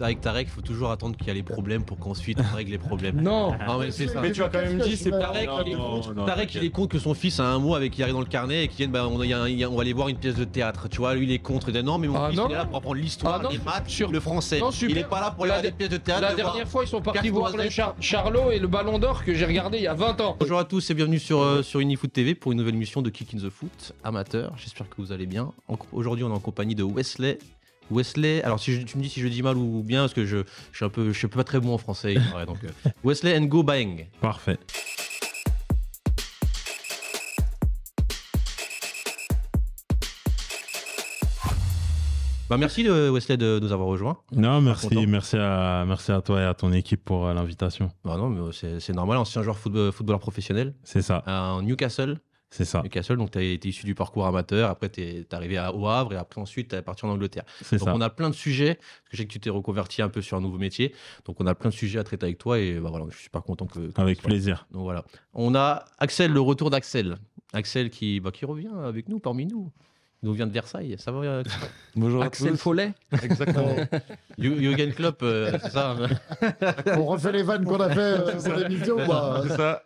Avec Tarek, il faut toujours attendre qu'il y a les problèmes pour qu'ensuite on règle les problèmes. Non ah, mais tu as quand même dit, c'est Tarek, Tarek il est contre que son fils a un mot avec arrive dans le carnet et qu'il vienne, bah, on, va aller voir une pièce de théâtre. Tu vois, lui il est contre. Il dit non, mais mon ah, fils il est là pour apprendre l'histoire, ah, les maths, le français. il est pas là pour aller voir des pièces de théâtre. La dernière fois, ils sont partis voir Charlot et le Ballon d'Or que j'ai regardé il y a 20 ans. Bonjour à tous et bienvenue sur, euh, sur Unifoot TV pour une nouvelle émission de Kick in the Foot, amateur. J'espère que vous allez bien. Aujourd'hui, on est en compagnie de Wesley Wesley, alors si tu me dis si je dis mal ou bien, parce que je, je suis un peu, je suis pas très bon en français, donc euh, Wesley Ngo Parfait. Bah merci de euh, Wesley de nous avoir rejoints. Non, merci, merci à, merci à toi et à ton équipe pour euh, l'invitation. Bah non, mais c'est normal, ancien joueur football, footballeur professionnel. C'est ça. À Newcastle. C'est ça. donc tu as été issu du parcours amateur, après tu es, arrivé au Havre et après ensuite tu es parti en Angleterre. Donc on a plein de sujets, parce que je sais que tu t'es reconverti un peu sur un nouveau métier, donc on a plein de sujets à traiter avec toi et bah, voilà, je suis super content que... avec plaisir. Donc voilà. On a Axel, le retour d'Axel. Axel qui bah, revient avec nous, parmi nous nous vient de Versailles. Ça va euh, Bonjour Axel Follet Exactement. Jürgen Klopp, euh, c'est ça. Hein on refait les vannes qu'on a fait euh, sur l'émission. quoi. C'est ça.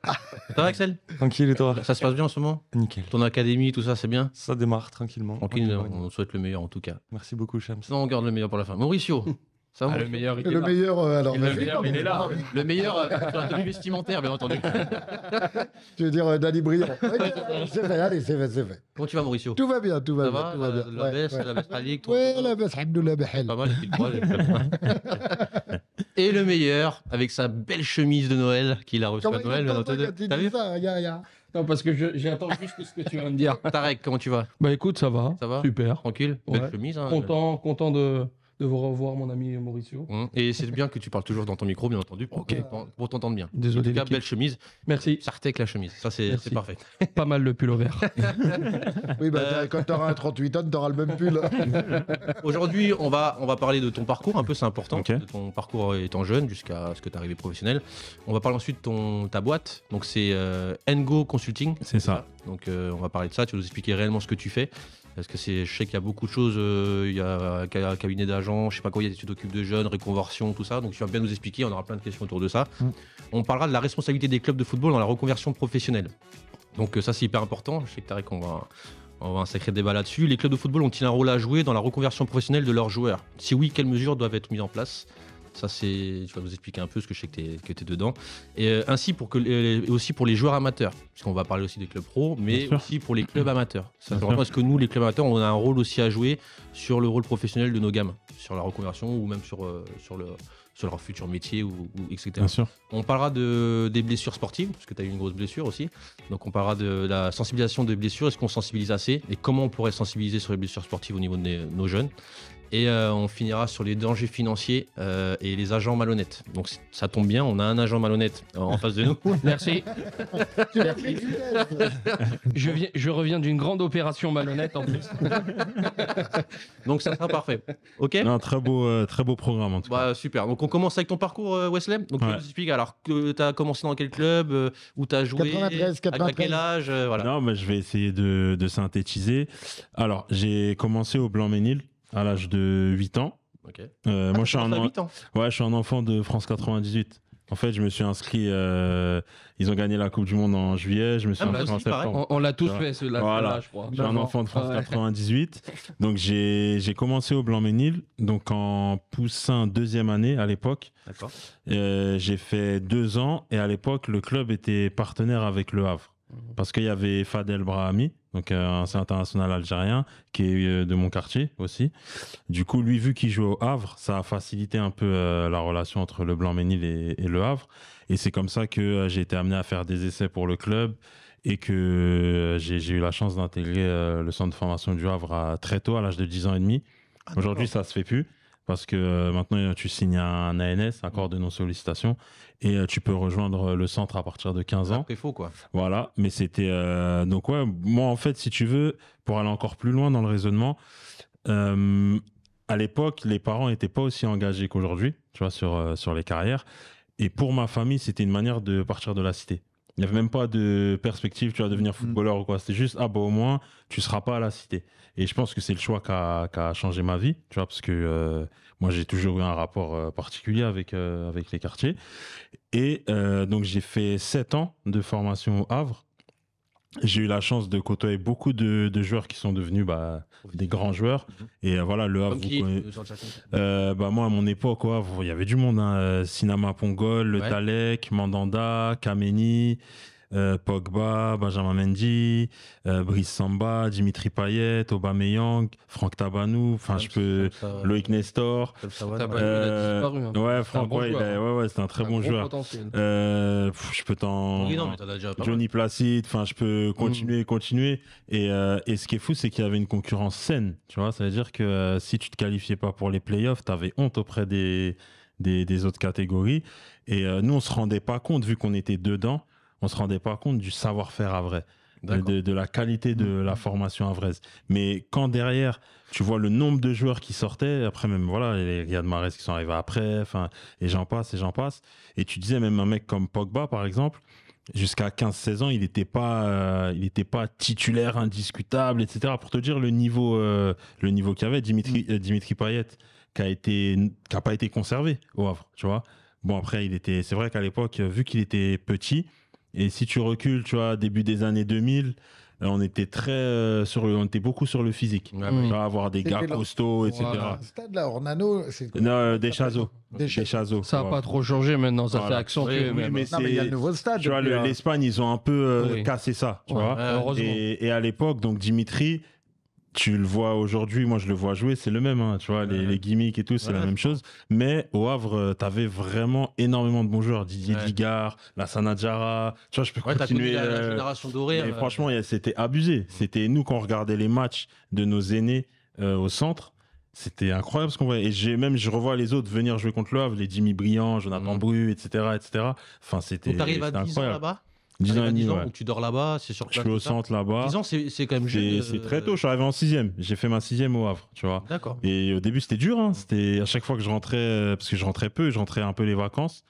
Ça va Axel Tranquille et toi Ça se passe bien en ce moment Nickel. Ton académie, tout ça, c'est bien Ça démarre tranquillement. Tranquille, on, souhaite le meilleur en tout cas. Merci beaucoup Cham. Sinon on garde le meilleur pour la fin. Mauricio ah, le meilleur, il est là. alors, le meilleur, Le meilleur euh, vestimentaire, bien entendu. tu veux dire euh, Dali Briand. c'est fait, allez, c'est fait, c'est fait. Comment tu vas, Mauricio Tout va bien, tout va bien. Va, tout va euh, bien. La baisse, ouais, la baisse la baisse Abdullah Behel. Pas mal, Et le meilleur, avec sa belle chemise de Noël qu'il a reçue à Noël, bien entendu. T'as vu ça, regarde, non, parce que j'attends juste ce que tu viens de dire. Tarek, comment tu vas Bah écoute, ça va. Ça va Super. Tranquille. Belle chemise. Hein, content, content de de vous revoir, mon ami Mauricio. Hein, et c'est bien que tu parles toujours dans ton micro, bien entendu, pour, t'entendre bien. Désolé. En belle chemise. Merci. Ça avec la chemise. Ça, c'est parfait. Pas mal le pull au vert. oui, bah, quand tu auras 38 ans, tu le même pull. Aujourd'hui, on va, on va parler de ton parcours. Un peu, c'est important. ton parcours étant jeune jusqu'à ce que tu arrives professionnel. On va parler ensuite de ton, ta boîte. Donc, c'est euh, Engo Consulting. C'est ça. Donc, euh, on va parler de ça. Tu vas nous expliquer réellement ce que tu fais. Parce que je sais qu'il y a beaucoup de choses, euh, il y a un cabinet d'agents, je sais pas quoi, il y a des études de jeunes, réconversion, tout ça. Donc tu vas bien nous expliquer, on aura plein de questions autour de ça. Mm. On parlera de la responsabilité des clubs de football dans la reconversion professionnelle. Donc euh, ça c'est hyper important, je sais que Tarek on va, on va un sacré débat là-dessus. Les clubs de football ont-ils un rôle à jouer dans la reconversion professionnelle de leurs joueurs Si oui, quelles mesures doivent être mises en place ça, c'est, je vais vous expliquer un peu ce que je sais que tu es, dedans. Et euh, ainsi pour que, aussi pour les joueurs amateurs, puisqu'on va parler aussi des clubs pro, mais aussi pour les clubs amateurs. Ça important parce que nous, les clubs amateurs, on a un rôle aussi à jouer sur le rôle professionnel de nos gammes, sur la reconversion ou même sur, euh, leur futur métier ou, etc. Bien sûr. On parlera de, des blessures sportives, parce que tu as eu une grosse blessure aussi. Donc on parlera de la sensibilisation des blessures, est-ce qu'on sensibilise assez et comment on pourrait sensibiliser sur les blessures sportives au niveau de nos jeunes. Et euh, on finira sur les dangers financiers euh, et les agents malhonnêtes. Donc ça tombe bien, on a un agent malhonnête en, face de nous. Merci. je, viens, je reviens d'une grande opération malhonnête en plus. Donc ça sera parfait. Ok Un très beau, euh, très beau programme en tout cas. Bah, super. Donc on commence avec ton parcours, Wesley. Donc tu nous expliques alors tu as commencé dans quel club, où tu as joué, à quel âge. voilà. Non, mais je vais essayer de, de synthétiser. Alors j'ai commencé au Blanc-Ménil à l'âge de 8 ans. Euh, ah, moi, je suis, un... Ouais, je suis un enfant de France 98. En fait, je me suis inscrit. Euh, ils ont gagné la Coupe du Monde en juillet. Je me suis ah, inscrit bah, en septembre. On, l'a tous fait, je crois. un enfant de France 98. Donc, j'ai commencé au Blanc-Ménil, donc en poussin deuxième année à l'époque. D'accord. Euh, j'ai fait deux ans et à l'époque, le club était partenaire avec Le Havre. Mmh. Parce qu'il y avait Fadel Brahami, donc euh, un international algérien qui est euh, de mon quartier aussi. Du coup, lui, vu qu'il joue au Havre, ça a facilité un peu euh, la relation entre le Blanc-Ménil et, le Havre. Et c'est comme ça que j'ai été amené à faire des essais pour le club et que j'ai eu la chance d'intégrer le centre de formation du Havre à, très tôt, à l'âge de 10 ans et demi. Ah, Aujourd'hui, ça se fait plus parce que euh, maintenant tu signes un ANS, un corps de non-sollicitation, et euh, tu peux rejoindre euh, le centre à partir de 15 ans. C'est faux quoi. Voilà, mais c'était donc ouais, moi en fait si tu veux, pour aller encore plus loin dans le raisonnement, à l'époque les parents n'étaient pas aussi engagés qu'aujourd'hui, tu vois sur sur les carrières, et pour ma famille c'était une manière de partir de la cité. Il n'y avait même pas de perspective, tu vas devenir mm. footballeur ou quoi. C'était juste, ah bah au moins, tu ne seras pas à la cité. Et je pense que c'est le choix qui a, changé ma vie, tu vois, parce que euh, moi, j'ai toujours eu un rapport euh, particulier avec, euh, avec les quartiers. Et donc, j'ai fait 7 ans de formation au Havre j'ai eu la chance de côtoyer beaucoup de, joueurs qui sont devenus bah, des grands joueurs. Mhm. Et euh, voilà, le Vous connaissez... Euh, euh, bah, moi, à mon époque, il y avait du monde. Hein. Sinama Pongol, Le Talek, Mandanda, Kameni. Euh, Pogba, Benjamin Mendy, euh, Brice Samba, Dimitri Payet, Aubameyang, Franck Tabanou, enfin je peux Loïc Nestor. ouais, Franck, ouais, c'est un très bon joueur. Euh, je peux t'en Johnny Placide, enfin je peux mm. continuer, continuer. Et, et, ce qui est fou, c'est qu'il y avait une concurrence saine. Tu vois, ça veut dire que si tu te qualifiais pas pour les playoffs, t'avais honte auprès des des, autres catégories. Et nous, on se rendait pas compte, vu qu'on était dedans, on se rendait pas compte du savoir-faire à vrai. Euh, de, la qualité de la formation à vrai. Mais quand derrière, tu vois le nombre de joueurs qui sortaient, après même, voilà, il y a de Mares qui sont arrivés après, enfin, et j'en passe, et j'en passe. Et tu disais même un mec comme Pogba, par exemple, jusqu'à 15-16 ans, il n'était pas, euh, pas titulaire indiscutable, etc. Pour te dire le niveau, euh, niveau qu'il avait, Dimitri, mm. Dimitri Payet, qui n'a pas été conservé au Havre, tu vois. Bon après, il était, c'est vrai qu'à l'époque, vu qu'il était petit, et si tu recules, tu vois, début des années 2000, euh, on était très euh, sur on était beaucoup sur le physique. Ouais, oui. avoir des gars costauds, etc. Un Stade là, Ornano, c'est non, euh, des chazos. Des, chazos. Ça n'a pas trop changé maintenant, ça fait accentuer. Oui, mais il y a le nouveau stade. Tu vois, hein. l'Espagne, ils ont un peu cassé ça. Tu vois. et, à l'époque, donc Dimitri, tu le vois aujourd'hui, moi je le vois jouer, c'est le même, hein, tu vois, les, gimmicks et tout, c'est la même chose. Mais au Havre, euh, t'avais vraiment énormément de bons joueurs, Didier Ligard, la Sanadjara, tu vois, je peux continuer. La, euh, génération dorée. Euh, franchement, c'était abusé. Mm. C'était nous quand on regardait les matchs de nos aînés au centre, c'était incroyable ce qu'on voyait. Et même, je revois les autres venir jouer contre le Havre, les Jimmy Briand, Jonathan mm. Bru, etc., etc. Enfin, c'était incroyable. là-bas 10 ans tu dors là-bas, c'est sur place. Je suis au centre là-bas. 10 ans, c'est quand même C'est très tôt, je suis arrivé en 6 J'ai fait ma 6 au Havre, tu vois. D'accord. Et au début, c'était dur. Hein. C'était à chaque fois que je rentrais, euh, parce que je rentrais peu, je rentrais un peu les vacances.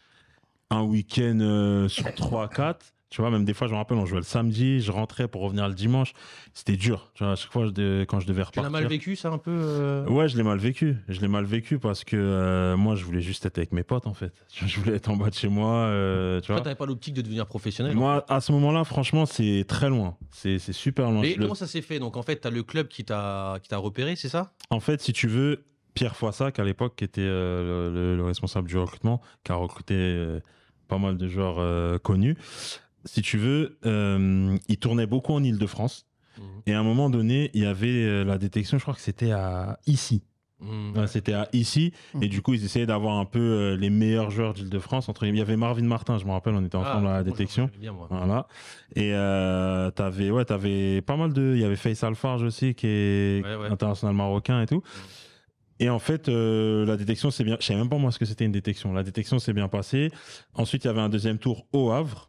Un week-end euh, sur 3-4. Tu vois, même des fois, je me rappelle, on jouait le samedi, je rentrais pour revenir le dimanche. C'était dur. Tu vois, à chaque fois, quand je devais repartir. Tu l'as mal vécu, ça, un peu euh Ouais, je l'ai mal vécu. Je l'ai mal vécu parce que euh, moi, je voulais juste être avec mes potes, en fait. Je voulais être en bas de chez moi. Euh, tu vois, pas l'optique de devenir professionnel Moi, à ce moment-là, franchement, c'est très loin. C'est super loin. Et comment ça s'est fait Donc, en fait, tu as le club qui t'a repéré, c'est ça En fait, si tu veux, Pierre Foissac, à l'époque, qui était le, responsable du recrutement, qui a recruté pas mal de joueurs connus si tu veux, euh, il tournait beaucoup en Ile-de-France. Mhm. Et à un moment donné, il y avait euh, la détection, je crois que c'était à ici. Mhm. C'était à ici. Mhm. Et du coup, ils essayaient d'avoir un peu euh, les meilleurs joueurs d'Île-de-France. Entre... Il y avait Marvin Martin, je me rappelle, on était ah, ensemble à la détection. voilà. Et euh, t'avais ouais, avais pas mal de. Il y avait Faisal Alfarge aussi, qui est international marocain et tout. Et en fait, la détection c'est bien. Je savais même pas moi ce que c'était une détection. La détection s'est bien passée. Ensuite, il y avait un deuxième tour au Havre.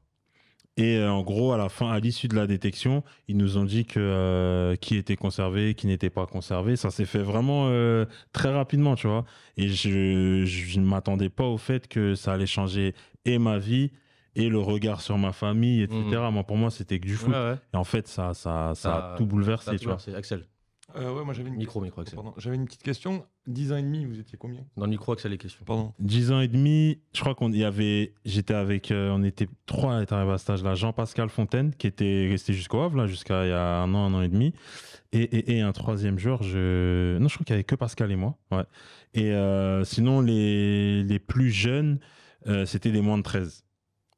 Et euh, en gros, à la fin, à l'issue de la détection, ils nous ont dit euh, qui était conservé, qui n'était pas conservé. Ça s'est fait vraiment euh, très rapidement, tu vois. Et je, ne m'attendais pas au fait que ça allait changer et ma vie et le regard sur ma famille, etc. Mhm. pour moi, c'était que du foot. Et en fait, ça, ça, ça, a tout bouleversé, tu vois. Axel. Euh, j'avais une... Micro, micro, j'avais une petite question. 10 ans et demi, vous étiez combien Dans le micro, Axel, les questions. Pardon. 10 ans et demi, je crois qu'on y avait. J'étais avec. Euh, on était trois à être arrivé à ce stage-là. Jean-Pascal Fontaine, qui était resté jusqu'au Havre, là, jusqu'à il y a un an, un an et demi. Et, un troisième joueur, je. Non, je crois qu'il y avait que Pascal et moi. Ouais. Et euh, sinon, les, les plus jeunes, c'était les moins de 13.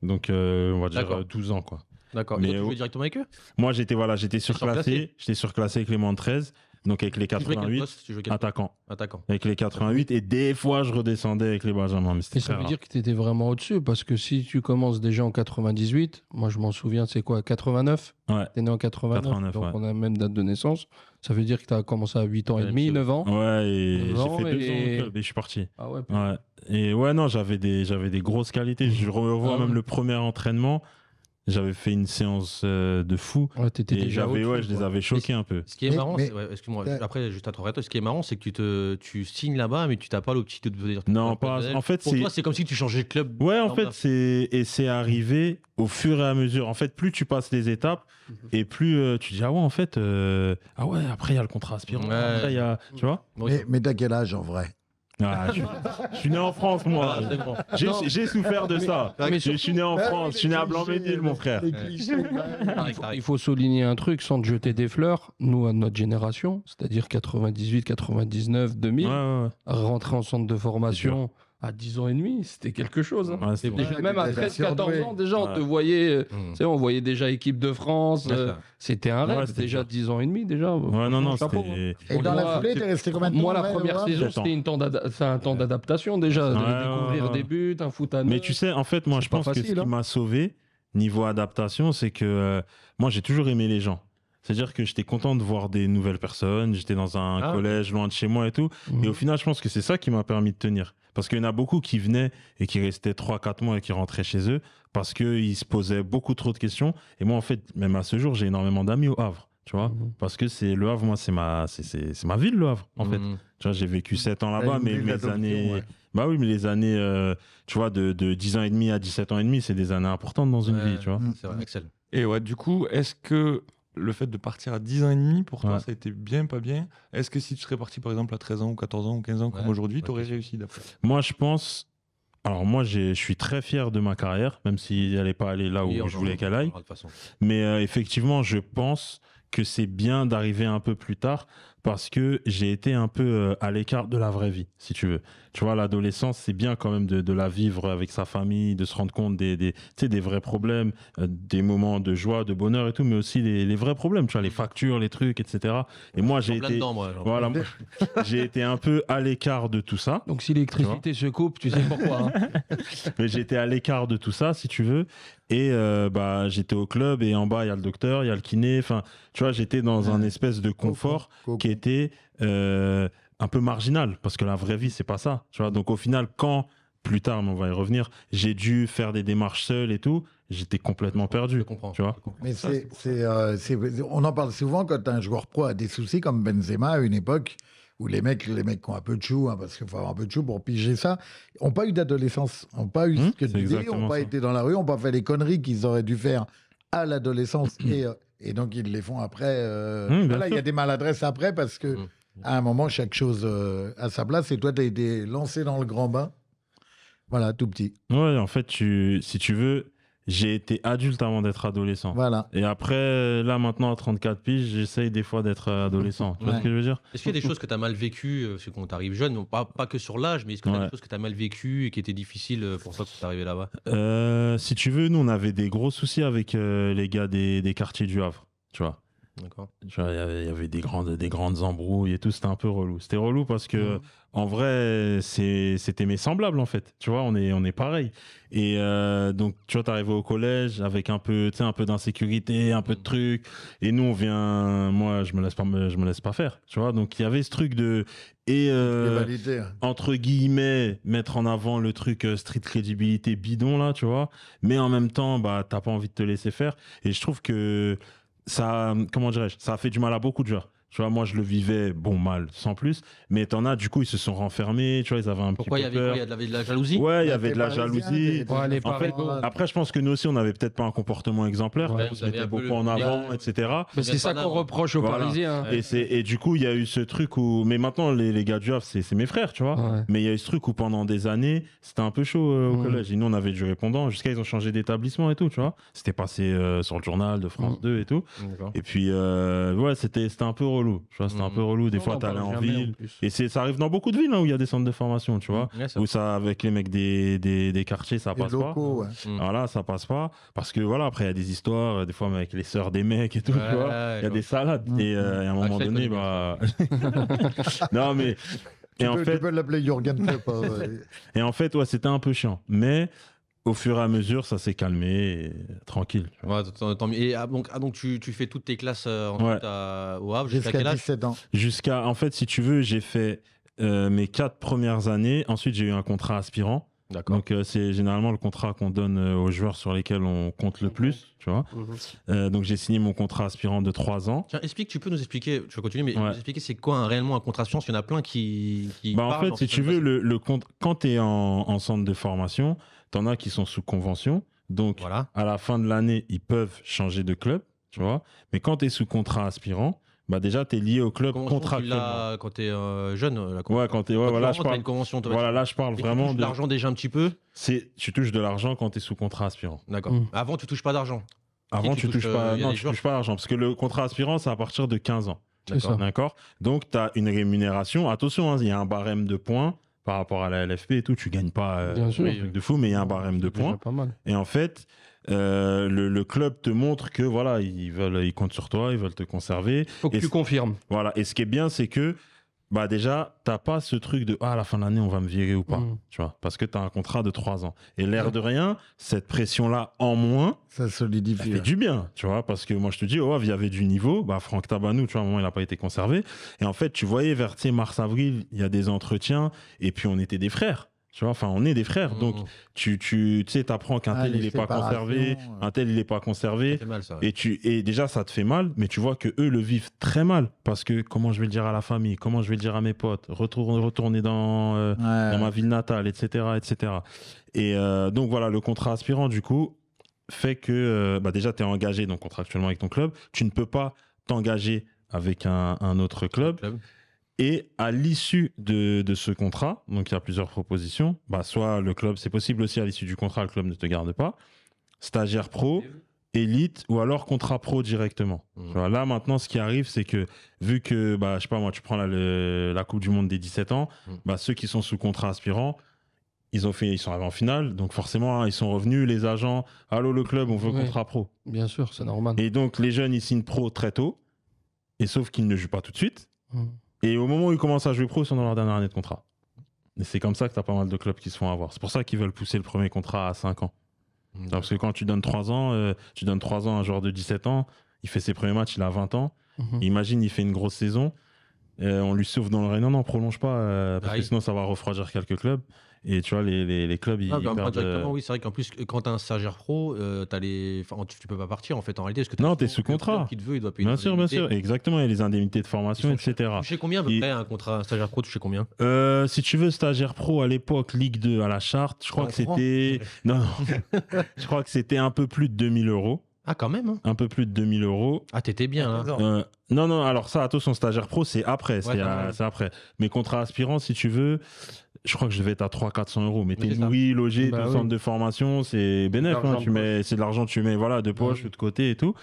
Donc, on va dire 12 ans, quoi. D'accord. Et tu jouais directement avec eux Moi, j'étais voilà, j'étais surclassé. J'étais surclassé avec les moins de 13. Donc avec les 88, attaquant. attaquant. Avec les 88, et des fois je redescendais avec les Benjamin. Mais et ça veut dire que tu étais vraiment au-dessus, parce que si tu commences déjà en 98, moi je m'en souviens, c'est quoi, 89 Ouais. T'es né en 89, donc on a la même date de naissance. Ça veut dire que tu as commencé à 8 ans et demi, 9 ans. Ouais, et j'ai fait 2 ans et je suis parti. Ah ouais, ouais. Et ouais, non, j'avais des, des grosses qualités. Je revois ah même le premier entraînement. J'avais fait une séance euh, de fou. et j'avais, ouais, je les avais choqués un peu. Ce qui est marrant, excuse-moi, après, juste à ce qui est marrant, c'est que tu, te, tu signes là-bas, mais tu n'as pas l'optique de dire Non, pas. En fait, Pour toi, c'est comme si tu changeais de club. Ouais, en fait, c'est. Et c'est arrivé au fur et à mesure. En fait, plus tu passes les étapes, mhm. et plus euh, tu dis, ah ouais, en fait, euh, ah ouais, après, il y a le contrat aspirant. Après, il y a. Tu vois mais, mais âge en vrai ah, je, suis, né en France, moi. Ah, j'ai souffert de ça. je, suis né en ah, France, je suis né à blanc mon frère. Il faut, souligner un truc sans te jeter des fleurs. Nous, à notre génération, c'est-à-dire 98, 99, 2000, rentrer en centre de formation à 10 ans et demi, c'était quelque chose. Hein. même à 13-14 ans, déjà, on te voyait, euh, hmm. on voyait déjà équipe de France. Euh, c'était un rêve, déjà 10 ans et demi, déjà. Ouais, non, non, hein. Et dans la foulée, t'es resté combien de temps Moi, la première saison, c'était un temps d'adaptation, déjà, de découvrir des buts, un foot à neuf. Mais tu sais, en fait, moi, je pense que ce qui hein. m'a sauvé, niveau adaptation, c'est que euh, moi, j'ai toujours aimé les gens. C'est-à-dire que j'étais content de voir des nouvelles personnes, j'étais dans un ah, collège loin de chez moi et tout. Mais mmh. Et au final, je pense que c'est ça qui m'a permis de tenir. Parce qu'il y en a beaucoup qui venaient et qui restaient 3-4 mois et qui rentraient chez eux parce qu'ils se posaient beaucoup trop de questions. Et moi, en fait, même à ce jour, j'ai énormément d'amis au Havre, tu vois. Mhm. Parce que c'est le Havre, moi, c'est ma, ma ville, le Havre, en fait. Mhm. Tu vois, j'ai vécu 7 ans là-bas, mais mes années. Bah oui, mais les années, euh, tu vois, de, 10 ans et demi à 17 ans et demi, c'est des années importantes dans une vie, tu vois. C'est vrai, Excel. Et ouais, du coup, est-ce que le fait de partir à 10 ans et demi, pour toi, ça a été bien, pas bien. Est-ce que si tu serais parti, par exemple, à 13 ans ou 14 ans ou 15 ans comme aujourd'hui, tu aurais réussi d'après Moi, je pense. Alors, moi, je suis très fier de ma carrière, même si elle pas aller là où je voulais qu'elle aille. Mais euh, effectivement, je pense que c'est bien d'arriver un peu plus tard parce que j'ai été un peu euh, à l'écart de la vraie vie, si tu veux tu vois, l'adolescence, c'est bien quand même de, la vivre avec sa famille, de se rendre compte des, des, des vrais problèmes, euh, des moments de joie, de bonheur et tout, mais aussi les, vrais problèmes, tu vois, les factures, les trucs, etc. Et moi, j'ai été, voilà, j'ai été un peu à l'écart de tout ça. Donc, si l'électricité se coupe, tu sais pourquoi. Hein. mais j'étais à l'écart de tout ça, si tu veux. Et euh, bah, j'étais au club et en bas, il y a le docteur, il y a le kiné. Enfin, tu vois, j'étais dans un espèce de confort qui était. Euh, un peu marginal parce que la vraie vie c'est pas ça tu vois donc au final quand plus tard on va y revenir j'ai dû faire des démarches seul et tout j'étais complètement perdu comprends, tu vois mais euh, c'est on en parle souvent quand un joueur pro a des soucis comme Benzema à une époque où les mecs, les mecs qui ont un peu de chou, hein, parce qu'il faut avoir un peu de chou pour piger ça, n'ont pas eu d'adolescence, n'ont pas eu hmm, ce que tu dis, n'ont pas été dans la rue, n'ont pas fait les conneries qu'ils auraient dû faire à l'adolescence et, euh, et, donc ils les font après. Euh, hmm, là il y a des maladresses après parce que. Hmm à un moment, chaque chose à euh, sa place. Et toi, tu as été lancé dans le grand bain. Voilà, tout petit. Ouais, en fait, tu, si tu veux, j'ai été adulte avant d'être adolescent. Voilà. Et après, là, maintenant, à 34 piges, j'essaye des fois d'être adolescent. Tu vois ce que je veux dire Est-ce qu'il y a des choses que tu as mal vécues euh, Parce qu'on t'arrive jeune, pas, pas que sur l'âge, mais est-ce que y a des choses que tu as mal vécues et qui étaient difficiles euh, pour toi quand tu arrivé là-bas Si tu veux, nous, on avait des gros soucis avec les gars des, des quartiers du Havre. Tu vois il y avait des grandes, des grandes embrouilles et tout, c'était un peu relou. C'était relou parce que, en vrai, c'était mes semblables, en fait. Tu vois, on est, on est pareil. Et euh, donc, tu vois, t'arrives au collège avec un peu, un peu d'insécurité, un peu de mm. trucs. Et nous, on vient, moi, je me laisse pas, je me laisse pas faire. Tu vois, donc il y avait ce truc de, et euh, hein. entre guillemets mettre en avant le truc euh, street crédibilité bidon là tu vois mais en même temps bah t'as pas envie de te laisser faire et je trouve que ça, euh, comment dirais-je, ça a fait du mal à beaucoup de gens. Tu vois, moi, je le vivais, bon, mal, sans plus. Mais t'en as, du coup, ils se sont renfermés, tu vois, ils avaient un petit peu il y avait de la jalousie Ouais, il y avait de la jalousie. après, je pense que nous aussi, on n'avait peut-être pas un comportement exemplaire. on se mettait beaucoup en avant, etc. c'est ça qu'on reproche aux Parisiens. Hein. Et, c'est, et du coup, il y a eu ce truc où... Mais maintenant, les, les gars du Havre, c'est, mes frères, tu vois. Mais il y a eu ce truc où, pendant des années, c'était un peu chaud euh, au collège. Et nous, on avait du répondant jusqu'à ils ont changé d'établissement et tout, tu vois. C'était passé euh, sur le journal de France 2 et tout. Et puis, euh, ouais, c'était un peu relou. c'était un mhm. peu relou. Des fois fois, allais en ville. et c'est, ça arrive dans beaucoup de villes hein, où il y a des centres de formation, tu vois. où ça, avec les mecs des, des, quartiers, ça passe pas. Voilà, mhm. ah, ça passe pas. Parce que voilà, après, il y a des histoires, euh, des fois, avec les sœurs des mecs et tout, tu vois. Il y a des salades. Mhm. Euh, et, à un moment donné, bah. non, mais. Et en fait... l'appeler Jürgen hein, et en fait, ouais, c'était un peu chiant. Mais au fur et à mesure, ça s'est calmé, euh, tranquille. Ouais, Et ah, donc, ah, tu, fais toutes tes classes jusqu'à en fait, si tu veux, j'ai fait euh, mes quatre premières années. Ensuite, j'ai eu un contrat aspirant. Donc euh, c'est généralement le contrat qu'on donne aux joueurs sur lesquels on compte le plus, tu vois. Mhm. donc j'ai signé mon contrat aspirant de trois ans. explique, tu peux nous expliquer, tu vas continuer, mais expliquer c'est quoi réellement un contrat aspirant, il y en a plein qui... Bah, en fait, si tu veux, le, quand tu es en centre de formation, T'en as qui sont sous convention. Donc, à la fin de l'année, ils peuvent changer de club, tu vois. Mais quand tu es sous contrat aspirant, bah déjà, tu es lié au club contractuellement. Quand tu es euh, jeune, euh, la quand tu voilà, parle, convention. Voilà, là, je parle vraiment. Tu touches de l'argent déjà un petit peu Tu touches de l'argent quand tu es sous contrat aspirant. D'accord. Mm. Avant, tu touches pas d'argent. Avant, tu, touches, euh, pas, non, pas d'argent. Parce que le contrat aspirant, c'est à partir de 15 ans. D'accord. Donc, tu as une rémunération. Attention, hein, il y a un barème de points par rapport à la LFP et tout, tu gagnes pas euh, un truc de fou, mais il y a un barème de points. Et en fait, euh, le, club te montre que voilà, ils veulent, ils comptent sur toi, ils veulent te conserver. que et tu confirmes. Voilà. Et ce qui est bien, c'est que bah déjà, t'as pas ce truc de ah, à la fin de l'année, on va me virer ou pas, mm. tu vois, parce que tu as un contrat de trois ans. Et l'air de rien, cette pression-là en moins, ça solidifie. fait du bien, tu vois, parce que moi je te dis, oh, il y avait du niveau, bah Franck Tabanou, tu vois, un moment, il n'a pas été conservé. Et en fait, tu voyais vers mars-avril, il y a des entretiens, et puis on était des frères. Tu vois, enfin, on est des frères. Donc, mm, mm. tu, tu sais, qu'un ah, tel, il n'est pas conservé, un tel, il n'est pas conservé. et, tu, et déjà, ça te fait mal, mais tu vois que eux le vivent très mal. Parce que comment je vais le dire à la famille, comment je vais le dire à mes potes, retourner, retourner dans, euh, dans ma ville natale, etc. etc. Et euh, donc, voilà, le contrat aspirant, du coup, fait que euh, bah, déjà, tu es engagé donc, contractuellement avec ton club. Tu ne peux pas t'engager avec un, autre club. Et à l'issue de, ce contrat, donc il y a plusieurs propositions, bah, soit le club, c'est possible aussi à l'issue du contrat, le club ne te garde pas, stagiaire pro, élite ou alors contrat pro directement. Mmh. là maintenant, ce qui arrive, c'est que vu que, bah, je sais pas moi, tu prends la, Coupe du Monde des 17 ans, mmh. bah, ceux qui sont sous contrat aspirant, ils ont fait, ils sont arrivés en finale, donc forcément, hein, ils sont revenus, les agents, allô le club, on veut contrat pro. Bien sûr, c'est normal. Et donc les jeunes, ils signent pro très tôt, et sauf qu'ils ne jouent pas tout de suite. Mmh. Et au moment où ils commencent à jouer pro, ils sont dans leur dernière année de contrat. Et c'est comme ça que tu as pas mal de clubs qui se font avoir. C'est pour ça qu'ils veulent pousser le premier contrat à 5 ans. Mmh. Parce que quand tu donnes 3 ans, euh, tu donnes 3 ans à un joueur de 17 ans, il fait ses premiers matchs, il a 20 ans. Mmh. Imagine, il fait une grosse saison. Euh, on lui sauve dans le rayon, non, non, prolonge pas, euh, parce bah que sinon ça va refroidir quelques clubs. Et tu vois, les, les, clubs, ils. Ah, bah, perdent, euh, Oui, c'est vrai qu'en plus, quand tu un stagiaire pro, euh, as les... tu, peux pas partir en fait en réalité. Parce que non, tu es sous contrat. Qui te veut, il doit payer bien sûr, bien sûr, exactement. a les indemnités de formation, etc. Tu sais combien à peu près un contrat stagiaire pro Tu sais combien euh, Si tu veux, stagiaire pro à l'époque, Ligue 2 à la charte, je crois que c'était. Non, non. je crois que c'était un peu plus de 2000 euros. Ah, quand même. Hein. Un peu plus de 2000 euros. Ah, t'étais bien. Hein. non, non, alors ça, à tout son stagiaire pro, c'est après. C'est après. Mais contrat aspirant, si tu veux, je crois que je devais être à 300-400 euros. Mais, t'es nourri, logé, bah centre de formation, c'est bénéfique, hein. tu mets, c'est de l'argent tu mets voilà, de poche bah ou de côté et tout.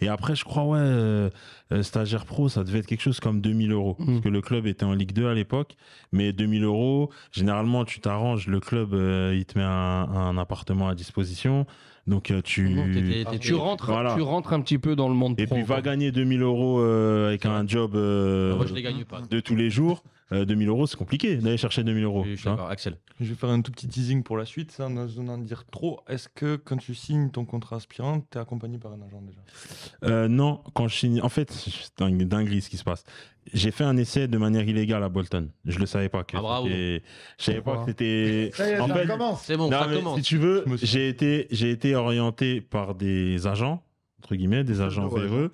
Et après, je crois, ouais, euh, euh, stagiaire pro, ça devait être quelque chose comme 2000 euros. Parce mm. que le club était en Ligue 2 à l'époque. Mais 2000 euros, généralement, tu t'arranges. Le club, euh, il te met un appartement à disposition. Donc euh, tu, mhm, ah, tu rentres, tu rentres un petit peu dans le monde. Et puis va gagner 2000 euros avec un job de tous les jours. 2000 euh, euros, c'est compliqué d'aller chercher 2000 euros. Je Axel. Je vais faire un tout petit teasing pour la suite, sans en dire trop. Est-ce que quand tu signes ton contrat aspirant, es accompagné par un agent déjà euh, Non, quand je signe. En fait, c'est dingue, dinguerie ce qui se passe j'ai fait un essai de manière illégale à Bolton. Je le savais pas que. Ah Je savais pas que c'était. en fait, c'est bon, Si tu veux, j'ai été, j'ai été orienté par des agents entre guillemets, des agents véreux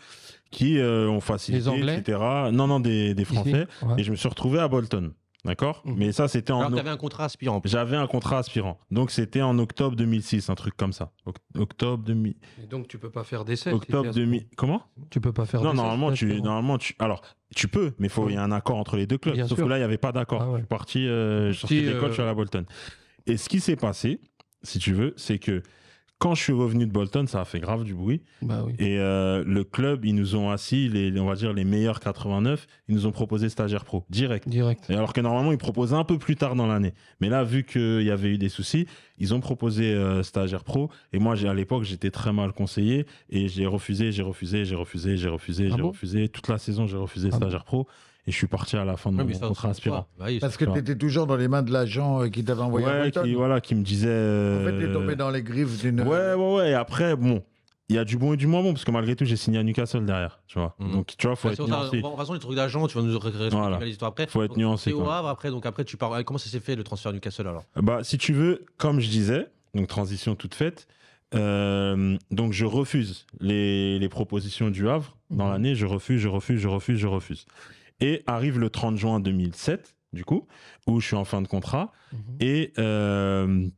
qui euh, ont facilité, des Anglais etc. Non, non, des, Français. Et je me suis retrouvé à Bolton. D'accord mm. Mais ça, c'était en. Alors, avais un contrat aspirant. J'avais un contrat aspirant. Donc, c'était en octobre 2006, un truc comme ça. octobre 2000. donc, tu peux pas faire d'essai. Octobre 2000. Comment Tu peux pas faire Non, normalement, tu, normalement, tu. Alors, tu peux, mais mm. il y a un accord entre les deux clubs. Sauf que là, il n'y avait pas d'accord. Ah je suis parti, euh, je suis sorti des euh, à la Bolton. Et ce qui s'est passé, si tu veux, c'est que quand je suis revenu de Bolton, ça a fait grave du bruit. Bah et euh, le club, ils nous ont assis, les, on va dire les meilleurs 89, ils nous ont proposé stagiaire pro, direct. Direct. Et alors que normalement, ils proposent un peu plus tard dans l'année. Mais là, vu qu'il y avait eu des soucis, ils ont proposé euh, stagiaire pro. Et moi, à l'époque, j'étais très mal conseillé. Et j'ai refusé, j'ai refusé, j'ai refusé, j'ai refusé, ah j'ai refusé. Toute la saison, j'ai refusé ah stagiaire pro et je suis parti à la fin de mon contrat aspirant. Parce que tu étais toujours dans les mains de l'agent euh, qui t'avait envoyé ouais, voilà, qui me disait. En fait, t'es euh, tombé dans les griffes d'une. Ouais, ouais, ouais. Et après, bon, il y a du bon et du moins bon parce que malgré tout j'ai signé à Newcastle derrière tu vois mhm. donc tu vois il faut être nuancé de toute façon les trucs d'agent tu vas nous raconter voilà. l'histoire après faut être donc, nuancé au Havre après donc après tu parles euh, comment ça s'est fait le transfert à Newcastle alors bah si tu veux comme je disais donc transition toute faite donc je refuse les, les, propositions du Havre dans mhm. l'année je refuse je refuse je refuse je refuse et arrive le 30 juin 2007, du coup, où je suis en fin de contrat. Mhm. Et euh,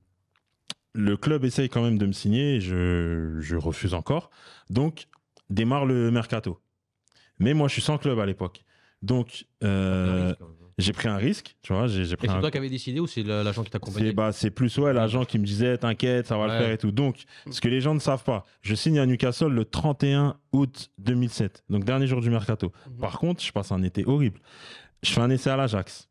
le club essaye quand même de me signer, je, refuse encore. Donc, démarre le mercato. Mais moi, je suis sans club à l'époque. Donc, euh, ah, bah j'ai pris un risque, tu vois. J'ai, pris et c'est toi qui avais décidé ou c'est l'agent qui t'accompagnait C'est, bah, c'est plus ouais, l'agent qui me disait t'inquiète, ça va le faire et tout. Donc, ce que les gens ne savent pas, je signe à Newcastle le 31 août 2007, donc dernier jour du mercato. Mhm. Par contre, je passe un été horrible. Je fais un essai à l'Ajax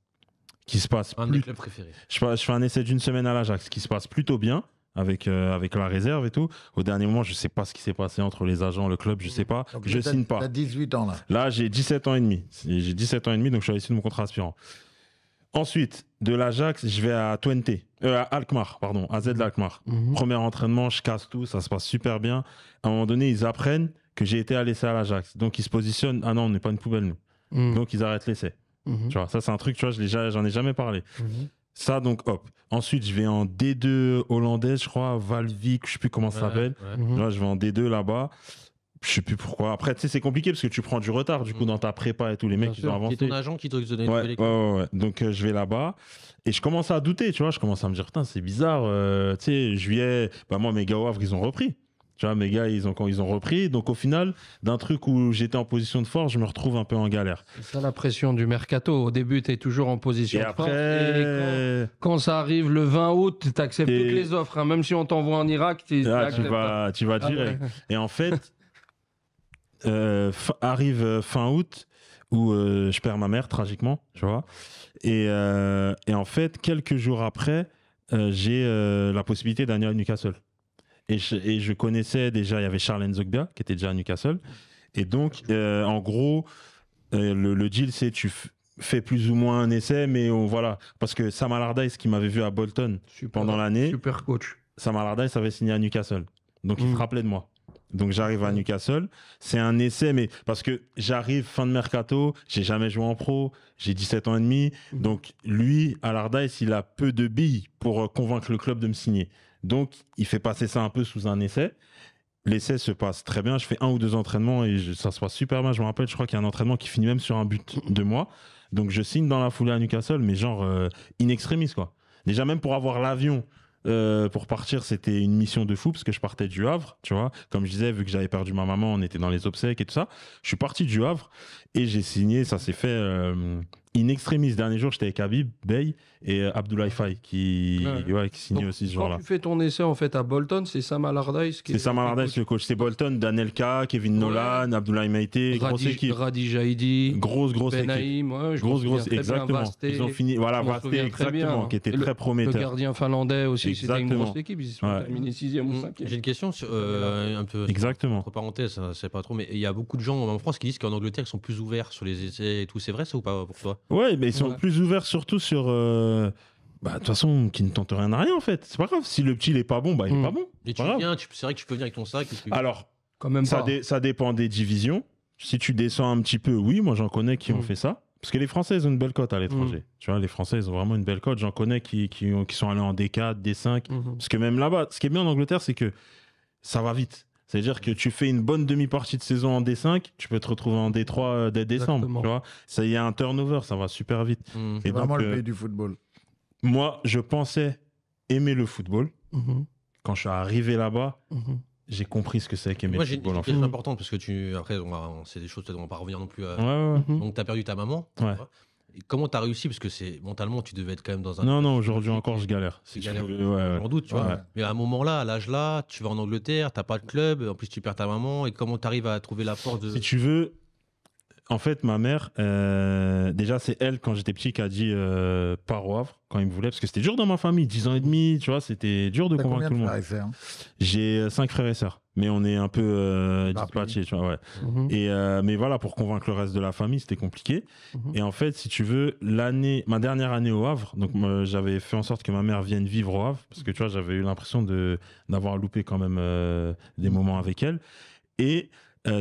qui se passe. Un de des clubs préférés. Je, je fais un essai d'une semaine à l'Ajax qui se passe plutôt bien avec euh, avec la réserve et tout. Au dernier moment, je sais pas ce qui s'est passé entre les agents, le club, je sais pas. je signe pas. j'ai 18 ans là. Là, j'ai 17 ans et demi. J'ai 17 ans et demi, donc je suis à l'issue de mon contrat aspirant. Ensuite, de l'Ajax, je vais à Twente, euh, à Alkmaar, pardon, à Z mhm. Alkmaar. Mhm. Premier entraînement, je casse tout, ça se passe super bien. À un moment donné, ils apprennent que j'ai été à l'essai à l'Ajax. Donc ils se positionnent, ah non, on n'est pas une poubelle nous. Mhm. Donc ils arrêtent l'essai. Tu vois, ça c'est un truc, tu vois, j'en ai jamais parlé. Ça, donc, hop. Ensuite, je vais en D2 hollandaise, je crois, Valvik, je sais plus comment ça s'appelle. Mhm. je vais en D2 là-bas. Je sais plus pourquoi. Après, tu sais, c'est compliqué parce que tu prends du retard, du coup, mhm. dans ta prépa et tous les mecs qui ont avancé. C'est ton agent qui doit te donner ouais, ouais, ouais, Donc, euh, je vais là-bas et je commence à douter, tu vois. Je commence à me dire, putain, c'est bizarre. Euh, tu sais, juillet, bah, moi, mes gars, ils ont repris mes gars, ils ont, quand ils ont repris. Donc, au final, d'un truc où j'étais en position de force, je me retrouve un peu en galère. C'est ça la pression du mercato. Au début, tu es toujours en position de après... quand, ça arrive le 20 août, tu acceptes toutes les offres. Hein. Même si on t'envoie en Irak, tu vas, ah, tu vas ah, et en fait, euh, arrive euh, fin août où euh, je perds ma mère tragiquement, tu vois. Et, en fait, quelques jours après, j'ai la possibilité d'aller à Newcastle. Et je, connaissais déjà, il y avait Charles Zogda qui était déjà à Newcastle. Et donc, euh, en gros, euh, le, deal, c'est tu fais plus ou moins un essai, mais euh, voilà. Parce que Sam Allardyce, qui m'avait vu à Bolton pendant l'année, coach. Sam Allardyce avait signé à Newcastle. Donc, il mm. se rappelait de moi. Donc j'arrive à Newcastle, c'est un essai, mais parce que j'arrive fin de mercato, j'ai jamais joué en pro, j'ai 17 ans et demi, mm. donc lui, Allardyce, il a peu de billes pour convaincre le club de me signer. Donc, il fait passer ça un peu sous un essai. L'essai se passe très bien. Je fais un ou deux entraînements et ça se passe super bien. Je me rappelle, je crois qu'il y a un entraînement qui finit même sur un but de moi. Donc, je signe dans la foulée à Newcastle, mais genre euh, in extremis, quoi. Déjà, même pour avoir l'avion euh, pour partir, c'était une mission de fou parce que je partais du Havre, tu vois. Comme je disais, vu que j'avais perdu ma maman, on était dans les obsèques et tout ça. Je suis parti du Havre et j'ai signé, ça s'est fait euh, in extremis, dernier jour, j'étais avec Habib, Bey et euh, Abdoulaye Faye qui, ouais. qui signe aussi ce jour là Quand tu fais ton essai en fait à Bolton, c'est Sam Allardyce qui C'est Sam Allardyce le coach. C'est Bolton, K, Kevin Nolan, Abdoulaye Maïté, grosse équipe. Radi Jaidi, grosse, grosse Benaïm, équipe. grosse, grosse, exactement. Vasté, ils ont fini, voilà, Vasté, exactement, hein. qui était très prometteur. Le gardien finlandais aussi, c'était une grosse équipe. Ils sont terminés 6 ou 5 mm. J'ai une question, euh, un peu. Exactement. Entre parenthèses, c'est pas trop, mais il y a beaucoup de gens en France qui disent qu'en Angleterre, ils sont plus ouverts sur les essais et tout. C'est vrai ça ou pas pour toi Ouais, mais ils sont plus ouverts surtout sur. Euh, bah, de toute façon, qui ne tente rien à rien, en fait. C'est pas grave. Si le petit, il est pas bon, bah, il est mm. pas bon. Et tu viens, c'est vrai que tu peux venir avec ton sac. Alors, quand même ça, ça dépend des divisions. Si tu descends un petit peu, oui, moi, j'en connais qui ont mm. fait ça. Parce que les Français, ils ont une belle cote à l'étranger. Mm. Tu vois, les Français, ils ont vraiment une belle cote. J'en connais qui, qui, qui, sont allés en D4, D5. Mm-hmm. Parce que même là-bas, ce qui est bien en Angleterre, c'est que ça va vite. C'est-à-dire que tu fais une bonne demi-partie de saison en D5, tu peux te retrouver en D3 euh, dès décembre. Tu vois, ça y a un turnover, ça va super vite. Hmm. Et C'est vraiment le euh, pays du football. Moi, je pensais aimer le football. Mm-hmm. Quand je suis arrivé là-bas, mm-hmm. j'ai compris ce que c'est qu'aimer le football. Moi, j'ai une importante parce que tu après on, c'est des choses dont être on va pas revenir non plus. Euh, donc tu as perdu ta maman comment t'as réussi Parce que c'est mentalement, tu devais être quand même dans un. Non, non, aujourd'hui encore, je galère. C'est galère. doute, tu vois. Mais à un moment-là, à l'âge-là, tu vas en Angleterre, t'as pas de club, en plus tu perds ta maman. Et comment t'arrives à trouver la force de. Si tu veux, en fait, ma mère, euh, déjà, c'est elle, quand j'étais petit, qui a dit euh, au Havre quand il me voulait, parce que c'était dur dans ma famille, 10 ans et demi, tu vois, c'était dur de convaincre tout le monde. Hein J'ai euh, cinq frères et sœurs, mais on est un peu euh, tu vois, mhm. et, euh, mais voilà, pour convaincre le reste de la famille, c'était compliqué. Mhm. Et en fait, si tu veux, l'année, ma dernière année au Havre, donc j'avais fait en sorte que ma mère vienne vivre au Havre, parce que tu vois, j'avais eu l'impression d'avoir loupé quand même des moments avec elle. Et.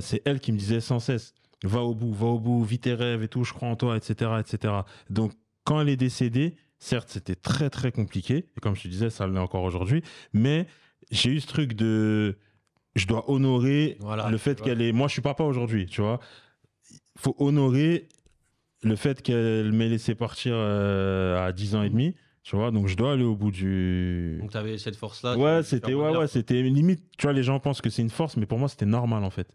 c'est elle qui me disait sans cesse va au bout, va au bout, vis tes rêves et tout, je crois en toi, etc. etc. Donc, quand elle est décédée, certes, c'était très, très compliqué. Et comme je te disais, ça l'est encore aujourd'hui. Mais j'ai eu ce truc de. Je dois honorer le fait qu'elle est. Moi, je suis papa aujourd'hui, tu vois. faut honorer le fait qu'elle m'ait laissé partir euh, à 10 ans et demi. Tu vois, donc je dois aller au bout du. Donc t'avais cette force-là. Ouais, c'était ouais, ouais, c'était limite. Tu vois, les gens pensent que c'est une force, mais pour moi, c'était normal en fait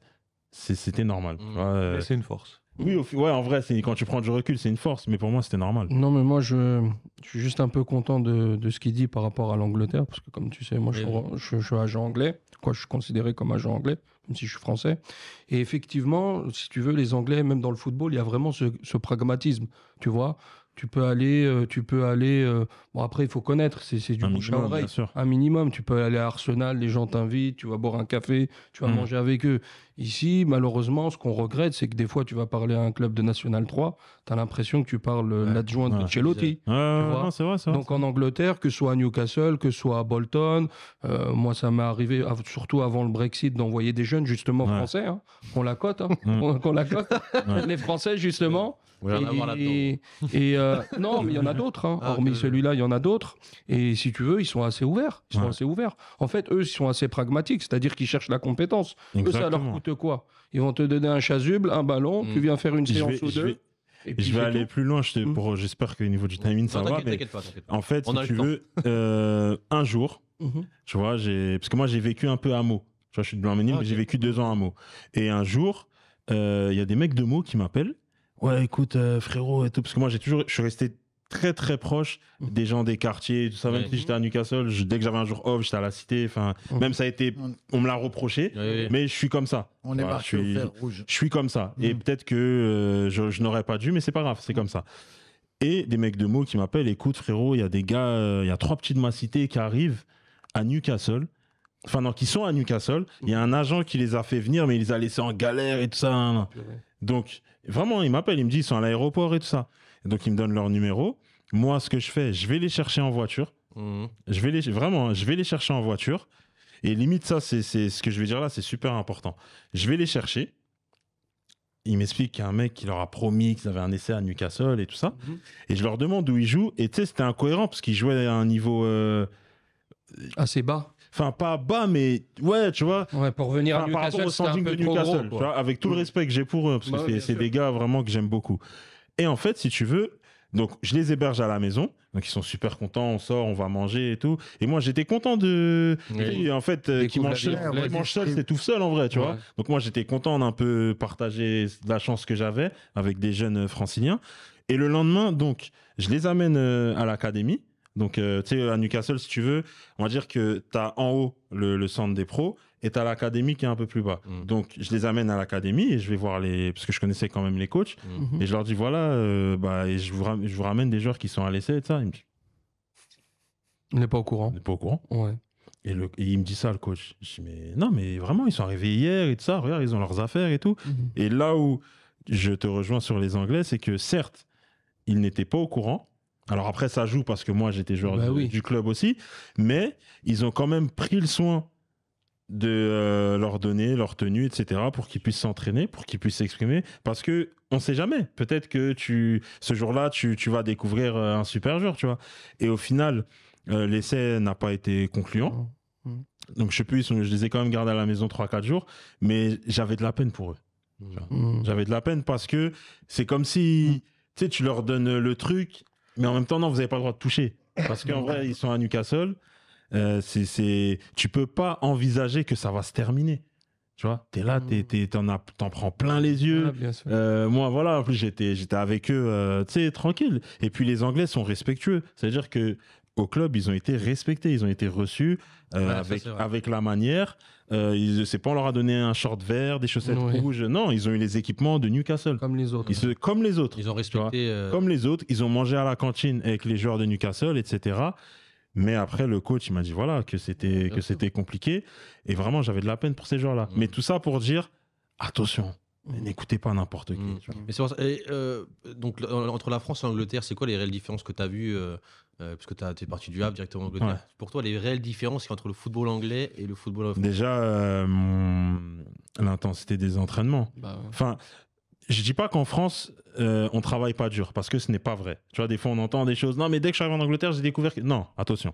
c'était normal. Mmh. Euh, c'est une force. Oui, ouais, en vrai, quand tu prends du recul, c'est une force, mais pour moi, c'était normal. Non, mais moi, je, suis juste un peu content de, ce qu'il dit par rapport à l'Angleterre, parce que comme tu sais, moi, je, suis agent anglais, quoi, je suis considéré comme agent anglais, même si je suis français. Et effectivement, si tu veux, les Anglais, même dans le football, il y a vraiment ce, ce pragmatisme, tu vois. Tu peux aller, euh, tu peux aller euh, Bon, après, il faut connaître, c'est du bouche à oreille. Un minimum. Tu peux aller à Arsenal, les gens t'invitent, tu vas boire un café, tu vas mm. manger avec eux. Ici, malheureusement, ce qu'on regrette, c'est que des fois, tu vas parler à un club de National 3, tu as l'impression que tu parles l'adjoint de Celotti. Donc en Angleterre, que ce soit à Newcastle, que ce soit à Bolton, euh, moi, ça m'est arrivé, surtout avant le Brexit, d'envoyer des jeunes, justement français, hein, qu'on la cote, hein. mm. qu'on la cote, les Français, justement. Et, euh, non, mais il y en a d'autres, hein, ah, hormis euh, celui-là, il en a d'autres. Et si tu veux, ils sont assez ouverts. Ils sont assez ouverts. En fait, eux, ils sont assez pragmatiques, c'est-à-dire qu'ils cherchent la compétence. ça leur coûte quoi Ils vont te donner un chasuble, un ballon, tu mm. viens faire une séance ou deux. je vais aller plus loin, mm. j'espère que au niveau du timing, ça va. Mais en fait, si tu veux, euh, un jour, mm-hmm. tu vois, parce que moi, j'ai vécu un peu à Meaux. je suis de blanc ah, mais j'ai vécu deux ans à Meaux. Et un jour, euh, il y a des mecs de mots qui m'appellent. Ouais, écoute, euh, frérot, et tout. Parce que moi, j'ai toujours, je suis resté très très proche mhm. des gens des quartiers tout ça même si j'étais à Newcastle dès que j'avais un jour off j'étais à la cité enfin mhm. même ça a été on me l'a reproché mais je suis comme ça on est je suis, comme ça mhm. et peut-être que euh, je, n'aurais pas dû mais c'est pas grave c'est comme ça et des mecs de mots qui m'appellent écoute frérot il y a des gars euh, il y a trois petits de ma cité qui arrivent à Newcastle enfin non qui sont à Newcastle il y a un agent qui les a fait venir mais il les a laissés en galère et tout ça donc vraiment il m'appelle il me dit ils sont à l'aéroport et tout ça donc ils me donnent leur numéro. Moi, ce que je fais, je vais les chercher en voiture. Mhm. Je vais les, vraiment, hein, je vais les chercher en voiture. Et limite, ça, c'est ce que je vais dire là, c'est super important. Je vais les chercher. Ils m'expliquent qu'il y a un mec qui leur a promis qu'ils avaient un essai à Newcastle et tout ça. Mhm. Et je leur demande où ils jouent. Et tu sais, c'était incohérent parce qu'ils jouaient à un niveau. Euh, assez bas. Enfin, pas bas, mais ouais, tu vois. Ouais, pour revenir à Newcastle, par au de Newcastle. Gros, avec tout le mhm. respect que j'ai pour eux, parce que c'est des gars vraiment que j'aime beaucoup. Et en fait, si tu veux, donc je les héberge à la maison. Donc ils sont super contents, on sort, on va manger et tout. Et moi j'étais content de en fait euh, qui c'est tout seul en vrai, tu vois. Donc moi j'étais content d'un peu partager la chance que j'avais avec des jeunes euh, franciliens. Et le lendemain, donc je les amène euh, à l'académie. Donc tu sais à Newcastle si tu veux, on va dire que tu as en haut le, le centre des pros et tu l'académie qui est un peu plus bas. Mm. Donc, je les amène à l'académie et je vais voir les. Parce que je connaissais quand même les coachs. Mm. Mm-hmm. Et je leur dis voilà, euh, bah, je, vous ramène, je vous ramène des joueurs qui sont à l'essai et ça. Il me dit n'est pas au courant. On n'est pas au courant. Ouais. Et, le, et, il me dit ça, le coach. Je dis mais non, mais vraiment, ils sont arrivés hier et tout ça. Regarde, ils ont leurs affaires et tout. Mm-hmm. Et là où je te rejoins sur les Anglais, c'est que certes, ils n'étaient pas au courant. Alors après, ça joue parce que moi, j'étais joueur bah du club aussi. Mais ils ont quand même pris le soin de euh, leur donner leur tenue, etc., pour qu'ils puissent s'entraîner, pour qu'ils puissent s'exprimer, parce que on sait jamais. Peut-être que tu, ce jour-là, tu, vas découvrir euh, un super joueur, tu vois. Et au final, euh, l'essai n'a pas été concluant. Mmh. Mmh. Donc je sais plus, je les ai quand même gardés à la maison 3-4 jours, mais j'avais de la peine pour eux. Mmh. J'avais de la peine parce que c'est comme si, tu tu leur donnes le truc, mais en même temps, non, vous n'avez pas le droit de toucher. Parce qu'en vrai, ils sont à Newcastle. Euh, c'est, c'est, tu peux pas envisager que ça va se terminer. Tu vois, t'es là, tu hmm. en t'en, prends plein les yeux. Ah, euh, moi, voilà, j'étais, j'étais avec eux, euh, tranquille. Et puis, les Anglais sont respectueux. C'est-à-dire que au club, ils ont été respectés, ils ont été reçus avec, la manière. c'est pas on leur a donné un short vert, des chaussettes rouges. Non, ils ont eu les équipements de Newcastle. Comme les autres. Comme les autres. ont Comme les autres, ils ont mangé à la cantine avec les joueurs de Newcastle, etc. Mais après, le coach, il m'a dit voilà, que c'était, que c'était compliqué. Et vraiment, j'avais de la peine pour ces joueurs-là. Mais tout ça pour dire attention. N'écoutez pas n'importe qui. Mais et, euh, donc, entre la France et l'Angleterre, c'est quoi les réelles différences que tu as vues Parce que tu es parti du Havre directement en Angleterre. Pour toi, les réelles différences entre le football anglais et le football français Déjà, euh, l'intensité des entraînements. Bah enfin, je dis pas qu'en France, euh, on travaille pas dur parce que ce n'est pas vrai. Tu vois, des fois on entend des choses. Non, mais dès que je suis arrivé en Angleterre, j'ai découvert que non. Attention.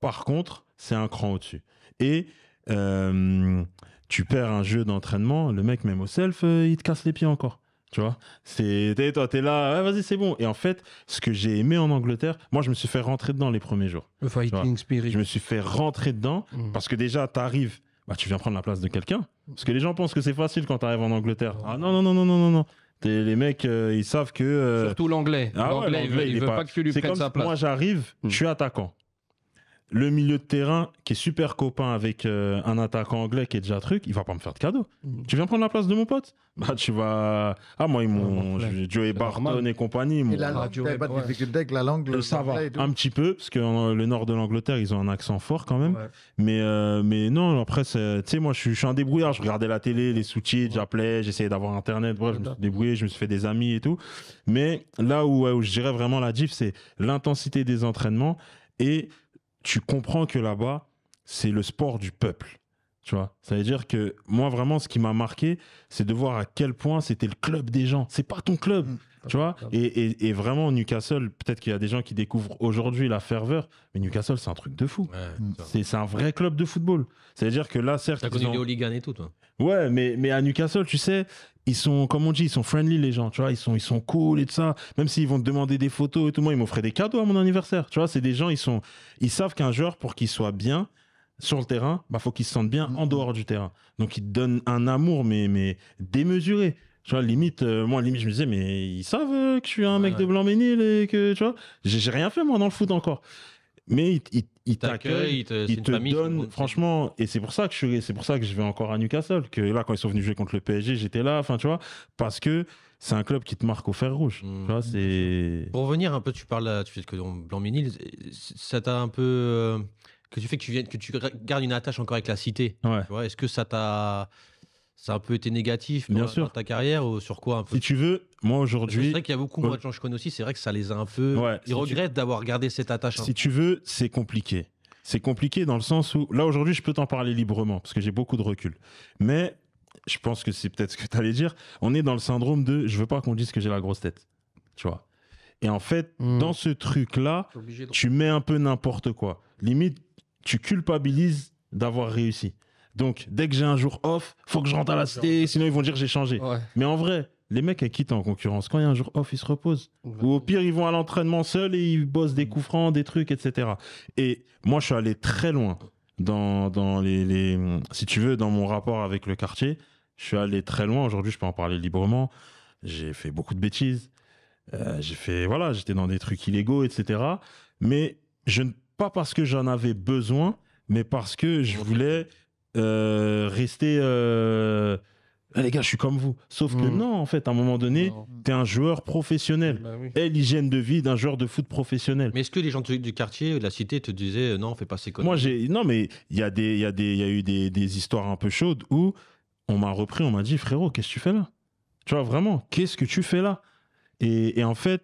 Par contre, c'est un cran au-dessus. Et euh, tu perds un jeu d'entraînement, le mec même au self, euh, il te casse les pieds encore. Tu vois, c'est toi, t'es là, vas-y, c'est bon. Et en fait, ce que j'ai aimé en Angleterre, moi, je me suis fait rentrer dedans les premiers jours. Le fighting spirit. Je me suis fait rentrer dedans mm. parce que déjà, t'arrives, bah, tu viens prendre la place de quelqu'un. Parce que les gens pensent que c'est facile quand tu arrives en Angleterre. Ah non, non, non, non, non, non les mecs, euh, ils savent que. Euh, Surtout l'anglais. Ah l'anglais, il, veut pas... que tu lui comme sa place. moi j'arrive, je hmm. suis attaquant le milieu de terrain qui est super copain avec euh, un attaquant anglais qui est déjà truc, il va pas me faire de cadeau. Mm. Tu viens prendre la place de mon pote Bah tu vas ah moi ils m'ont Joey Barton et compagnie. Et la langue, pas de difficulté avec la langue, le euh, ça va un petit peu parce que euh, le nord de l'Angleterre ils ont un accent fort quand même. Mais mais non après tu sais moi je suis un débrouillard, je regardais la télé, les sous-titres, j'appelais, j'essayais d'avoir internet, bref je me suis débrouillé, je me suis fait des amis et tout. Mais là où, je dirais vraiment la diff c'est l'intensité des entraînements et tu comprends que là-bas, c'est le sport du peuple. Tu vois, ça veut dire que moi vraiment, ce qui m'a marqué, c'est de voir à quel point c'était le club des gens. C'est pas ton club, mmh. tu vois. Mmh. Et, et, vraiment Newcastle, peut-être qu'il y a des gens qui découvrent aujourd'hui la ferveur, mais Newcastle, c'est un truc de fou. Mmh. c'est un vrai club de football. Ça veut dire que là, certes, t'as connu les les et tout, toi. Ouais, mais mais à Newcastle, tu sais, ils sont, comme on dit, ils sont friendly les gens, tu vois, ils sont, ils sont cool et tout ça. Même s'ils vont te demander des photos et tout, moi, ils m'offraient des cadeaux à mon anniversaire, tu vois. C'est des gens, ils sont, ils savent qu'un joueur pour qu'il soit bien, sur le terrain, bah, faut qu'ils se sentent bien en mm-hmm. dehors du terrain. Donc, ils te donnent un amour, mais, mais démesuré. Tu vois, limite, euh, moi, limite, je me disais, mais ils savent euh, que je suis un mec de Blanc-Ménil et que, tu vois, j'ai rien fait, moi, dans le foot encore. Mais ils, t'accueillent, ils te, donnent, franchement, et c'est pour ça que je c'est pour ça que je vais encore à Newcastle, que là, quand ils sont venus jouer contre le PSG, j'étais là, enfin, tu vois, parce que c'est un club qui te marque au fer rouge. Mm, tu vois, c'est... Pour revenir un peu, tu parles, là, tu fais que Blanc-Ménil, ça t'a un peu euh, que tu fais que tu viennes, que tu gardes une attache encore avec la cité. Ouais. Est-ce que ça t'a ça a un peu été négatif Bien dans, sûr. ta carrière ou sur quoi Si tu veux, moi aujourd'hui. C'est vrai qu'il y a beaucoup, de gens que je connais aussi, c'est vrai que ça les a un peu. ils regrettent d'avoir gardé cette attache. Hein. Si tu veux, c'est compliqué. C'est compliqué dans le sens où, là aujourd'hui, je peux t'en parler librement parce que j'ai beaucoup de recul. Mais je pense que c'est peut-être ce que tu allais dire. On est dans le syndrome de je veux pas qu'on dise que j'ai la grosse tête. Tu vois Et en fait, hmm. dans ce truc-là, tu mets un peu n'importe quoi. Limite, tu culpabilises d'avoir réussi. Donc, dès que j'ai un jour off, faut que je rentre à la cité, sinon ils vont dire j'ai changé. Mais en vrai, les mecs, ils quittent en concurrence. Quand il y a un jour off, ils se reposent. Ou au pire, ils vont à l'entraînement seuls et ils bossent des coups francs, des trucs, etc. Et moi, je suis allé très loin dans, dans les, Si tu veux, dans mon rapport avec le quartier, je suis allé très loin. Aujourd'hui, je peux en parler librement. J'ai fait beaucoup de bêtises. Euh, j'ai fait. Voilà, j'étais dans des trucs illégaux, etc. Mais je ne pas parce que j'en avais besoin, mais parce que je voulais euh, rester. Euh, ah, les gars, je suis comme vous. Sauf que mm. non, en fait, à un moment donné, tu es un joueur professionnel. Eh ben et l'hygiène de vie d'un joueur de foot professionnel. Mais est-ce que les gens du, quartier, de la cité, te disaient euh, non, fais pas ces conneries Moi, j'ai. Non, mais il y, a des, y a eu des, histoires un peu chaudes où on m'a repris, on m'a dit frérot, qu'est-ce que tu fais là Tu vois, vraiment, qu'est-ce que tu fais là et, et en fait,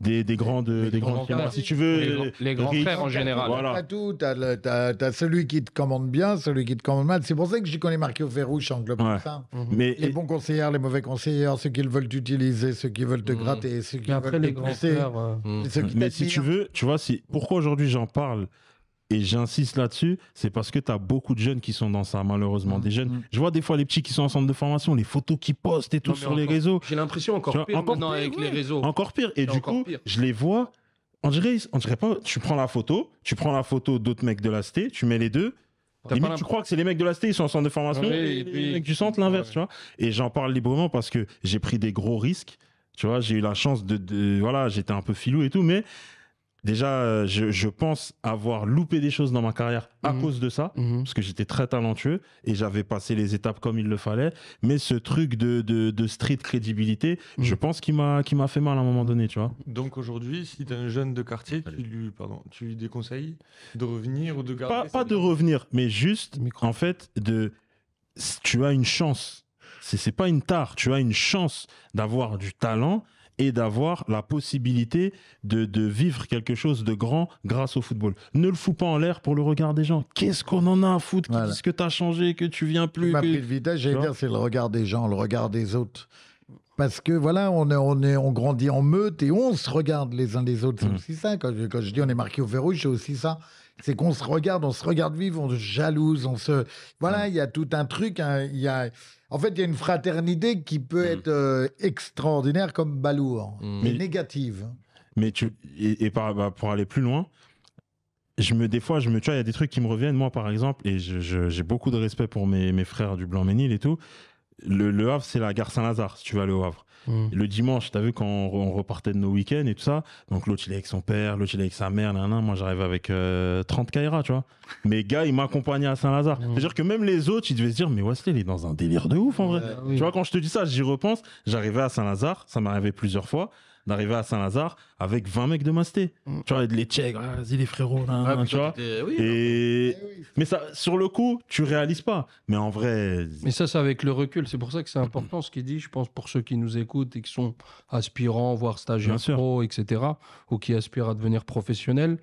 des, des grands des si tu veux. Les, grands frères en général. Voilà. T'as tout, t'as celui qui te commande bien, celui qui te commande mal. C'est pour ça que j'y connais marqué au fer rouge en globe mhm. Mais les bons conseillers, les mauvais conseillers, ceux qui veulent t'utiliser, ceux qui veulent te mhm. gratter, ceux qui veulent les te pousser euh, Mais si tu veux, tu vois, si pourquoi aujourd'hui j'en parle et j'insiste là-dessus, c'est parce que tu as beaucoup de jeunes qui sont dans ça, malheureusement. Mmh, des jeunes. Mmh. Je vois des fois les petits qui sont en centre de formation, les photos qu'ils postent et tout sur les réseaux. J'ai l'impression encore pire maintenant avec les réseaux. Encore pire. Et du coup, je les vois. On dirait, on dirait pas, tu prends la photo, tu prends la photo d'autres mecs de la cité, tu mets les deux, Limite, tu crois que c'est les mecs de la cité, ils sont en centre de formation, et, puis... les mecs du centre, l'inverse, tu vois. Et j'en parle librement parce que j'ai pris des gros risques. Tu vois, j'ai eu la chance de, de voilà, j'étais un peu filou et tout, mais Déjà, euh, je, pense avoir loupé des choses dans ma carrière à mhm. cause de ça, mhm. parce que j'étais très talentueux et j'avais passé les étapes comme il le fallait. Mais ce truc de, de, street crédibilité, mhm. je pense qu'il m'a fait mal à un moment donné, tu vois. Donc aujourd'hui, si tu es un jeune de quartier, tu lui, pardon, tu lui déconseilles de revenir ou de garder. Pas, de revenir, mais juste, en fait, de, tu as une chance. C'est pas une tare, tu as une chance d'avoir du talent et d'avoir la possibilité de, de, vivre quelque chose de grand grâce au football. Ne le fous pas en l'air pour le regard des gens. Qu'est-ce qu'on en a à foutre Qu'est-ce que tu as changé, que tu viens plus Ma que... vitesse, j'allais dire, c'est le regard des gens, le regard des autres. Parce que voilà, on, est, on, est, on grandit en meute et on se regarde les uns les autres. C'est mmh. aussi ça. Quand je, dis on est marqué au fer rouge, c'est aussi ça. C'est qu'on se regarde, on se regarde vivre, on se jalouse, on se. Voilà, mmh. il y a tout un truc. Hein. Il y a en fait, il y a une fraternité qui peut mm. être euh, extraordinaire comme balourd, mm. mais, négative. Mais tu et, bah, pour aller plus loin, je me des fois je me il y a des trucs qui me reviennent moi par exemple et j'ai beaucoup de respect pour mes, frères du Blanc-Ménil et tout. Le, le Havre c'est la gare Saint-Lazare si tu vas aller au Havre. Mm. Le dimanche, t'as vu quand on, repartait de nos week-ends et tout ça. Donc l'autre il est avec son père, l'autre il est avec sa mère, moi j'arrive avec 30 euh, Kaira, tu vois. Mes gars, ils m'accompagnaient à Saint-Lazare. Mm. C'est-à-dire que même les autres, ils devaient se dire, mais Wesley, il est dans un délire de ouf en vrai. Tu vois, quand je te dis ça, j'y repense. J'arrivais à Saint-Lazare, ça m'arrivait plusieurs fois d'arriver à Saint-Lazare avec 20 mecs de Masté. Mm. Tu vois, de les tchèques ah, vas-y les frérots, ah, tu vois. et... Mais ça, sur le coup, tu réalises pas. Mais en vrai. Mais ça, c'est avec le recul. C'est pour ça que c'est important ce qu'il dit, je pense, pour ceux qui nous écoutent et qui sont aspirants, voire stagiaires pro, etc., ou qui aspirent à devenir professionnels.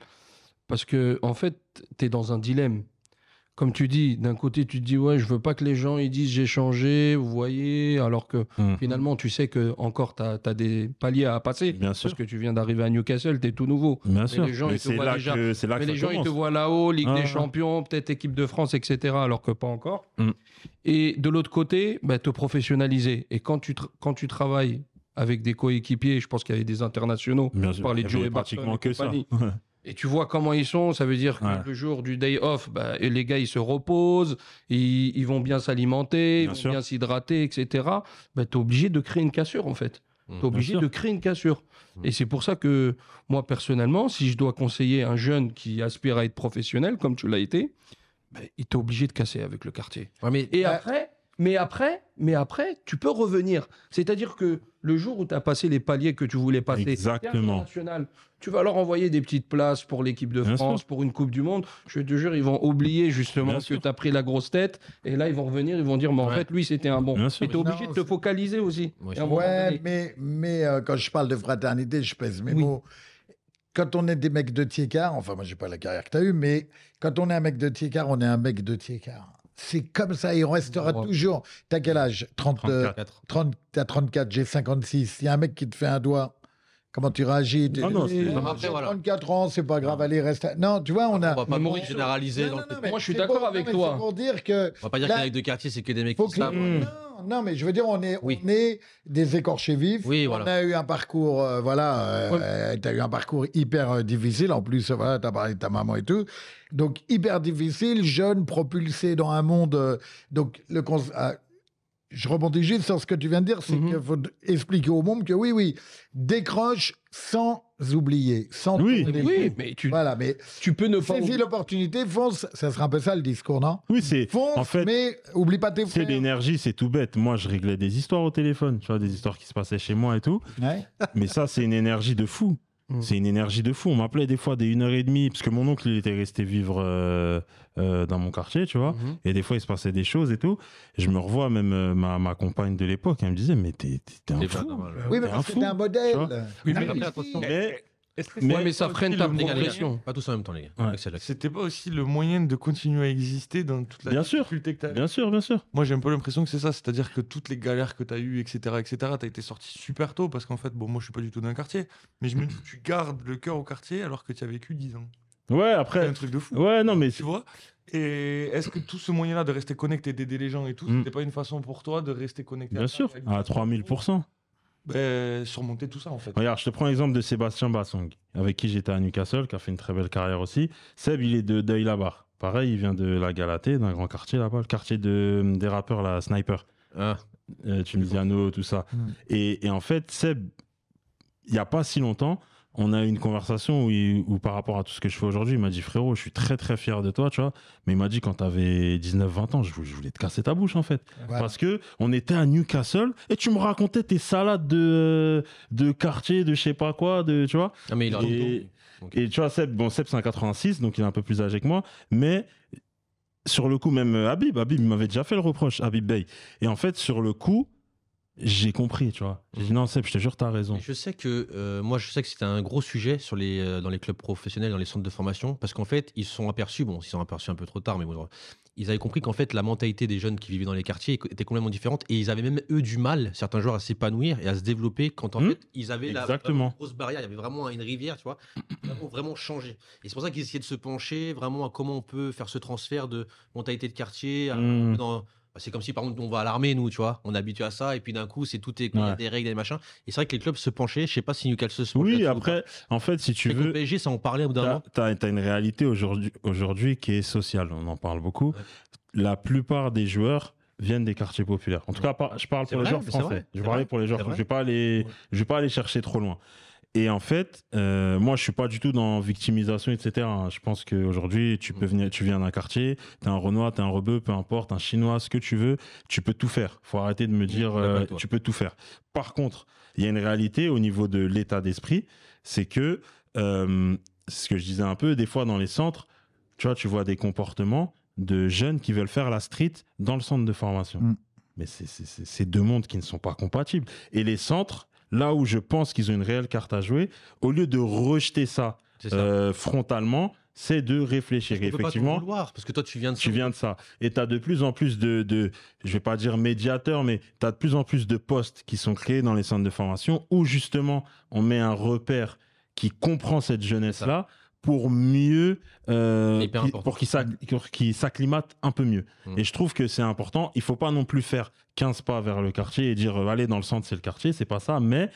Parce que, en fait, tu es dans un dilemme comme tu dis, d'un côté, tu te dis, ouais, je veux pas que les gens ils disent j'ai changé, vous voyez, alors que hmm. finalement, tu sais que encore, tu as, des paliers à passer. Bien sûr. Parce que tu viens d'arriver à Newcastle, tu es tout nouveau. Bien mais Les gens, ils te voient là mais les gens, ils te voient là-haut, Ligue des ah, ah. Champions, peut-être équipe de France, etc., alors que pas encore. Hmm. Et de l'autre côté, bah, te professionnaliser. Et quand tu, quand tu travailles avec des coéquipiers, je pense qu'il y avait des internationaux, Bien on de Joe que ça. Et tu vois comment ils sont, ça veut dire que le jour du day off, bah, les gars, ils se reposent, ils, vont bien s'alimenter, ils vont bien s'hydrater, etc. Bah, t'es tu es obligé de créer une cassure, en fait. Mm. T'es obligé de créer une cassure. Mm. Et c'est pour ça que moi, personnellement, si je dois conseiller un jeune qui aspire à être professionnel, comme tu l'as été, bah, il est obligé de casser avec le quartier. mais et après, mais après, mais après, tu peux revenir. C'est-à-dire que le jour où tu as passé les paliers que tu voulais passer, Exactement. tu vas leur envoyer des petites places pour l'équipe de France, pour une Coupe du Monde. Je te jure, ils vont oublier justement que tu as pris la grosse tête. Et là, ils vont revenir, ils vont dire, mais en fait, lui, c'était un bon. tu es obligé de te focaliser aussi. ouais, mais, mais euh, quand je parle de fraternité, je pèse mes mots quand on est des mecs de Tiécart, enfin moi j'ai pas la carrière que tu as eue, mais quand on est un mec de Tiécart, on est un mec de Tiécart. C'est comme ça il restera toujours. T'as quel âge 30, 34. Euh, t'as 34, j'ai 56. Il y a un mec qui te fait un doigt, comment tu réagis. Non, non, 34 ans, c'est pas grave, ah. allez, reste. Non, tu vois, on a. On va pas mourir généralisé. Moi, je suis d'accord avec toi. Pour dire que. On va pas dire là... qu'il de quartier, c'est que des mecs qui que... Non, mais je veux dire, on est, on est des écorchés vifs. Oui, voilà. On a eu un parcours, euh, voilà, euh, euh, t'as eu un parcours hyper difficile. En plus, voilà, t'as parlé de ta maman et tout. Donc, hyper difficile, jeune, propulsé dans un monde. donc, le, je rebondis juste sur ce que tu viens de dire, c'est mhm. qu'il faut expliquer au monde que oui, oui, décroche sans oublier, sans oui, oui mais tu mais tu peux ne pas saisis l'opportunité, fonce. Ça sera un peu ça le discours, non Oui, c'est fonce, en fait, mais oublie pas tes frères. C'est l'énergie, c'est tout bête. Moi, je réglais des histoires au téléphone, tu vois, des histoires qui se passaient chez moi et tout. mais ça, c'est une énergie de fou. Mm. C'est une énergie de fou. On m'appelait des fois dès 1h30 parce que mon oncle il était resté vivre euh, euh, dans mon quartier, tu vois. Mhm. Et des fois, il se passait des choses et tout. Je me revois, même euh, ma, ma, compagne de l'époque, elle me disait, mais t'es un fou. Oui, mais parce un modèle. Oui, mais, ça freine ta progression. Pas tous en même temps, les C'était pas aussi le moyen de continuer à exister dans toute la bien sûr. Bien sûr, bien sûr. Moi, j'ai un peu l'impression que c'est ça. C'est-à-dire que toutes les galères que t'as eues, etc., etc., t'as été sorti super tôt parce qu'en fait, bon, moi, je suis pas du tout d'un quartier. Mais je me dis, tu gardes le cœur au quartier alors que tu as vécu 10 ans. Ouais, après. C'est un truc de fou. Ouais, non, mais. Tu vois et est-ce que tout ce moyen-là de rester connecté, d'aider les gens et tout, ce mm. c'était pas une façon pour toi de rester connecté Bien sûr, à 3000%. Ben, surmonter tout ça en fait. Regarde, je te prends l'exemple de Sébastien Bassong, avec qui j'étais à Newcastle, qui a fait une très belle carrière aussi. Seb, il est de deuil Pareil, il vient de la Galatée, d'un grand quartier là-bas, le quartier de, des rappeurs, la Sniper. Ah. Euh, tout ça. Mm. Et, et en fait, Seb, il n'y a pas si longtemps, on a eu une conversation où, par rapport à tout ce que je fais aujourd'hui, il m'a dit frérot, je suis très très fier de toi, tu vois. Mais il m'a dit quand tu avais 19-20 ans, je, voulais te casser ta bouche en fait. Parce que on était à Newcastle et tu me racontais tes salades de, de quartier, de je sais pas quoi, de, tu vois. Ah, et, et tu vois, Seb, bon, Seb c'est un 86, donc il est un peu plus âgé que moi, mais sur le coup, même Habib, Habib m'avait déjà fait le reproche, Habib Bey. Et en fait, sur le coup, j'ai compris, tu vois. Mhm. non, Seb, je te jure, as raison. je sais que, euh, moi, je sais que c'était un gros sujet sur les, euh, dans les clubs professionnels, dans les centres de formation, parce qu'en fait, ils se sont aperçus, bon, ils se sont aperçus un peu trop tard, mais ils avaient compris qu'en fait, la mentalité des jeunes qui vivaient dans les quartiers était complètement différente et ils avaient même, eux, du mal, certains joueurs, à s'épanouir et à se développer quand en mhm. fait, ils avaient la grosse barrière. Il y avait vraiment une rivière, tu vois, vraiment, vraiment changé. Et c'est pour ça qu'ils essayaient de se pencher vraiment à comment on peut faire ce transfert de mentalité de quartier mhm. dans bah, c'est comme si, par exemple, on va à l'armée, nous, tu vois. On est habitué à ça. Et puis d'un coup, c'est tout est, a des règles, des machins. Et c'est vrai que les clubs se penchaient. Je sais pas si Newcastle se Oui, après, en fait, si tu veux. Le PSG, ça en parlait au bout d'un moment. Tu as une réalité aujourd'hui aujourd'hui qui est sociale. On en parle beaucoup. La plupart des joueurs viennent des quartiers populaires. En tout cas, je parle pour les, joueurs français. Je ne pour les joueurs. Je je vais pas aller chercher trop loin. Et en fait, euh, moi, je suis pas du tout dans victimisation, etc. Hein. Je pense qu'aujourd'hui, tu peux venir, tu viens d'un quartier, tu es un Renoir, es un Rebeu, peu importe, un Chinois, ce que tu veux, tu peux tout faire. Faut arrêter de me dire, euh, tu peux tout faire. Par contre, il y a une réalité au niveau de l'état d'esprit, c'est que, euh, ce que je disais un peu, des fois dans les centres, tu vois, tu vois des comportements de jeunes qui veulent faire la street dans le centre de formation. Mm. Mais c'est deux mondes qui ne sont pas compatibles. Et les centres, là où je pense qu'ils ont une réelle carte à jouer, au lieu de rejeter ça, euh, frontalement, c'est de réfléchir. effectivement, parce que toi, tu viens de ça. Tu viens de ça. Et tu as de plus en plus de, je vais pas dire médiateurs, mais tu as de plus en plus de postes qui sont créés dans les centres de formation où justement, on met un repère qui comprend cette jeunesse-là pour mieux euh, pour qu'ils s'acclimatent un peu mieux. Mm. Et je trouve que c'est important. Il faut pas non plus faire 15 pas vers le quartier et dire euh, allez dans le centre c'est le quartier, c'est pas ça, mais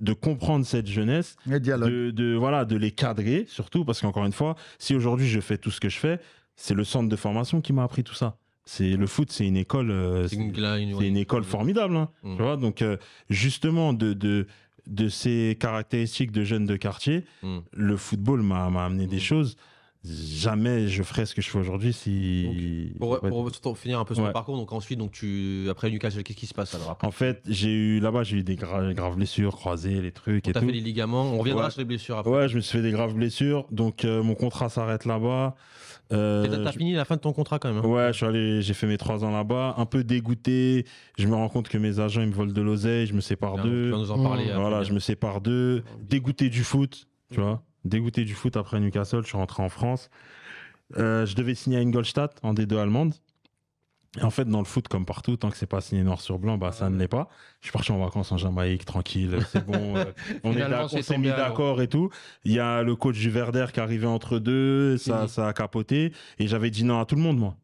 de comprendre cette jeunesse, de, voilà de les cadrer surtout parce qu'encore une fois, si aujourd'hui je fais tout ce que je fais, c'est le centre de formation qui m'a appris tout ça. C'est le foot, c'est une école, euh, c'est une, école formidable. Hein. Mm. vois donc justement de de ces caractéristiques de jeune de quartier, hmm. le football m'a amené des hmm. choses. Jamais je ferais ce que je fais aujourd'hui si. pour, finir un peu sur le parcours, donc ensuite, donc tu, après Lucas qu'est-ce qui se passe alors après En fait, j'ai eu là-bas, j'ai eu des graves blessures, croisées, les trucs. as tout. fait les ligaments, on reviendra sur les blessures après. Ouais, je me suis fait des graves blessures, donc euh, mon contrat s'arrête là-bas. Euh, T'as fini la fin de ton contrat quand même. Hein. Ouais, je suis allé, j'ai fait mes trois ans là-bas, un peu dégoûté. Je me rends compte que mes agents ils me volent de l'oseille, je me sépare d'eux. nous en parler. Mmh. Voilà, je me sépare d'eux. Dégoûté du foot, tu mmh. vois. Dégoûté du foot après Newcastle, je suis rentré en France. Euh, je devais signer à Ingolstadt en D2 allemande. Et en fait, dans le foot, comme partout, tant que c'est pas signé noir sur blanc, bah, ça ne l'est pas. Je suis parti en vacances en Jamaïque, tranquille, c'est bon. Euh, on est s'est mis d'accord et tout. Il y a le coach du Verder qui arrivait entre deux, ça, ça a capoté. Et j'avais dit non à tout le monde, moi.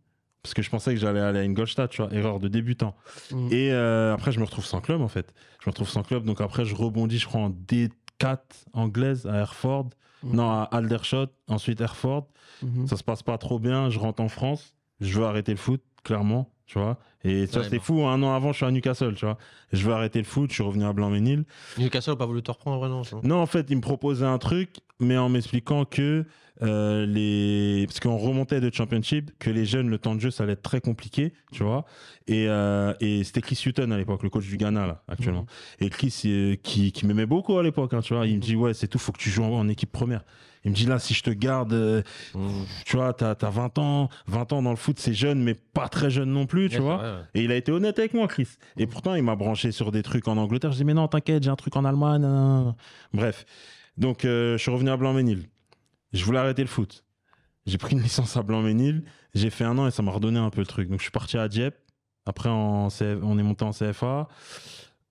Parce que je pensais que j'allais aller à Ingolstadt, tu vois, erreur de débutant. Mm. Et euh, après, je me retrouve sans club, en fait. Je me retrouve sans club. Donc après, je rebondis, je crois, en D4 anglaise à Hereford. Mm. Non, à Aldershot, ensuite Hereford. Mm-hmm. Ça se passe pas trop bien. Je rentre en France je veux arrêter le foot, clairement, tu vois. Et ça, c'était fou. Un an avant, je suis à Newcastle, tu vois. Je veux arrêter le foot, je suis revenu à Blanc-Ménil. Newcastle n'a pas voulu te reprendre, non Non, en fait, il me proposait un truc, mais en m'expliquant que euh, les. Parce qu'on remontait de Championship, que les jeunes, le temps de jeu, ça allait être très compliqué, tu vois. Et, euh, c'était Chris Sutton à l'époque, le coach du Ghana, actuellement. Mhm. Et Chris, euh, qui, m'aimait beaucoup à l'époque, hein, tu vois. Il me dit, ouais, c'est tout, faut que tu joues en équipe première. Il me dit là, si je te garde, euh, mmh. tu vois, t'as as 20 ans, 20 ans dans le foot, c'est jeune, mais pas très jeune non plus, tu vois. Et il a été honnête avec moi, Chris. Et mmh. pourtant, il m'a branché sur des trucs en Angleterre. Je dis mais non, t'inquiète, j'ai un truc en Allemagne. Bref, donc euh, je suis revenu à Blanc-Ménil. Je voulais arrêter le foot. J'ai pris une licence à Blanc-Ménil. J'ai fait un an et ça m'a redonné un peu le truc. Donc je suis parti à Dieppe. Après, on, on est monté en CFA.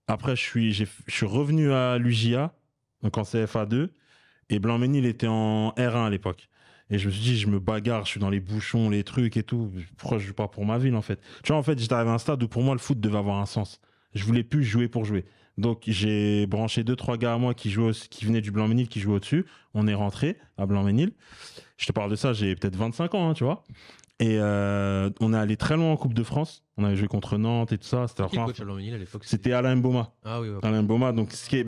Après, je suis, je suis revenu à l'UJA, donc en CFA 2. Et Blanc-Ménil était en R1 à l'époque. Et je me suis dit, je me bagarre, je suis dans les bouchons, les trucs et tout. Pourquoi je joue pas pour ma ville, en fait Tu vois, en fait, j'étais arrivé à un stade où pour moi, le foot devait avoir un sens. Je voulais plus jouer pour jouer. Donc, j'ai branché deux, trois gars à moi qui, jouaient, qui venaient du Blanc-Ménil, qui jouaient au-dessus. On est rentré à Blanc-Ménil. Je te parle de ça, j'ai peut-être 25 ans, hein, tu vois. Et euh, on est allé très loin en Coupe de France. On avait joué contre Nantes et tout ça. C'était Alain Boma. Ah oui, Alain bah,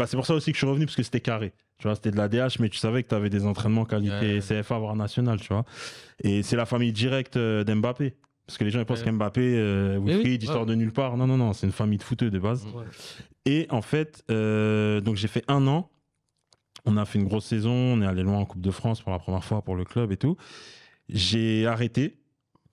c'est pour ça aussi que je suis revenu, parce que c'était carré. Tu vois, c'était de la DH, mais tu savais que tu avais des entraînements qualité CFA, voire national, tu vois. Et c'est la famille directe euh, d'Mbappé. Parce que les gens pensent qu'Mbappé, euh, oui, de nulle part. Non, non, non, c'est une famille de fouteux de base. Et en fait, euh, donc j'ai fait un an. On a fait une grosse saison. On est allé loin en Coupe de France pour la première fois pour le club et tout. J'ai arrêté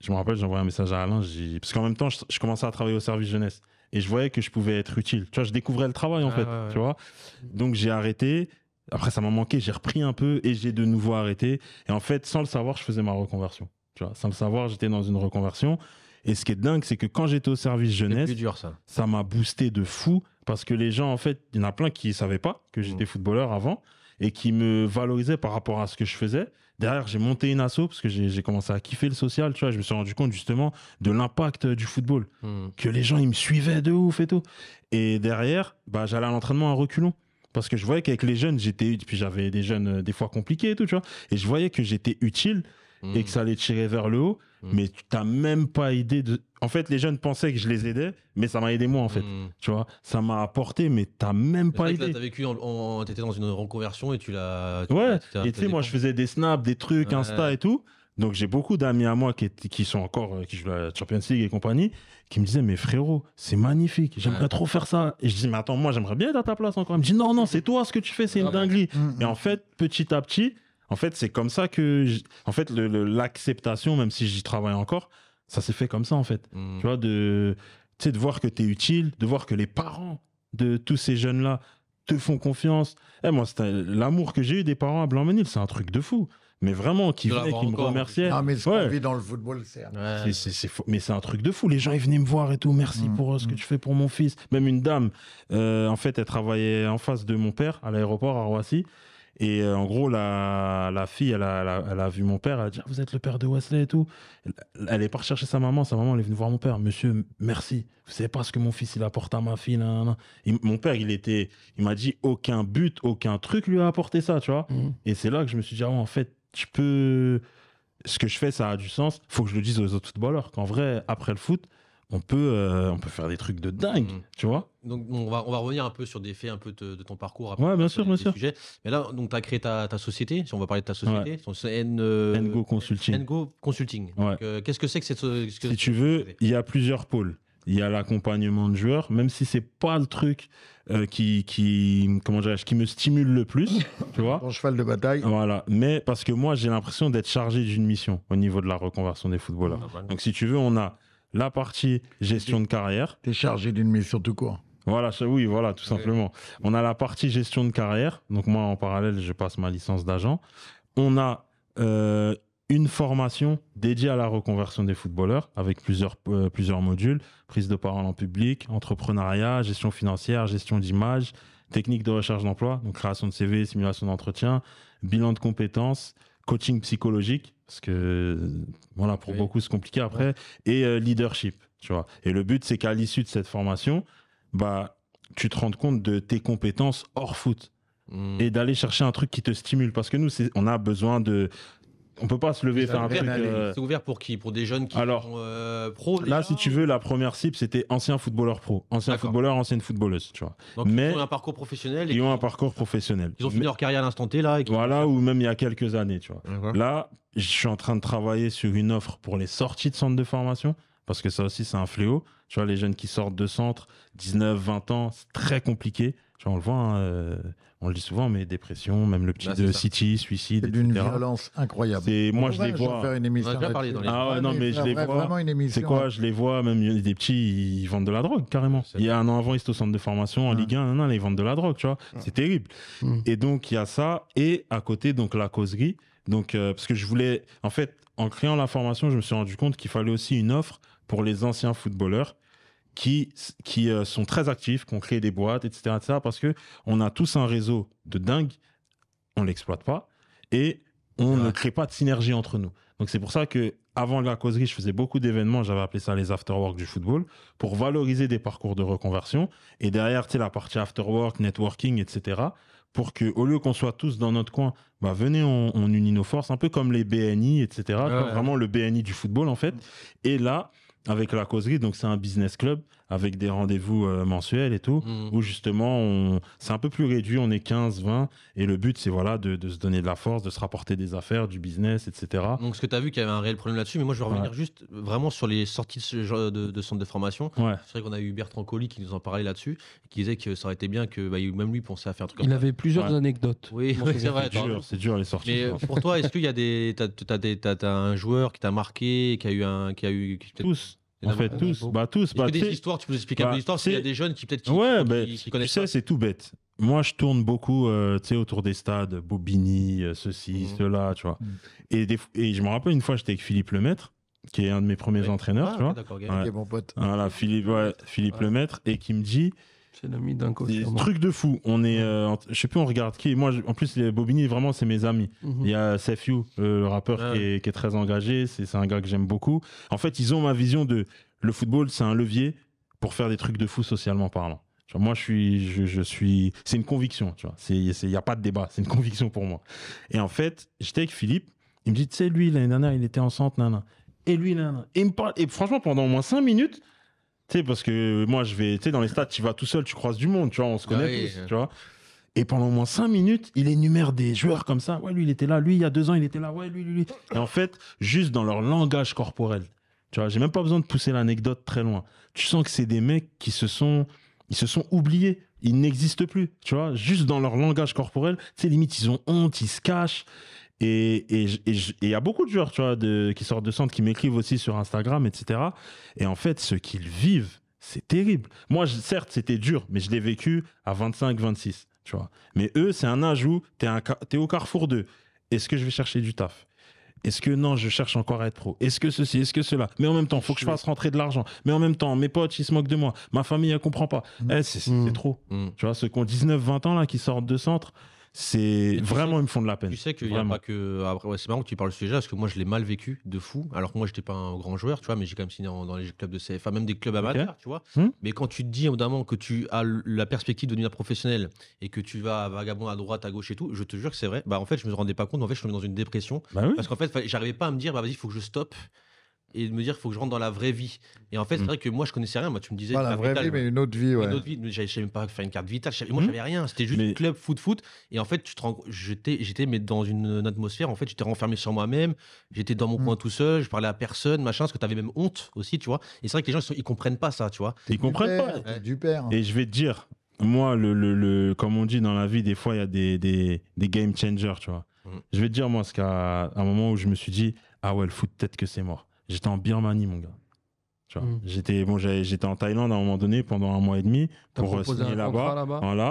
je me rappelle, j'envoie un message à Alain, parce qu'en même temps, je, commençais à travailler au service jeunesse et je voyais que je pouvais être utile. Tu vois, je découvrais le travail en ah fait, tu vois. Donc j'ai arrêté. Après, ça m'a manqué, j'ai repris un peu et j'ai de nouveau arrêté. Et en fait, sans le savoir, je faisais ma reconversion. Tu vois, sans le savoir, j'étais dans une reconversion. Et ce qui est dingue, c'est que quand j'étais au service jeunesse, ça m'a boosté de fou parce que les gens, en fait, il y en a plein qui ne savaient pas que j'étais mm. footballeur avant et qui me valorisaient par rapport à ce que je faisais. Derrière, j'ai monté une asso parce que j'ai commencé à kiffer le social, tu vois. Je me suis rendu compte justement de l'impact euh, du football, hmm. que les gens, ils me suivaient de ouf et tout. Et derrière, bah, j'allais à l'entraînement à reculons parce que je voyais qu'avec les jeunes, j'étais, puis j'avais des jeunes euh, des fois compliqués et tout, tu vois. Et je voyais que j'étais utile et hmm. que ça allait tirer vers le haut. Mm. mais tu n'as même pas idée de. En fait, les jeunes pensaient que je les aidais, mais ça m'a aidé moi, en fait. Mm. Tu vois, ça m'a apporté, mais tu n'as même pas idée. Tu as vécu, en, étais dans une reconversion et tu l'as. Ouais, et tu sais, moi, je faisais des snaps, des trucs, Insta et tout. Donc j'ai beaucoup d'amis à moi qui, sont encore, euh, qui jouent à la Champions League et compagnie, qui me disaient, mais frérot, c'est magnifique, j'aimerais trop faire ça. Et je dis, mais attends, moi j'aimerais bien être à ta place encore. Ils me dis non, non, c'est toi ce que tu fais, c'est une ah dinguerie. Mm, et en fait, petit à petit, en fait, c'est comme ça que, en fait, l'acceptation, même si j'y travaille encore, ça s'est fait comme ça, en fait. Hmm. Tu vois, de, de voir que tu es utile, de voir que les parents de tous ces jeunes-là te font confiance. Eh, moi, l'amour que j'ai eu des parents à blanc c'est un truc de fou. Mais vraiment, qui venaient, qui me remerciaient. Non, mais ce dans le football, c'est... Mais c'est un truc de fou. Les gens, ils venaient me voir et tout. Merci hmm, pour euh, ce que hmm. tu fais pour mon fils. Même une dame, euh, en fait, elle travaillait en face de mon père à l'aéroport à Roissy. Et euh, en gros, la, fille, elle a, vu mon père, elle a dit ah, Vous êtes le père de Wesley et tout. Elle, est partie chercher sa maman, sa maman, elle est venue voir mon père Monsieur, merci, vous savez pas ce que mon fils il apporte à ma fille. mon père, il était, il m'a dit Aucun but, aucun truc lui a apporté ça, tu vois. Mhm. Et c'est là que je me suis dit ah, En fait, tu peux. Ce que je fais, ça a du sens. faut que je le dise aux autres footballeurs qu'en vrai, après le foot, on peut, euh, on peut faire des trucs de dingue, mm. tu vois. Donc, on va, on va revenir un peu sur des faits un peu de ton parcours. Après, ouais, bien sûr, bien sûr. Mais là, donc, tu as créé ta, société, si on va parler de ta société, c'est NGO euh, Consulting. Consulting. Euh, qu'est-ce que c'est que cette société Si tu veux, il y a plusieurs pôles. Il y a l'accompagnement de joueurs, même si c'est pas le truc qui, qui, comment qui me stimule le plus, tu vois. Mon cheval de bataille. Voilà. Mais parce que moi, j'ai l'impression d'être chargé d'une mission au niveau de la reconversion des footballeurs. Ah, bah, bah, donc, si tu veux, on a la partie gestion de carrière. T'es chargé d'une mission tout court. Voilà, oui, voilà, tout simplement. On a la partie gestion de carrière. Donc moi, en parallèle, je passe ma licence d'agent. On a euh, une formation dédiée à la reconversion des footballeurs avec plusieurs, euh, plusieurs modules, prise de parole en public, entrepreneuriat, gestion financière, gestion d'image, technique de recherche d'emploi, donc création de CV, simulation d'entretien, bilan de compétences, coaching psychologique, parce que, voilà, pour beaucoup, se compliqué après. Et euh, leadership, tu vois. Et le but, c'est qu'à l'issue de cette formation, bah, tu te rendes compte de tes compétences hors foot. Hmm. Et d'aller chercher un truc qui te stimule. Parce que nous, on a besoin de on peut pas se lever et faire un truc. Euh, c'est ouvert pour qui Pour des jeunes qui sont euh, pro Là, si tu veux, la première cible, c'était ancien footballeur pro, ancien footballeur, ancienne footballeuse, tu vois. ils ont un parcours professionnel. ils, ont un parcours professionnel. Ils ont fini leur carrière à l'instant T là. voilà, ou même il y a quelques années, tu vois. Là, je suis en train de travailler sur une offre pour les sorties de centres de formation parce que ça aussi c'est un fléau. Tu vois, les jeunes qui sortent de centre, 19, 20 ans, c'est très compliqué. Tu vois, on le voit, hein, euh, on le dit souvent, mais dépression, même le petit bah, de City, suicide. C'est d'une violence incroyable. C'est, moi, je les vois. on ah non, mais je les vois. C'est quoi Je les vois, même des petits, ils vendent de la drogue, carrément. Il y a un an avant, ils étaient au centre de formation, en Ligue 1, ils vendent de la drogue, tu vois. C'est terrible. Mm. Et donc, il y a ça. Et à côté, donc, la causerie. Donc, euh, parce que je voulais, en fait, en créant la formation, je me suis rendu compte qu'il fallait aussi une offre pour les anciens footballeurs qui, qui euh, sont très actifs, qui ont créé des boîtes, etc., etc. parce que on a tous un réseau de dingue, on l'exploite pas et on ne crée pas de synergie entre nous. Donc c'est pour ça que avant la causerie, je faisais beaucoup d'événements, j'avais appelé ça les afterwork du football, pour valoriser des parcours de reconversion. Et derrière, tu sais, la partie afterwork, networking, etc. Pour que, au lieu qu'on soit tous dans notre coin, bah, venez, on, on unit nos forces, un peu comme les BNI, etc. Vraiment le BNI du football, en fait. Mm. Et là, avec la causerie. Donc, c'est un business club avec des rendez-vous euh, mensuels et tout, mmh. où justement, c'est un peu plus réduit, on est 15, 20, et le but, c'est voilà, de, se donner de la force, de se rapporter des affaires, du business, etc. Donc, ce que tu as vu, qu'il y avait un réel problème là-dessus, mais moi, je vais revenir juste euh, vraiment sur les sorties de, ce genre de, centres de formation. C'est vrai qu'on a eu Bertrand Colli qui nous en parlait là-dessus, qui disait que ça aurait été bien que bah, même lui pensait à faire un truc comme Il avait plusieurs anecdotes. Oui, c'est vrai. dur, c'est dur, les sorties. Mais pour toi, est-ce qu'il y a des. un joueur qui t'a marqué, qui a eu un. qui a eu Tous en, fait, tous. Bah, tous. Bah, que des histoires, tu peux expliquer un bah, peu l'histoire S'il y a des jeunes qui peut-être qui, ouais, ben, Tu sais, c'est tout bête. Moi, je tourne beaucoup euh, autour des stades, Bobigny, euh, ceci, mhm. cela, tu vois. Mhm. Et, et je me rappelle une fois, j'étais avec Philippe Lemaître, qui est un de mes premiers entraîneurs, ah, tu vois. D'accord, mon pote. Voilà, Philippe, Philippe Lemaître, et qui me dit c'est l'ami d'un côté. Truc de fou. On est, euh, je sais plus, on regarde qui. Moi, en plus, Bobigny, vraiment, c'est mes amis. Mhm. Il y a you euh, le rappeur ah qui, est, très engagé. C'est un gars que j'aime beaucoup. En fait, ils ont ma vision de le football, c'est un levier pour faire des trucs de fou socialement parlant. moi, je suis, je, suis, c'est une conviction. Tu vois, il n'y a pas de débat. C'est une conviction pour moi. Et en fait, j'étais avec Philippe. Il me dit, tu sais, lui, l'année dernière, il était enceinte, nana. Et lui, nana. il me parle, et franchement, pendant au moins 5 minutes, parce que moi, je vais, dans les stades, tu vas tout seul, tu croises du monde, tu vois, on se connaît ah tu vois. Et pendant au moins 5 minutes, il énumère des joueurs comme ça. Ouais, lui, il était là. Lui, il y a deux ans, il était là. Ouais, lui, lui, lui. Et en fait, juste dans leur langage corporel. Tu vois, j'ai même pas besoin de pousser l'anecdote très loin. Tu sens que c'est des mecs qui se sont, ils se sont oubliés. Ils n'existent plus. Tu vois, juste dans leur langage corporel. c'est limite, ils ont honte, ils se cachent. Et il y a beaucoup de joueurs, tu vois, de, qui sortent de centre, qui m'écrivent aussi sur Instagram, etc. Et en fait, ce qu'ils vivent, c'est terrible. Moi, certes, c'était dur, mais je l'ai vécu à 25, 26, tu vois. Mais eux, c'est un âge où tu es au carrefour d'eux. Est-ce que je vais chercher du taf est-ce que non, je cherche encore à être pro Est-ce que ceci Est-ce que cela Mais en même temps, il faut que je fasse rentrer de l'argent. Mais en même temps, mes potes, ils se moquent de moi. Ma famille, elle comprend pas. Mm. Eh, c'est, mm. trop. Mm. Tu vois, ceux qui ont 19, 20 ans, là, qui sortent de centre, c'est vraiment, une me de la peine. Tu sais qu'il y a pas que. Après, ah, c'est marrant que tu parles de ce sujet parce que moi, je l'ai mal vécu de fou. Alors que moi, j'étais pas un grand joueur, tu vois, mais j'ai quand même signé dans, les clubs de CFA, même des clubs amateurs, tu vois. Hmm. Mais quand tu te dis évidemment que tu as la perspective de devenir professionnel et que tu vas vagabond à droite, à gauche et tout, je te jure que c'est vrai. Bah, en fait, je me rendais pas compte. En fait, je suis dans une dépression. Bah parce qu'en fait, j'arrivais pas à me dire, bah, vas-y, il faut que je stoppe et de me dire, il faut que je rentre dans la vraie vie. Et en fait, c'est mm. vrai que moi, je connaissais rien. Moi, tu me disais. Pas la vraie vie, mais une autre vie, ouais. Une autre vie. savais même pas faire une carte vitale. Mm. j'avais rien. C'était juste club, foot, foot. Et en fait, tu te j'étais, j'étais dans une, atmosphère. En fait, j'étais renfermé sur moi-même. J'étais dans mon mm. coin tout seul. Je parlais à personne, machin. Parce que tu avais même honte aussi, tu vois. Et c'est vrai que les gens, ils, sont... comprennent pas ça, tu vois. Ils comprennent pas. Du père. Et je vais te dire, moi, le, le, le, comme on dit dans la vie, des fois, il y a des, des, des, game changers, tu vois. Je vais te dire, moi, ce qu'à un moment où je me suis dit, ah ouais, le foot, peut-être que c'est mort. J'étais en Birmanie, mon gars. Hmm. J'étais bon, j'étais en Thaïlande à un moment donné pendant un mois et demi pour euh, signer là-bas,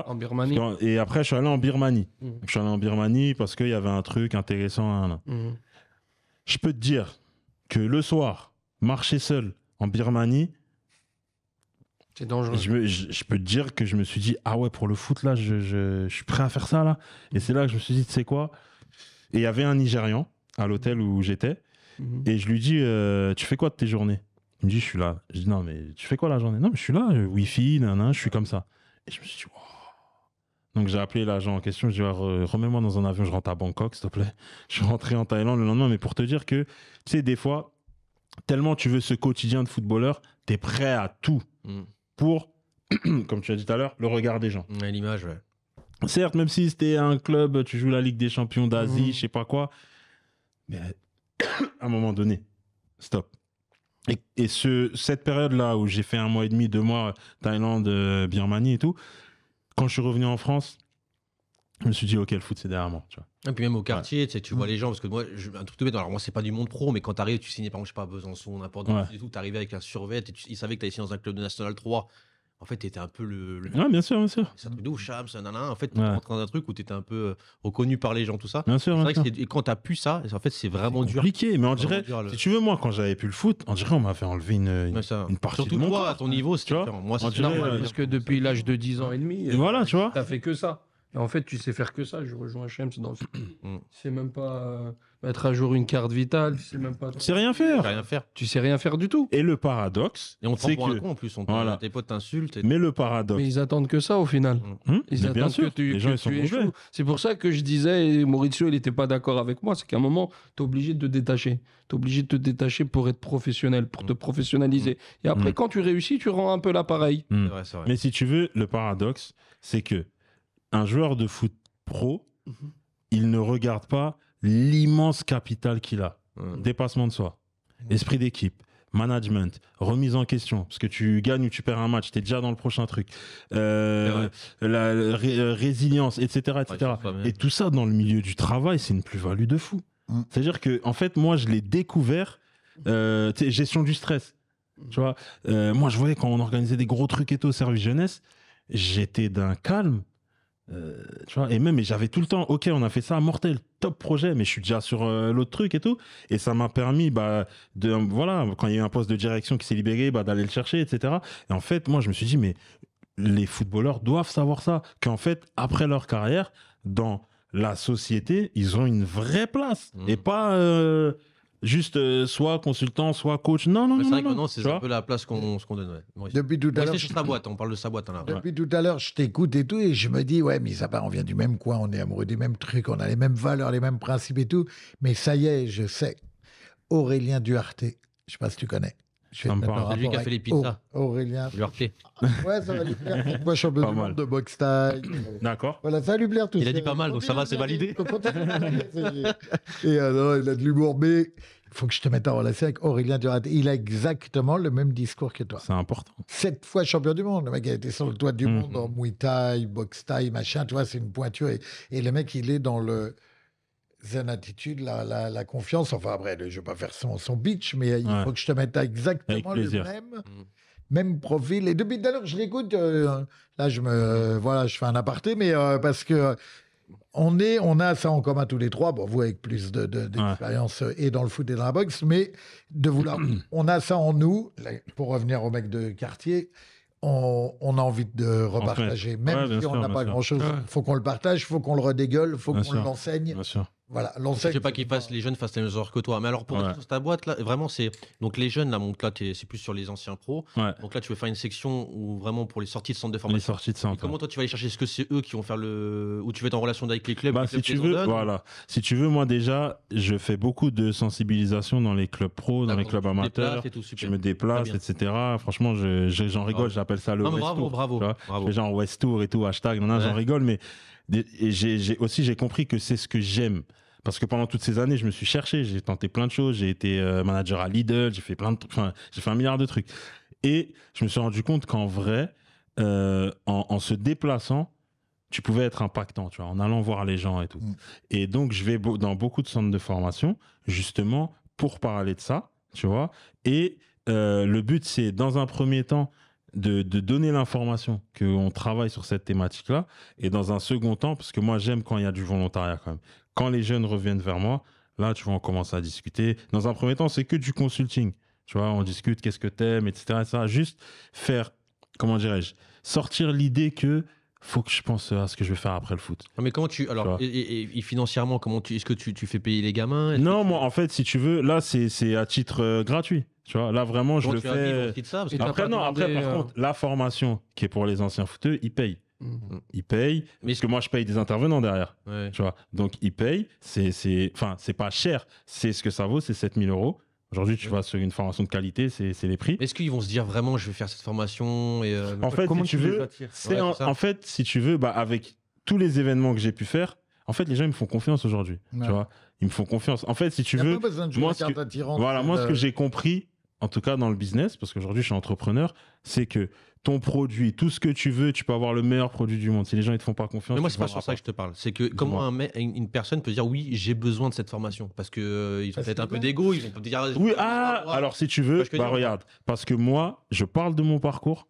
en Birmanie. Et après, je suis allé en Birmanie. Hmm. je suis allé en Birmanie parce qu'il y avait un truc intéressant. Hein, hmm. Je peux te dire que le soir, marcher seul en Birmanie, c'est dangereux. Je, peux te dire que je me suis dit ah ouais pour le foot là, je, suis prêt à faire ça là. Et c'est là que je me suis dit tu sais quoi Et il y avait un Nigérian à l'hôtel où j'étais Mhm. Et je lui dis, euh, tu fais quoi de tes journées Il me dit, je suis là. Je dis, non, mais tu fais quoi la journée Non, mais je suis là, euh, Wi-Fi, nanana, je suis comme ça. Et je me suis dit, wow. Donc j'ai appelé l'agent en question, je lui ai dit, ah, remets-moi dans un avion, je rentre à Bangkok, s'il te plaît. Je suis rentré en Thaïlande le lendemain, mais pour te dire que, tu sais, des fois, tellement tu veux ce quotidien de footballeur, tu es prêt à tout mm. pour, comme tu as dit tout à l'heure, le regard des gens. L'image, ouais. Certes, même si c'était un club, tu joues la Ligue des Champions d'Asie, je mhm. je sais pas quoi, mais à un moment donné. Stop. Et, ce, cette période-là où j'ai fait un mois et demi, deux mois, euh, Thaïlande, euh, Birmanie et tout, quand je suis revenu en France, je me suis dit, ok, le foot, c'est derrière moi. Et puis même au quartier, tu, vois mm. les gens, parce que moi, je, un truc de bête, alors moi, c'est pas du monde pro, mais quand t'arrives, tu signais par exemple, je sais pas, à Besançon, n'importe où, ouais. tu avec un survêt, et ils savaient que t'allais signer dans un club de National 3. En fait, tu étais un peu le. Non, bien sûr, bien sûr. C'est un truc Shams, En fait, tu rentres un truc où tu étais un peu euh, reconnu par les gens, tout ça. Bien sûr. C'est vrai sûr. que et quand tu as pu ça, en fait, c'est vraiment dur. compliqué, mais on dirait. Si tu veux, moi, quand j'avais pu le foot, on dirait on m'a fait enlever une, partie Surtout de mon toi, à ton niveau, c'est Moi, c'est euh, Parce que depuis l'âge de 10 ans et demi, voilà, tu vois. T'as fait que ça. Et en fait, tu sais faire que ça. Je rejoins Shams dans mm. c'est même pas. Euh, mettre à jour une carte vitale, tu sais même pas. Tu sais rien faire. Rien faire. Tu sais rien faire du tout. Et le paradoxe, et on te prend un con en plus, on voilà. tes potes t'insultent. Mais le paradoxe. Mais ils attendent que ça au final. Mm. Hmm ils attendent bien sûr. que tu, les gens, que C'est pour ça que je disais, et Mauricio, il n'était pas d'accord avec moi, c'est qu'à un moment, tu es obligé de te détacher. Tu es obligé de te détacher pour être professionnel, pour te mm. professionnaliser. Et après, mm. quand tu réussis, tu rends un peu l'appareil. Vrai, vrai. Mais si tu veux, le paradoxe, c'est que un joueur de foot pro, mhm. il ne regarde pas l'immense capital qu'il a. Dépassement de soi, esprit d'équipe, management, remise en question, parce que tu gagnes ou tu perds un match, tu es déjà dans le prochain truc, euh, la, euh, euh, résilience, etc. etc. et tout ça dans le milieu du travail, c'est une plus-value de fou. Mm. C'est-à-dire que, en fait, moi, je l'ai découvert, gestion du stress. Tu vois, moi, je voyais quand on organisait des gros trucs et tout au service jeunesse, j'étais d'un calme. Euh, vois, et même, j'avais tout le temps, ok, on a fait ça, mortel, top projet, mais je suis déjà sur euh, l'autre truc et tout. Et ça m'a permis, bah, de, voilà, quand il y a eu un poste de direction qui s'est libéré, bah, d'aller le chercher, etc. Et en fait, moi, je me suis dit, mais les footballeurs doivent savoir ça, qu'en fait, après leur carrière, dans la société, ils ont une vraie place mmh. et pas euh, juste euh, soit consultant, soit coach. Non, non, non. C'est vrai que c'est un peu la place qu'on qu donne. Depuis tout à l'heure. Je... on parle de sa boîte. Hein, Depuis tout à l'heure, je t'écoute et tout, et je me dis, ouais, mais ça part, on vient du même coin, on est amoureux des mêmes trucs, on a les mêmes valeurs, les mêmes principes et tout. Mais ça y est, je sais. Aurélien Duarte, je sais pas si tu connais. Je suis C'est lui qui a fait les pizzas. Aurélien. Ouais, ça va lui plaire. Moi, champion du monde de boxe taille. D'accord. Voilà, ça va lui plaire tout ça. Il a dit pas mal, donc ça va, c'est validé. Et alors, il a de l'humour, mais il faut que je te mette en relation avec Aurélien Durat. Il a exactement le même discours que toi. C'est important. Sept fois champion du monde. Le mec a été sur le toit du mhm. monde en Muay Thai, boxe Thai, machin. Tu vois, c'est une pointure. et, le mec, il est dans le zen attitude, la, la, confiance. Enfin, après, je ne vais pas faire son, son bitch, mais il faut que je te mette à exactement le même, mm. même profil. Et depuis tout à l'heure, je l'écoute. Euh, là, je me, voilà, je fais un aparté, mais euh, parce que on est, on a ça en commun tous les trois. Bon, vous avec plus de, d'expérience euh, et dans le foot et dans la boxe, mais de vouloir, on a ça en nous. pour revenir au mec de quartier, on, on, a envie de repartager, même si on n'a pas grand-chose. Il faut qu'on le partage, il faut qu'on le redégueule, il faut qu'on l'enseigne. Bien sûr. Voilà, ne Je sais pas qu'ils fassent, les jeunes fassent les mêmes que toi. Mais alors, pour ouais. ta boîte, là, vraiment, c'est. Donc, les jeunes, là, donc là, c'est plus sur les anciens pros. Donc, là, tu veux faire une section où vraiment pour les sorties de centre de formation. Les sorties de centre. comment toi, tu vas aller chercher Est-ce que c'est eux qui vont faire le. Ou tu vas être en relation avec les clubs bah, Si tu veux, voilà. Si tu veux, moi, déjà, je fais beaucoup de sensibilisation dans les clubs pros, dans les clubs amateurs. je me déplace, etc. Franchement, j'en ah rigole, j'appelle ça le. West bravo, bravo, Les gens, West Tour et tout, hashtag. maintenant j'en rigole, mais et j'ai aussi j'ai compris que c'est ce que j'aime. Parce que pendant toutes ces années, je me suis cherché, j'ai tenté plein de choses, j'ai été euh, manager à Lidl, j'ai fait plein de j'ai fait un milliard de trucs. Et je me suis rendu compte qu'en vrai, euh, en, en, se déplaçant, tu pouvais être impactant, tu vois, en allant voir les gens et tout. Mm. Et donc, je vais dans beaucoup de centres de formation, justement, pour parler de ça, tu vois. Et euh, le but, c'est, dans un premier temps, de, donner l'information qu'on travaille sur cette thématique-là. Et dans un second temps, parce que moi, j'aime quand il y a du volontariat quand même. Quand les jeunes reviennent vers moi, là, tu vois, on commence à discuter. Dans un premier temps, c'est que du consulting. Tu vois, on discute, qu'est-ce que t'aimes, etc., ça Juste faire, comment dirais-je, sortir l'idée que faut que je pense à ce que je vais faire après le foot. Ah, mais comment tu alors et, financièrement comment tu est-ce que tu, tu, fais payer les gamins Non, moi en fait si tu veux là c'est à titre euh, gratuit. Tu vois, là vraiment, je le fais. après, non, après, par euh, contre, la formation qui est pour les anciens footeux, ils payent. Mm-hmm. Ils payent, mais parce que moi je paye des intervenants derrière, tu vois. Donc ils payent, c'est, c'est, enfin, c'est pas cher, c'est ce que ça vaut, c'est 7000 euros. Aujourd'hui, tu vas sur une formation de qualité, c'est, les prix. Est-ce qu'ils vont se dire vraiment, je vais faire cette formation et euh, En fait, comment si tu veux, en, fait, si tu veux, bah, avec tous les événements que j'ai pu faire, en fait, les gens ils me font confiance aujourd'hui, tu vois. Ils me font confiance. En fait, si tu veux, moi, voilà, moi, ce euh, que j'ai compris, en tout cas dans le business, parce qu'aujourd'hui je suis entrepreneur, c'est que ton produit, tout ce que tu veux, tu peux avoir le meilleur produit du monde. Si les gens ne te font pas confiance, mais moi c'est pas sur ça que je te parle. C'est que comment une personne peut dire oui j'ai besoin de cette formation parce que euh, ils ont peut-être un peu d'ego, ils vont dire ah, oui ah alors si tu veux bah, regarde parce que moi je parle de mon parcours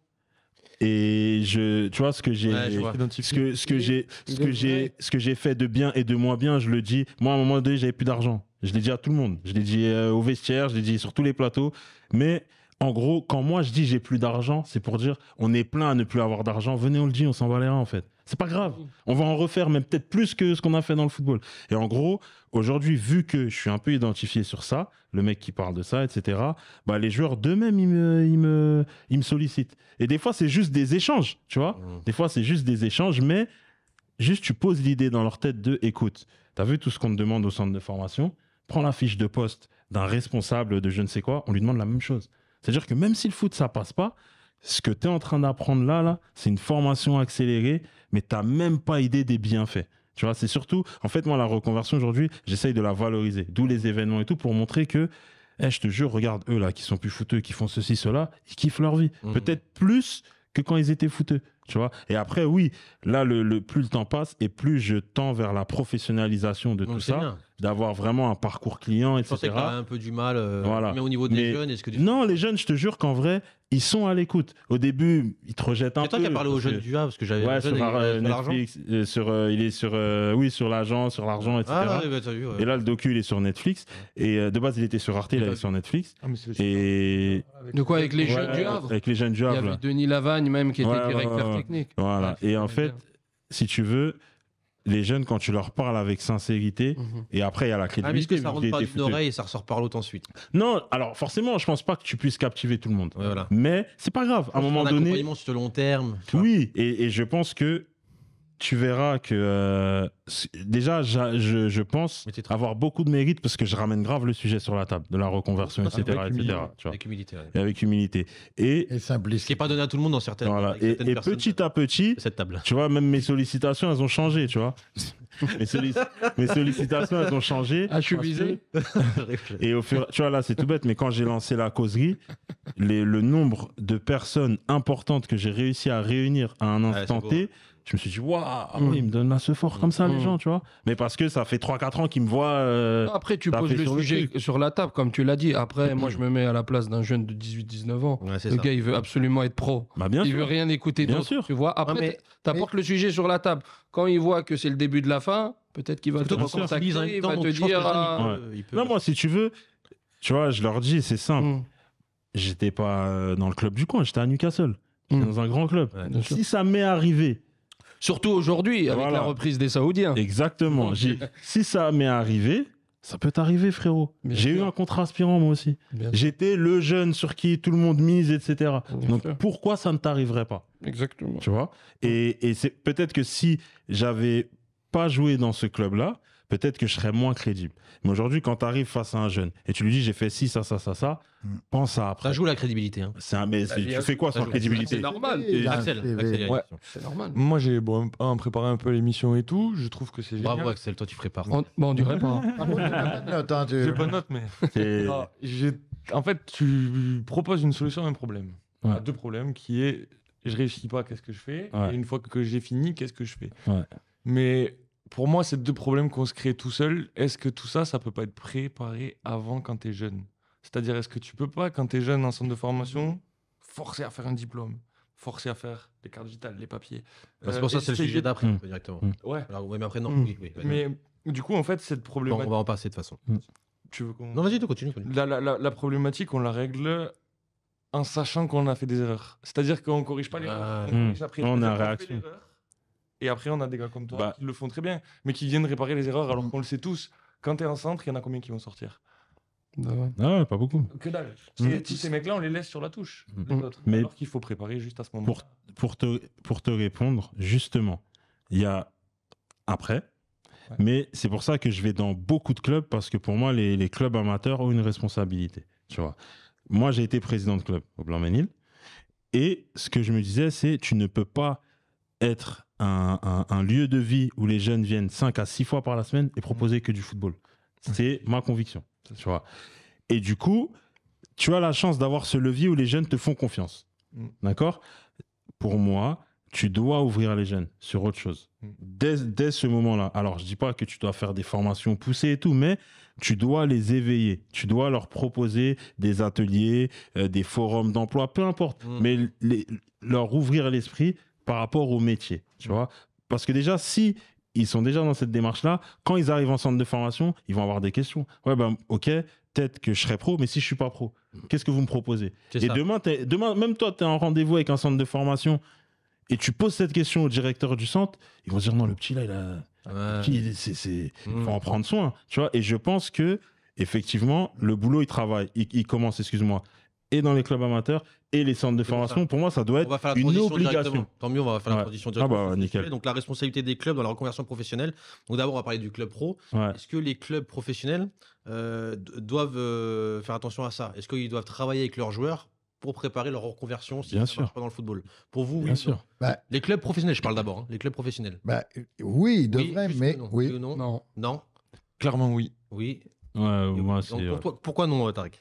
et je tu vois ce que j'ai ce que ce que j'ai ce que j'ai ce que j'ai fait de bien et de moins bien je le dis moi à un moment donné j'avais plus d'argent je l'ai dit à tout le monde. Je l'ai dit euh, au vestiaire, je l'ai dit sur tous les plateaux. Mais en gros, quand moi je dis j'ai plus d'argent, c'est pour dire on est plein à ne plus avoir d'argent. Venez, on le dit, on s'en va les en fait. C'est pas grave. On va en refaire, même peut-être plus que ce qu'on a fait dans le football. Et en gros, aujourd'hui, vu que je suis un peu identifié sur ça, le mec qui parle de ça, etc., bah, les joueurs d'eux-mêmes, ils me, ils, me, ils me sollicitent. Et des fois, c'est juste des échanges, tu vois. Mmh. Des fois, c'est juste des échanges, mais juste tu poses l'idée dans leur tête de écoute, t'as vu tout ce qu'on te demande au centre de formation prends la fiche de poste d'un responsable de je ne sais quoi, on lui demande la même chose. C'est-à-dire que même si le foot, ça passe pas, ce que tu es en train d'apprendre là, là c'est une formation accélérée, mais tu n'as même pas idée des bienfaits. Tu vois, c'est surtout, en fait, moi, la reconversion aujourd'hui, j'essaye de la valoriser, d'où les événements et tout, pour montrer que, eh, je te jure, regarde, eux là, qui sont plus fouteux, qui font ceci, cela, ils kiffent leur vie. Mmh. Peut-être plus que quand ils étaient fouteux, tu vois. Et après, oui, là, le, plus le temps passe et plus je tends vers la professionnalisation de tout ça d'avoir vraiment un parcours client, etc. Je pensais que un peu du mal, euh, mais au niveau des jeunes, est-ce que... Non, les jeunes, je te jure qu'en vrai, ils sont à l'écoute. Au début, ils te rejettent un peu. C'est toi qui as parlé aux jeunes du Havre, parce que j'avais... Ouais, sur, euh, Netflix, euh, sur, il est sur... oui, sur l'agent, sur l'argent, etc. Ah, vu, Et là, le docu, il est sur Netflix. Et de base, il était sur Arte, il est sur Netflix. Ah, et... De quoi, avec les jeunes du Havre Avec les jeunes du Havre, Il y avait Denis Lavagne, même, qui était directeur technique. Voilà, ah, et en fait, si tu veux les jeunes, quand tu leur parles avec sincérité, mhm. et après, il y a la crédibilité. Ah, mais que ça rentre pas dans oreille et ça ressort par l'autre ensuite Non, alors forcément, je pense pas que tu puisses captiver tout le monde. voilà. Mais c'est pas grave. À un moment donné. long terme. Oui, et, je pense que tu verras que euh, déjà, je, je, pense avoir beaucoup de mérite parce que je ramène grave le sujet sur la table de la reconversion, etc. Avec, humilité, tu vois. Et avec humilité. Et, Ce qui n'est pas donné à tout le monde dans certaines. Et, petit à petit, cette table. tu vois, même mes sollicitations, elles ont changé, tu vois. mes, sollicitations, elles ont changé. Ah, je suis visé. et au fur, tu vois, là, c'est tout bête, mais quand j'ai lancé la causerie, le nombre de personnes importantes que j'ai réussi à réunir à un instant T, je me suis dit, waouh, ah mm. il me donne la ce fort comme ça, les mm. gens, tu vois. Mais parce que ça fait 3-4 ans qu'il me voit... Euh, bah, après, tu poses le sujet sur la table, comme tu l'as dit. Après, mm. moi, je me mets à la place d'un jeune de 18-19 ans. le gars, il veut absolument être pro. Bah, il veut rien écouter bien sûr Tu vois, après, tu apportes le sujet sur la table. Quand il voit que c'est le début de la fin, peut-être qu'il va te recontacter, il va te dire. Ah, non, moi, si tu veux, tu vois, je leur dis, c'est simple. Je J'étais pas euh, dans le club du coin, j'étais à Newcastle. dans un grand club. si ça m'est arrivé Surtout aujourd'hui, avec la reprise des Saoudiens. Exactement. Euh, si ça m'est arrivé, ça peut t'arriver, frérot. J'ai eu un contrat aspirant, moi aussi. J'étais le jeune sur qui tout le monde mise, etc. Donc pourquoi ça ne t'arriverait pas Exactement. Tu vois Et, et c'est peut-être que si j'avais pas joué dans ce club-là, peut-être que je serais moins crédible. Mais aujourd'hui, quand tu arrives face à un jeune et tu lui dis j'ai fait ci, ça, ça, ça, ça, mm. pense à après. Ça joue la crédibilité. Hein. C'est mais tu fais quoi sans crédibilité C'est normal. Bah, Axel, normal. Moi, j'ai préparé un peu l'émission et tout. Je trouve que c'est génial. Bravo, Axel, toi, tu prépares. On, bon, bah, on dirait pas. Hein. Ah, j'ai pas de note, hein, mais. en fait, tu proposes une solution à un problème. deux problèmes qui est je réussis pas, qu'est-ce que je fais Et une fois que j'ai fini, qu'est-ce que je fais Mais pour moi, c'est deux problèmes qu'on se crée tout seul. Est-ce que tout ça, ça peut pas être préparé avant quand tu es jeune C'est-à-dire, est-ce que tu peux pas, quand tu es jeune en centre de formation, forcer à faire un diplôme Forcer à faire les cartes digitales, les papiers. Bah, c'est euh, pour ça c'est le sujet d'après, mm. directement. Mm. Ouais. mais après, non. Mm. mais du coup, en fait, cette problématique. on va en passer de toute façon. Tu veux Non, vas-y, continue. continues. La, problématique, on la règle en sachant qu'on a fait des erreurs. C'est-à-dire qu'on corrige pas les erreurs. Ah. on, a réaction. Et après, on a des gars comme toi bah. qui le font très bien, mais qui viennent réparer les erreurs alors mm. qu'on le sait tous. Quand tu es en centre, il y en a combien qui vont sortir non, bah ah pas beaucoup. Que dalle. Mm. Si ces mecs-là, on les laisse sur la touche. Mm. Mais alors qu'il faut préparer juste à ce moment-là. Pour, pour, te, pour te répondre, justement, il y a après. Mais c'est pour ça que je vais dans beaucoup de clubs parce que pour moi, les, clubs amateurs ont une responsabilité. Tu vois. Moi, j'ai été président de club au Blanc-Ménil. Et ce que je me disais, c'est tu ne peux pas être un, lieu de vie où les jeunes viennent 5 à six fois par la semaine et proposer mmh. que du football. Mmh. C'est ma conviction. Tu vois. Et du coup, tu as la chance d'avoir ce levier où les jeunes te font confiance. Mmh. D'accord Pour moi, tu dois ouvrir les jeunes sur autre chose. Dès, ce moment-là. Alors, je ne dis pas que tu dois faire des formations poussées et tout, mais tu dois les éveiller. Tu dois leur proposer des ateliers, euh, des forums d'emploi, peu importe. Mais leur ouvrir l'esprit par rapport au métier, tu vois. Parce que déjà, si ils sont déjà dans cette démarche-là, quand ils arrivent en centre de formation, ils vont avoir des questions. Ouais, ben, ok, peut-être que je serai pro, mais si je suis pas pro, qu'est-ce que vous me proposez Et demain, même toi, tu es en rendez-vous avec un centre de formation et tu poses cette question au directeur du centre, ils vont dire non, le petit là, il a. Mm. faut en prendre soin, tu vois. Et je pense que effectivement, le boulot, il travaille, il commence, excuse-moi, et dans les clubs amateurs et les centres de formation. Pour moi, ça doit être une obligation. Tant mieux, on va faire la transition ah directement. Ah bah, nickel. Donc la responsabilité des clubs dans la reconversion professionnelle. Donc d'abord, on va parler du club pro. Est-ce que les clubs professionnels euh, doivent euh, faire attention à ça Est-ce qu'ils doivent travailler avec leurs joueurs pour préparer leur reconversion si Bien ça sûr. pas dans le football Pour vous, Bien oui, sûr. Bah, les clubs professionnels, je parle d'abord. Hein. les clubs professionnels. Bah, oui, ils devraient, mais oui, non. non. non. Clairement oui. Oui. Euh, pourquoi non, Tarek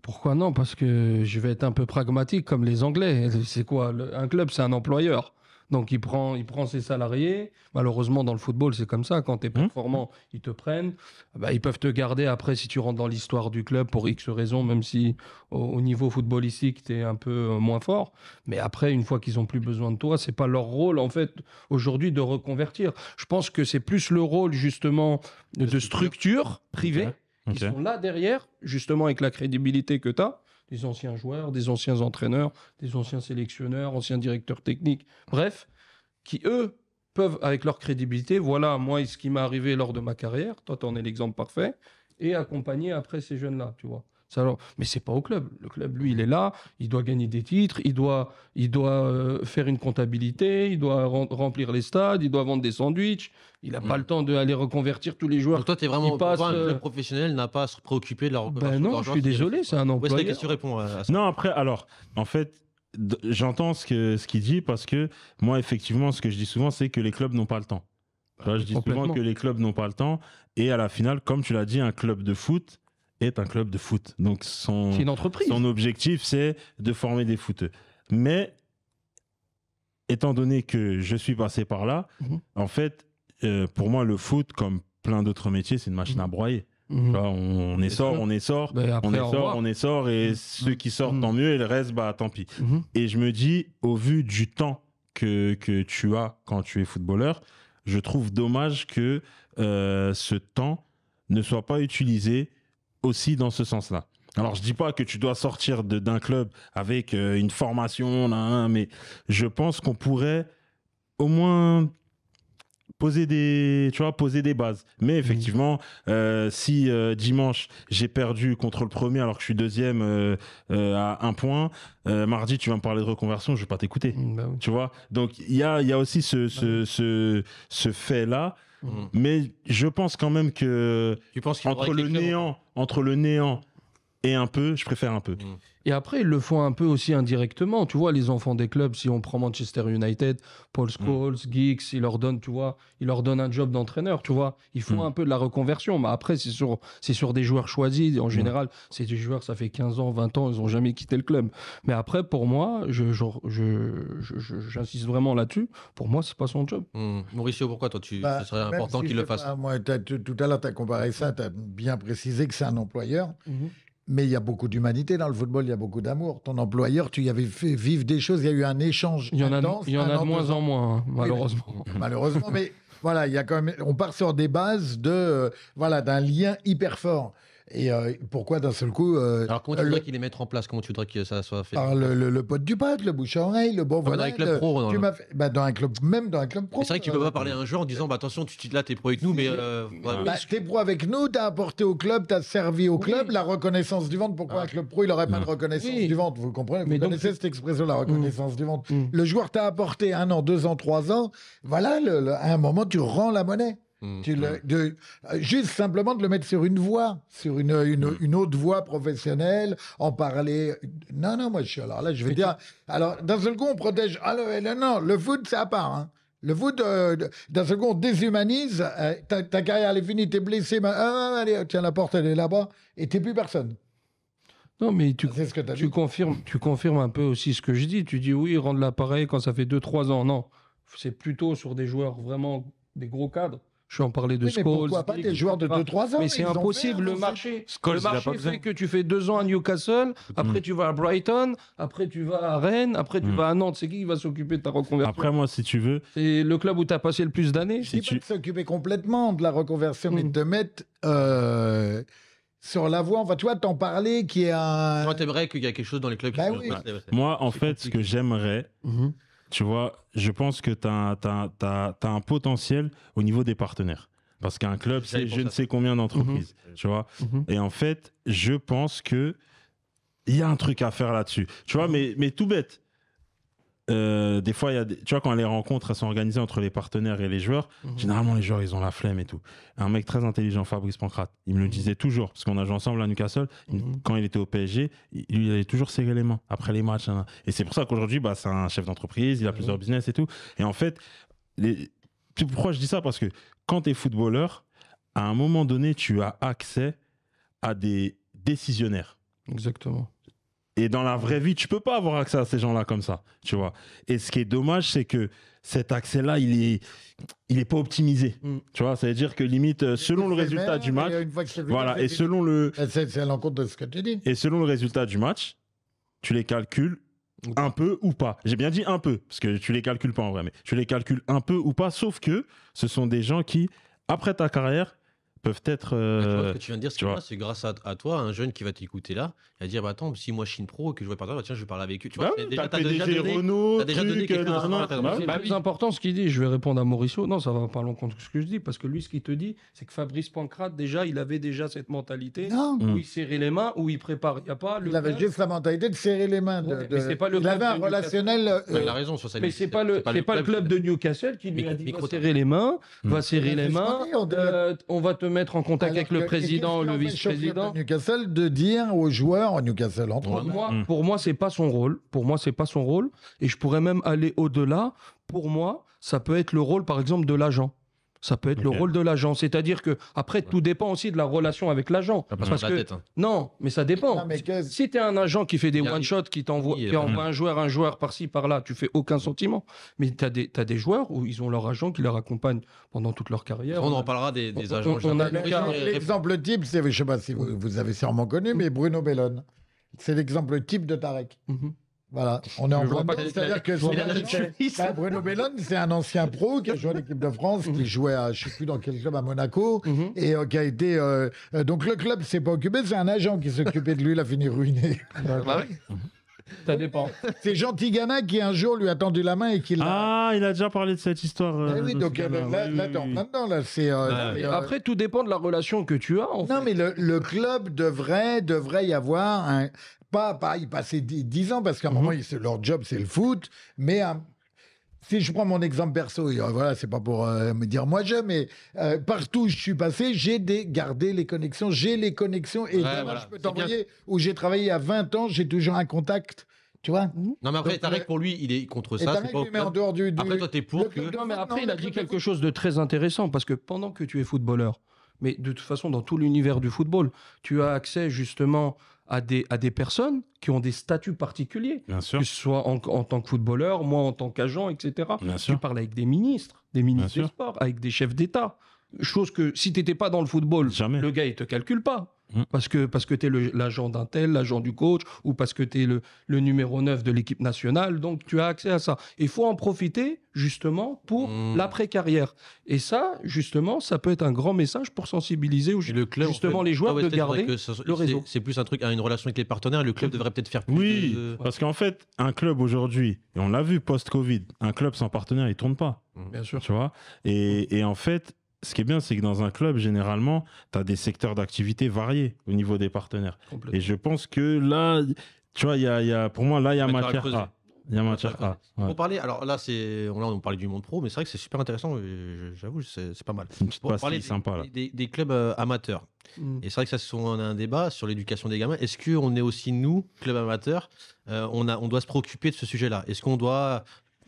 pourquoi non Parce que je vais être un peu pragmatique comme les Anglais. C'est quoi Un club, c'est un employeur. Donc il prend, il prend ses salariés. Malheureusement, dans le football, c'est comme ça. Quand tu es mmh. performant, ils te prennent. Bah, ils peuvent te garder après si tu rentres dans l'histoire du club pour X raisons, même si au, niveau footballistique, tu es un peu euh, moins fort. Mais après, une fois qu'ils ont plus besoin de toi, c'est pas leur rôle, en fait, aujourd'hui, de reconvertir. Je pense que c'est plus le rôle, justement, de structure privée qui sont là derrière, justement avec la crédibilité que tu as, des anciens joueurs, des anciens entraîneurs, des anciens sélectionneurs, anciens directeurs techniques, bref, qui eux peuvent, avec leur crédibilité, voilà, moi, ce qui m'est arrivé lors de ma carrière, toi, tu en es l'exemple parfait, et accompagner après ces jeunes-là, tu vois. Alors, mais c'est pas au club. Le club, lui, il est là, il doit gagner des titres, il doit, il doit euh, faire une comptabilité, il doit remplir les stades, il doit vendre des sandwichs. Il n'a pas mm. le temps d'aller reconvertir tous les joueurs. Donc toi, tu es vraiment un euh, club professionnel n'a pas à se préoccuper de la reconversion. Ben non, je suis désolé, c'est un tu réponds à, ça Non, après, alors, en fait, j'entends ce qu'il ce dit parce que moi, effectivement, ce que je dis souvent, c'est que les clubs n'ont pas le temps. je dis souvent que les clubs n'ont pas le temps. Et à la finale, comme tu l'as dit, un club de foot, est un club de foot. Donc son, son objectif, c'est de former des footeux. Mais étant donné que je suis passé par là, mhm. en fait, euh, pour moi, le foot, comme plein d'autres métiers, c'est une machine à mhm. broyer. Mhm. on, est sort ben, on est sort on est on sort et ceux qui sortent, tant mieux, et le reste, bah tant pis. Et je me dis, au vu du temps que, que tu as quand tu es footballeur, je trouve dommage que euh, ce temps ne soit pas utilisé aussi dans ce sens-là. Alors je dis pas que tu dois sortir d'un club avec euh, une formation, là, hein, mais je pense qu'on pourrait au moins poser des tu vois poser des bases mais mmh. effectivement euh, si euh, dimanche j'ai perdu contre le premier alors que je suis deuxième à un point mardi tu vas me parler de reconversion je vais pas t'écouter mmh, bah tu vois donc il y a y a aussi ce ce, bah ce fait là Mm. Mais je pense quand même que hein. entre, le néant, entre le néant et un peu, je préfère un peu. Mm. Et après, ils le font un peu aussi indirectement. Tu vois, les enfants des clubs, si on prend Manchester United, Paul mm. Scholes, Geeks, ils leur donnent, tu vois, ils leur donnent un job d'entraîneur, tu vois. Ils font mm. un peu de la reconversion. Mais après, c'est sur, c'est sur des joueurs choisis. En général, c'est des joueurs, ça fait 15 ans, 20 ans, ils n'ont jamais quitté le club. Mais après, pour moi, je, j'insiste vraiment là-dessus. Pour moi, c'est pas son job. Mauricio, pourquoi toi, tu, bah, serait important qu'il le fasse tout à l'heure, tu as comparé ça, tu as bien précisé que c'est un employeur. Mm-hmm. Mais il y a beaucoup d'humanité dans le football, il y a beaucoup d'amour. Ton employeur, tu y avais fait vivre des choses, il y a eu un échange. Il y en a, y en a de moins en moins, hein, malheureusement. malheureusement, mais voilà, il y a quand même, on part sur des bases de, euh, voilà, d'un lien hyper fort. Et euh, pourquoi d'un seul coup. Euh, Alors, comment tu voudrais qu'il les mette en place Comment tu voudrais que ça soit fait Par le, pote du pote, le bouche à oreille, le bon ah bah, Dans un club pro, tu fait... bah, dans un club, même dans un club pro. C'est vrai que tu peux pas parler à un joueur en disant bah, attention, tu, là, t'es pro avec nous, mais. Tu es pro avec nous, as apporté au club, as servi au club, la reconnaissance du ventre. Pourquoi ah. un club pro, il n'aurait pas de ah. mm. reconnaissance du ventre Vous comprenez Vous connaissez cette expression, la reconnaissance du ventre. Le joueur t'a apporté un an, deux ans, trois ans. Voilà, à un moment, tu rends la monnaie. Mm, de, euh, juste simplement de le mettre sur une voie, sur une, mm. une, autre voie professionnelle, en parler. Non, non, moi je suis alors là, je vais dire. Alors, d'un seul coup, on protège. Alors, euh, non, le foot, c'est à part. Hein. Le foot, d'un seul coup, on déshumanise. Euh, ta, ta, carrière, elle est finie, t'es blessé. Ah, ah, allez, oh, tiens, la porte, elle est là-bas, et t'es plus personne. Non, mais tu, ce que tu, confirmes, tu confirmes un peu aussi ce que je dis. Tu dis oui, rendre l'appareil quand ça fait 2-3 ans. Non, c'est plutôt sur des joueurs vraiment des gros cadres je vais en parler de oui, Scholes. Mais pourquoi pas des joueurs de 2-3 ans Mais c'est impossible, le hein, marché. le marché fait que tu fais 2 ans à Newcastle, après mm. tu vas à Brighton, après tu vas à Rennes, après tu mm. vas à Nantes. C'est qui qui va s'occuper de ta reconversion Après, moi, si tu veux. C'est le club où tu as passé le plus d'années. Si tu s'occuper complètement de la reconversion, mm. mais de te mettre. Euh, sur la voie, enfin, tu vois, t'en parler, qui est un. Moi, t'aimerais qu'il y a quelque chose dans les clubs. Bah moi, en fait, ce que j'aimerais, mm-hmm. Tu vois, je pense que tu as, un potentiel au niveau des partenaires. Parce qu'un club, c'est je ne sais combien d'entreprises. Mhm. Tu vois mhm. Mhm. Et en fait, je pense qu'il y a un truc à faire là-dessus. Tu vois, mais, mais tout bête. Euh, des fois, tu vois, quand les rencontres sont organisées entre les partenaires et les joueurs, mhm. généralement, les joueurs, ils ont la flemme et tout. Un mec très intelligent, Fabrice Pancrate, il me le mhm. disait toujours, parce qu'on a joué ensemble à Newcastle, mhm. quand il était au PSG, il, il allait toujours serrer les mains après les matchs. Hein. Et c'est pour ça qu'aujourd'hui, bah, c'est un chef d'entreprise, il a plusieurs business et tout. Et en fait, pourquoi je dis ça Parce que quand tu es footballeur, à un moment donné, tu as accès à des décisionnaires. Exactement. Et dans la vraie vie, tu peux pas avoir accès à ces gens-là comme ça, tu vois. Et ce qui est dommage, c'est que cet accès-là, il est, il est pas optimisé. Mm. Tu vois, ça veut dire que limite, euh, selon le résultat du match, voilà, et selon le, c'est à l'encontre de ce que tu dis. Et selon le résultat du match, tu les calcules un peu ou pas. J'ai bien dit un peu, parce que tu les calcules pas en vrai, mais tu les calcules un peu ou pas, sauf que ce sont des gens qui, après ta carrière, peuvent être. tu ce euh, que tu viens de dire, c'est, grâce à, toi, un jeune qui va t'écouter là, et à dire bah, Attends, si moi je suis une pro et que je vais par toi, bah, tiens, je vais parler avec eux. Tu vois, bah déjà, t'as, déjà donné, déjà donné quelque chose. c'est bah plus important ce qu'il dit. Je vais répondre à Mauricio. Non, ça va pas long ce que je dis, parce que lui, ce qu'il te dit, c'est que Fabrice Pancrate, déjà, il avait déjà cette mentalité où mm. il serrait les mains, où il prépare. Il y a pas le avait juste la mentalité de serrer les mains. C'est pas le il avait un relationnel. Euh, il raison sur Mais c'est pas le club de Newcastle qui lui a dit serrer les mains, va serrer les mains, on va te mettre en contact avec le président ou le vice-président. Newcastle de dire aux joueurs à Newcastle entre pour moi, mm. pour moi c'est pas son rôle. Pour moi c'est pas son rôle et je pourrais même aller au-delà. Pour moi, ça peut être le rôle par exemple de l'agent. Ça peut être le rôle de l'agent. C'est-à-dire que, après, tout dépend aussi de la relation avec l'agent. Hein. Non, mais ça dépend. Si tu es un agent qui fait des one-shots, qui t'envoie euh, envoie un joueur, un joueur par-ci, par-là, tu fais aucun sentiment. Mais tu as, des joueurs où ils ont leur agent qui leur accompagne pendant toute leur carrière. On en parlera des, agents. L'exemple type, je ne sais pas si vous, avez sûrement connu, mais Bruno Bellone. C'est l'exemple type de Tarek. Mhm. Voilà, on est en C'est-à-dire que son... Bah, Bruno Bellone, c'est un ancien pro qui a joué à l'équipe de France, qui jouait à, je sais plus dans quel club, à Monaco, mhm. et euh, qui a été. Euh, euh, donc le club s'est pas occupé, c'est un agent qui s'occupait de lui, il a fini ruiné. Bah oui. Mhm. Ça dépend. C'est gentil Tigana qui un jour lui a tendu la main et qui l'a. Ah, il a déjà parlé de cette histoire. oui, donc Maintenant, c'est. Bah après, tout dépend de la relation que tu as. non, mais le, club devrait, devrait y avoir un, pas, pas y passer 10 ans, parce qu'à un mhm. moment, leur job, c'est le foot, mais euh, si je prends mon exemple perso, euh, voilà, c'est pas pour euh, me dire moi je, mais partout où je suis passé, j'ai gardé les connexions, j'ai les connexions et là je peux t'envoyer où j'ai travaillé à 20 ans, j'ai toujours un contact. Tu vois mhm. Non, mais après, Tarek, pour lui, il est contre ça. mais dehors Après, toi, t'es pour. Non, mais après, il a dit quelque chose de très intéressant parce que pendant que tu es footballeur, mais de toute façon, dans tout l'univers du football, tu as accès justement à des, à des personnes qui ont des statuts particuliers. Que ce soit en, tant que footballeur, moi en tant qu'agent, etc. Tu parles avec des ministres, des ministres du sport avec des chefs d'État. Chose que si tu n'étais pas dans le football, le gars, il te calcule pas. Mm. Parce que, parce que tu es l'agent d'un tel, l'agent du coach, ou parce que tu es le, numéro 9 de l'équipe nationale. Donc, tu as accès à ça. Il faut en profiter, justement, pour mm. l'après-carrière. Et ça, justement, ça peut être un grand message pour sensibiliser ou justement les joueurs ah de garder le réseau. C'est plus un truc, hein, une relation avec les partenaires. Le club devrait peut-être faire plus. Oui, parce qu'en fait, un club aujourd'hui, et on l'a vu post-Covid, un club sans partenaire, il tourne pas. Bien sûr. Tu vois et, et, en fait, ce qui est bien, c'est que dans un club, généralement, tu as des secteurs d'activité variés au niveau des partenaires. Et je pense que là, tu vois, y y a, pour moi, là, il y a matière à. Il y a matière Pour parler, alors là, c'est, on parlait du monde pro, mais c'est vrai que c'est super intéressant, j'avoue, c'est, pas mal. des, sympa, Des, clubs euh, amateurs. Mm. Et c'est vrai que ça, on a un débat sur l'éducation des gamins. Est-ce qu'on est aussi, nous, club amateur, euh, on, a, on doit se préoccuper de ce sujet-là Est-ce qu'on doit,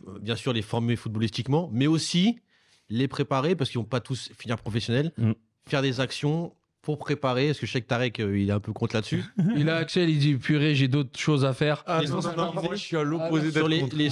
euh, bien sûr, les former footballistiquement, mais aussi les préparer parce qu'ils vont pas tous finir professionnels, mm. faire des actions pour préparer, parce que je sais que Tarek, euh, il est un peu contre là-dessus. il a accès, il dit purée, j'ai d'autres choses à faire. Ah, je suis à l'opposé Sur les, les,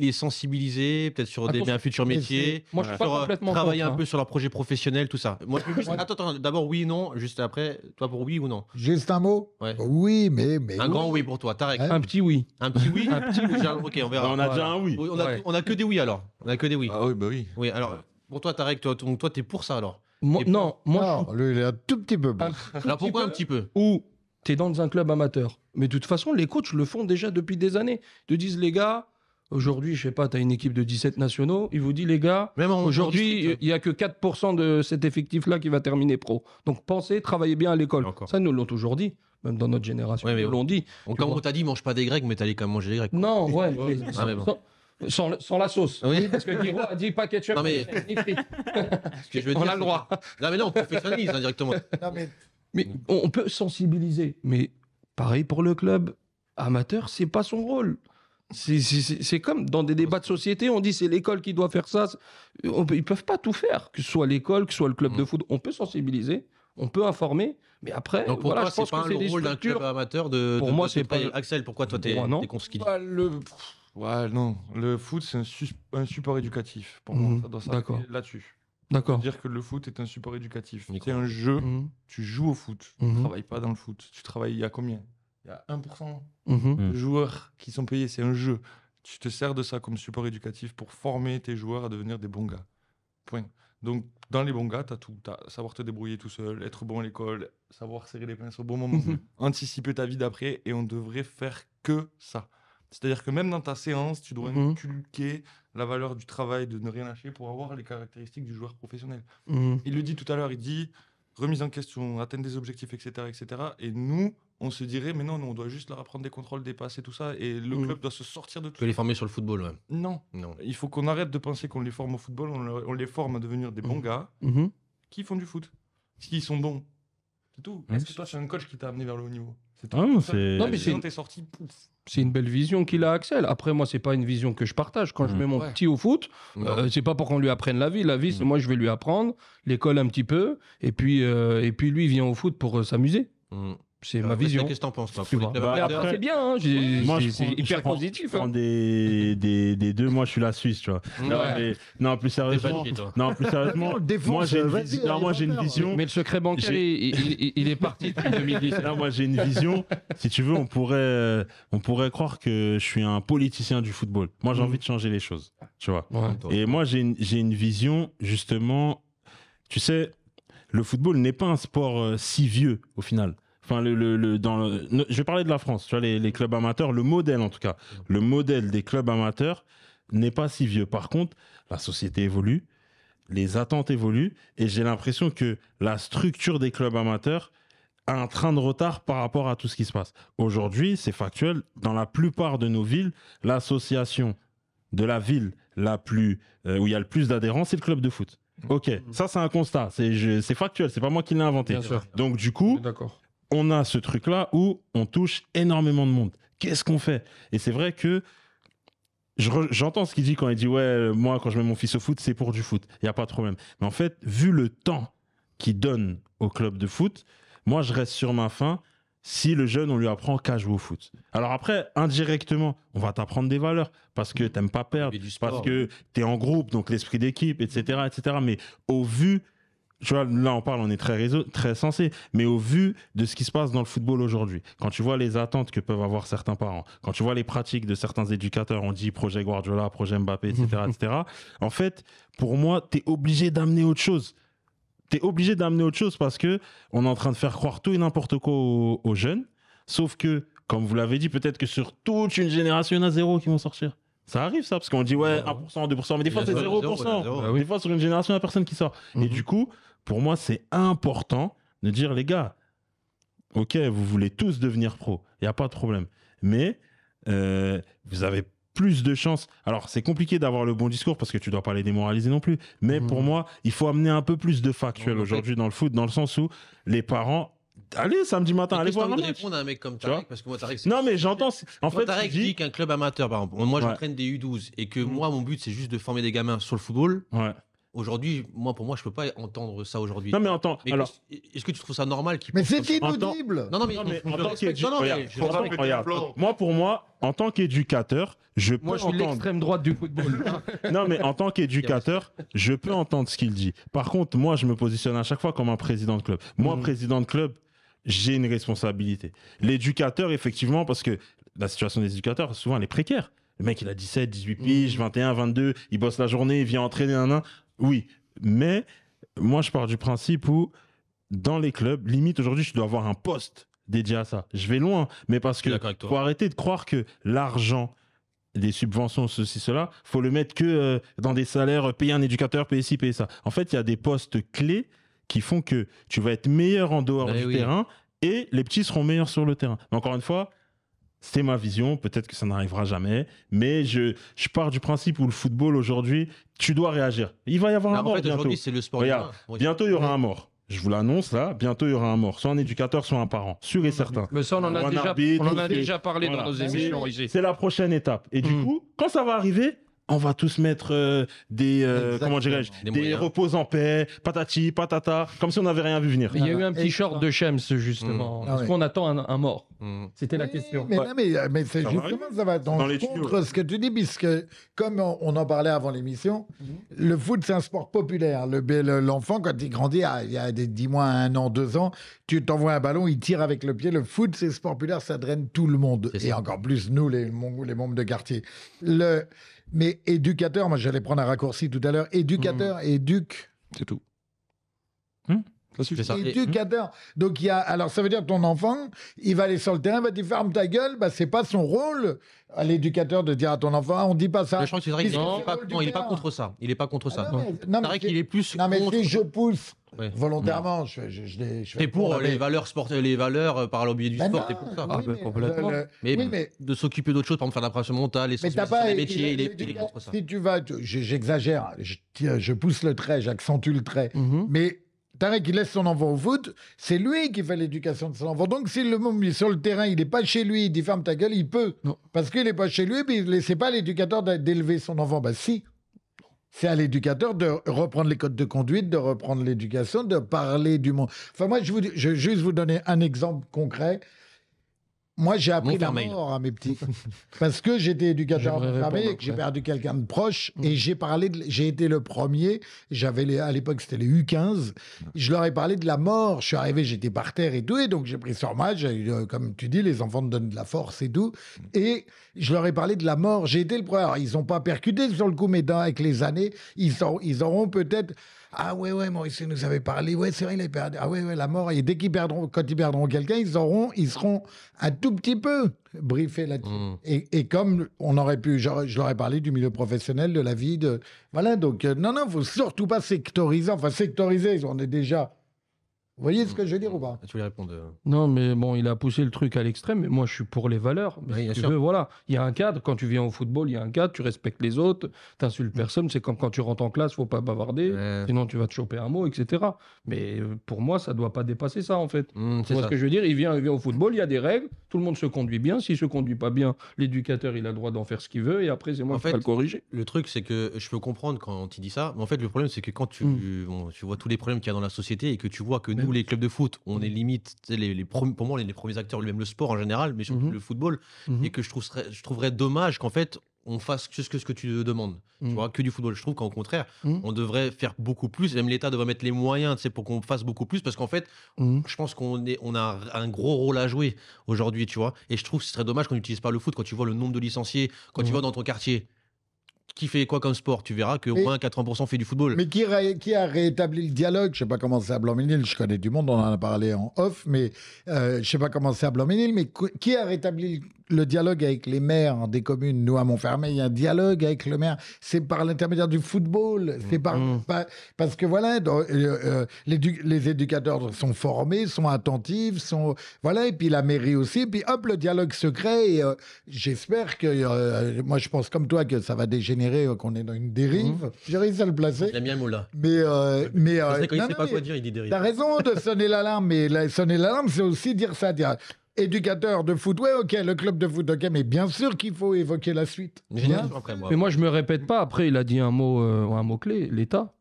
les sensibiliser, peut-être sur des, un futur métier. Moi, je suis euh, Travailler un peu hein. sur leur projet professionnel, tout ça. Moi, Attends, d'abord oui, non, juste après, toi pour oui ou non Juste un mot Oui, mais. mais un grand oui pour toi, Tarek. Un petit oui. Un petit oui Un petit ok, on verra. Bah, on a déjà un oui. On a, que des oui alors. On a que des oui. Ah oui, bah oui. Oui, alors. Pour toi, Tarek, toi, toi, t'es pour ça alors non, moi, Non, lui, il est un tout petit peu bon. pourquoi un petit peu Ou es dans un club amateur. Mais de toute façon, les coachs le font déjà depuis des années. Ils te disent, les gars, aujourd'hui, je sais pas, tu as une équipe de 17 nationaux. Ils vous disent, les gars, aujourd'hui, il y a que 4% de cet effectif-là qui va terminer pro. Donc pensez, travaillez bien à l'école. Ça, nous l'ont toujours dit, même dans notre génération. Ouais, mais l'ont dit. on- on t'a dit mange pas des grecs, mais t'allais quand même manger des grecs. Non, ouais. mais- bon. Sans, la sauce. Oui. Parce que Giro a dit pas ketchup. Non, mais. que je veux on a le droit. Non, mais non, on professionnalise hein, directement. Non, mais... mais on peut sensibiliser. Mais pareil pour le club amateur, c'est pas son rôle. C'est comme dans des débats de société, on dit c'est l'école qui doit faire ça. ils peuvent pas tout faire, que ce soit l'école, que ce soit le club mm. de foot. On peut sensibiliser, on peut informer, mais après, Donc voilà, toi, pas le rôle d'un club amateur de. Pour moi, c'est pas. Axel, pourquoi toi t'es es, Ouais, non. Le foot, c'est un, support éducatif. Pour moi, mhm. ça doit s'arrêter là-dessus. D'accord. Dire que le foot est un support éducatif. C'est un jeu. Mhm. Tu joues au foot. Tu ne mhm. travailles pas dans le foot. Tu travailles. Il y a combien Il y a 1% de joueurs qui sont payés. C'est un jeu. Tu te sers de ça comme support éducatif pour former tes joueurs à devenir des bons gars. Point. Donc, dans les bons gars, tu as tout. As savoir te débrouiller tout seul, être bon à l'école, savoir serrer les pinces au bon moment, anticiper ta vie d'après. Et on devrait faire que ça. C'est-à-dire que même dans ta séance, tu dois mhm. inculquer la valeur du travail, de ne rien lâcher pour avoir les caractéristiques du joueur professionnel. Mhm. Il le dit tout à l'heure, il dit remise en question, atteindre des objectifs, etc., etc. Et nous, on se dirait, mais non, on doit juste leur apprendre des contrôles, des passes et tout ça, et le mhm. club doit se sortir de tout. Que les former sur le football, ouais. Non. non. Il faut qu'on arrête de penser qu'on les forme au football, on, on les forme à devenir des bons gars qui font du foot, qui sont bons. C'est tout. Est-ce que toi, c'est un coach qui t'a amené vers le haut niveau c'est une... belle vision qu'il a, Axel. Après, moi, c'est pas une vision que je partage. Quand je mmh. mets mon petit au foot, ce euh, c'est pas pour qu'on lui apprenne la vie. La vie, c'est mmh. moi, je vais lui apprendre l'école un petit peu, et puis, euh, et puis lui, il vient au foot pour euh, s'amuser. Mmh. C'est ma vision. Qu'est-ce que t'en penses, toi bah, C'est bien, hein, moi, c'est hyper positif. Hein. Des, des, des, deux, moi, je suis la Suisse, tu vois. Non, mais, non, plus sérieusement. non, plus sérieusement. moi, j'ai une, une vision. Mais le secret bancaire, il, il, est parti depuis 2010. Là, moi, j'ai une vision. Si tu veux, on pourrait, euh, on pourrait croire que je suis un politicien du football. Moi, j'ai mm. envie de changer les choses, tu vois. Et moi, j'ai une, une vision, justement. Tu sais, le football n'est pas un sport euh, si vieux, au final le, dans je vais parler de la France, tu vois, les, clubs amateurs, le modèle en tout cas, le modèle des clubs amateurs n'est pas si vieux. Par contre, la société évolue, les attentes évoluent, et j'ai l'impression que la structure des clubs amateurs a un train de retard par rapport à tout ce qui se passe. Aujourd'hui, c'est factuel, dans la plupart de nos villes, l'association de la ville la plus, euh, où il y a le plus d'adhérents, c'est le club de foot. Ok, mmh. ça c'est un constat, c'est factuel, c'est pas moi qui l'ai inventé. Donc du coup, on a ce truc-là où on touche énormément de monde. Qu'est-ce qu'on fait Et c'est vrai que j'entends ce qu'il dit quand il dit ouais euh, moi quand je mets mon fils au foot c'est pour du foot il n'y a pas de problème mais en fait vu le temps qu'il donne au club de foot moi je reste sur ma faim si le jeune on lui apprend qu'à jouer au foot alors après indirectement on va t'apprendre des valeurs parce que tu n'aimes pas perdre parce que tu es en groupe donc l'esprit d'équipe etc etc mais au vu tu vois, là on parle, on est très réseau, très sensé, mais au vu de ce qui se passe dans le football aujourd'hui, quand tu vois les attentes que peuvent avoir certains parents, quand tu vois les pratiques de certains éducateurs, on dit projet Guardiola, projet Mbappé, etc., etc. En fait, pour moi, tu es obligé d'amener autre chose. Tu es obligé d'amener autre chose parce que on est en train de faire croire tout et n'importe quoi aux, jeunes, sauf que, comme vous l'avez dit, peut-être que sur toute une génération, il y en a zéro qui vont sortir. Ça arrive ça, parce qu'on dit ouais, 1%, 2%, mais des fois c'est 0%. Des fois sur une génération, il n'y a personne qui sort. Et mhm. du coup, pour moi, c'est important de dire, les gars, ok, vous voulez tous devenir pro, il n'y a pas de problème. Mais euh, vous avez plus de chances. Alors, c'est compliqué d'avoir le bon discours parce que tu dois pas les démoraliser non plus. Mais pour mhm. moi, il faut amener un peu plus de factuel aujourd'hui dans le foot, dans le sens où les parents Allez, samedi matin, allez voir un répondre à un mec comme Tarek, Non, mais j'entends. En fait, Tarek dit, qu'un club amateur, par exemple, moi, j'entraîne des U12 et que mhm. moi, mon but, c'est juste de former des gamins sur le football. Ouais. Aujourd'hui, moi, pour moi, je ne peux pas entendre ça aujourd'hui. Non, mais entend. alors. Est-ce que tu trouves ça normal qu'il. Mais c'est inaudible Non, non, mais. en tant qu'éducateur. je moi, pour moi, en tant qu'éducateur, je peux. Moi, je suis l'extrême droite du football. non, mais en tant qu'éducateur, je peux entendre ce qu'il dit. Par contre, moi, je me positionne à chaque fois comme un président de club. Moi, mhm. président de club, j'ai une responsabilité. L'éducateur, effectivement, parce que la situation des éducateurs, souvent, elle est précaire. Le mec, il a 17, 18 piges, 21, mhm. 22, il bosse la journée, il vient entraîner, un oui, mais moi, je pars du principe où, dans les clubs, limite, aujourd'hui, tu dois avoir un poste dédié à ça. Je vais loin, mais parce que faut arrêter de croire que l'argent des subventions, ceci, cela, faut le mettre que euh, dans des salaires, euh, payer un éducateur, payer ci, payer ça. En fait, il y a des postes clés qui font que tu vas être meilleur en dehors eh du terrain et les petits seront meilleurs sur le terrain. encore une fois, c'est ma vision, peut-être que ça n'arrivera jamais, mais je, je pars du principe où le football aujourd'hui, tu dois réagir. Il va y avoir un mort. bientôt. c'est le sport. bientôt il y aura un mort. Je vous l'annonce là, bientôt il y aura un mort, soit un éducateur, soit un parent, sûr et certain. Mais ça, on en a, déjà, parlé dans nos émissions. C'est la prochaine étape. Et du hmm. coup, quand ça va arriver, on va tous mettre euh, des euh, comment dirais-je des, repos en paix, patati patata, comme si on n'avait rien vu venir. Il y a eu un petit short de Chems justement. Est-ce mm. ah qu'on attend un, mort mm. C'était la question. Mais, mais, mais c'est justement ça va dans, les contre ce que tu dis puisque comme on, en parlait avant l'émission, mm-hmm. le foot c'est un sport populaire. Le l'enfant quand il grandit, ah, il y a des 10 mois, 1 an, 2 ans, tu t'envoies un ballon, il tire avec le pied. Le foot c'est sport populaire, ça draine tout le monde et encore plus nous les, les membres de quartier. Le mais éducateur, moi j'allais prendre un raccourci tout à l'heure, éducateur, et mmh. éduque. C'est tout. C'est éducateur. Donc il y a, alors ça veut dire que ton enfant, il va aller sur le terrain, va dire ferme ta gueule, bah c'est pas son rôle à l'éducateur de dire à ton enfant, on dit pas ça. Je pense qu'il est pas, contre ça. Il est pas contre ah ça. Non, mais, qu'il est plus. Non mais je pousse. Volontairement, ouais. je, je, je pour, les valeurs sportives, les valeurs euh, par le biais du ben sport, pour ça. Oui, ah, ben, mais, complètement. Mais, de s'occuper d'autre chose, par exemple faire la mentale, les métiers, il est contre ça. Si tu vas, j'exagère, je, pousse le trait, j'accentue le trait, mm-hmm. mais Tarek, il laisse son enfant au foot, c'est lui qui fait l'éducation de son enfant. Donc, si le met sur le terrain, il n'est pas chez lui, il dit ferme ta gueule, il peut. Parce qu'il n'est pas chez lui, mais c'est pas l'éducateur d'élever son enfant. Bah, si. C'est à l'éducateur de reprendre les codes de conduite, de reprendre l'éducation, de parler du monde. Enfin, moi, je, vous, je vais juste vous donner un exemple concret moi, j'ai appris la mort à mes petits. Parce que j'étais éducateur fermé et que j'ai perdu quelqu'un de proche. Mm. Et j'ai parlé, j'ai été le premier. J'avais, à l'époque, c'était les U15. Je leur ai parlé de la mort. Je suis arrivé, j'étais par terre et tout. Et donc, j'ai pris sur match. Euh, comme tu dis, les enfants te donnent de la force et tout. Et je leur ai parlé de la mort. J'ai été le premier. Alors, ils n'ont pas percuté sur le coup, mais avec les années, ils, ils auront peut-être ah ouais, ouais, Maurice nous avait parlé. Ouais, c'est vrai, il a perdu. Ah ouais, ouais, la mort. Et dès qu'ils perdront, quand ils perdront quelqu'un, ils auront, ils seront un tout petit peu briefés là-dessus. Mm. Et, comme on aurait pu, je leur ai parlé du milieu professionnel, de la vie, de. Voilà, donc, euh, non, non, faut surtout pas sectoriser. Enfin, sectoriser, on est déjà vous voyez ce mm. que je veux dire ou pas ah, Tu voulais répondre. Euh. Non, mais bon, il a poussé le truc à l'extrême. Mais moi, je suis pour les valeurs. Mais voilà. Il y a un cadre. Quand tu viens au football, il y a un cadre. Tu respectes les autres. Tu insultes mm. personne. C'est comme quand tu rentres en classe, faut pas bavarder. Sinon, tu vas te choper un mot, etc. Mais euh, pour moi, ça doit pas dépasser ça, en fait. Mm, c'est ce que je veux dire il vient, vient au football, il y a des règles. Tout le monde se conduit bien. S'il se conduit pas bien, l'éducateur, il a le droit d'en faire ce qu'il veut. Et après, c'est moi qui vais le corriger. Le truc, c'est que je peux comprendre quand il dit ça, mais en fait, le problème, c'est que quand tu, tu vois tous les problèmes qu'il y a dans la société et que tu vois que nous, Mm. les clubs de foot, on mm. est limite, les, pour moi, les, premiers acteurs, même le sport en général, mais surtout mm-hmm. le football, mm-hmm. et que je trouverais, je trouverais dommage qu'en fait, on fasse ce que, ce que tu demandes. Tu mm. vois, que du football. Je trouve qu'en contraire, on devrait faire beaucoup plus. Même l'État devrait mettre les moyens tu pour qu'on fasse beaucoup plus. Parce qu'en fait, je pense qu'on on a un, gros rôle à jouer aujourd'hui, tu vois. Et je trouve que ce serait dommage qu'on n'utilise pas le foot quand tu vois le nombre de licenciés, quand tu vois dans ton quartier qui fait quoi comme sport Tu verras qu'au moins 80% fait du football. Mais qui, qui a rétabli le dialogue Je sais pas comment c'est à blanc je connais du monde, on en a parlé en off, mais euh, je sais pas comment c'est à blanc mais qui a rétabli le dialogue avec les maires des communes Nous, à Montfermeil, il y a un dialogue avec le maire. C'est par l'intermédiaire du football. C'est par, mmh. parce que voilà, euh, euh, les, les éducateurs sont formés, sont attentifs, sont voilà, et puis la mairie aussi. Et puis hop, le dialogue se crée. Euh, j'espère que moi, je pense comme toi que ça va dégénérer euh, qu'on est dans une dérive. Mhm. J'ai réussi à le placer. Mais, euh, mais euh, il sait pas quoi dire, il dit dérive. T'as raison de sonner l'alarme, mais sonner l'alarme, c'est aussi dire ça. éducateur de foot, ouais, ok, le club de foot, ok, mais bien sûr qu'il faut évoquer la suite. Mais moi, je me répète pas. Après, il a dit un mot, un mot clé, l'État.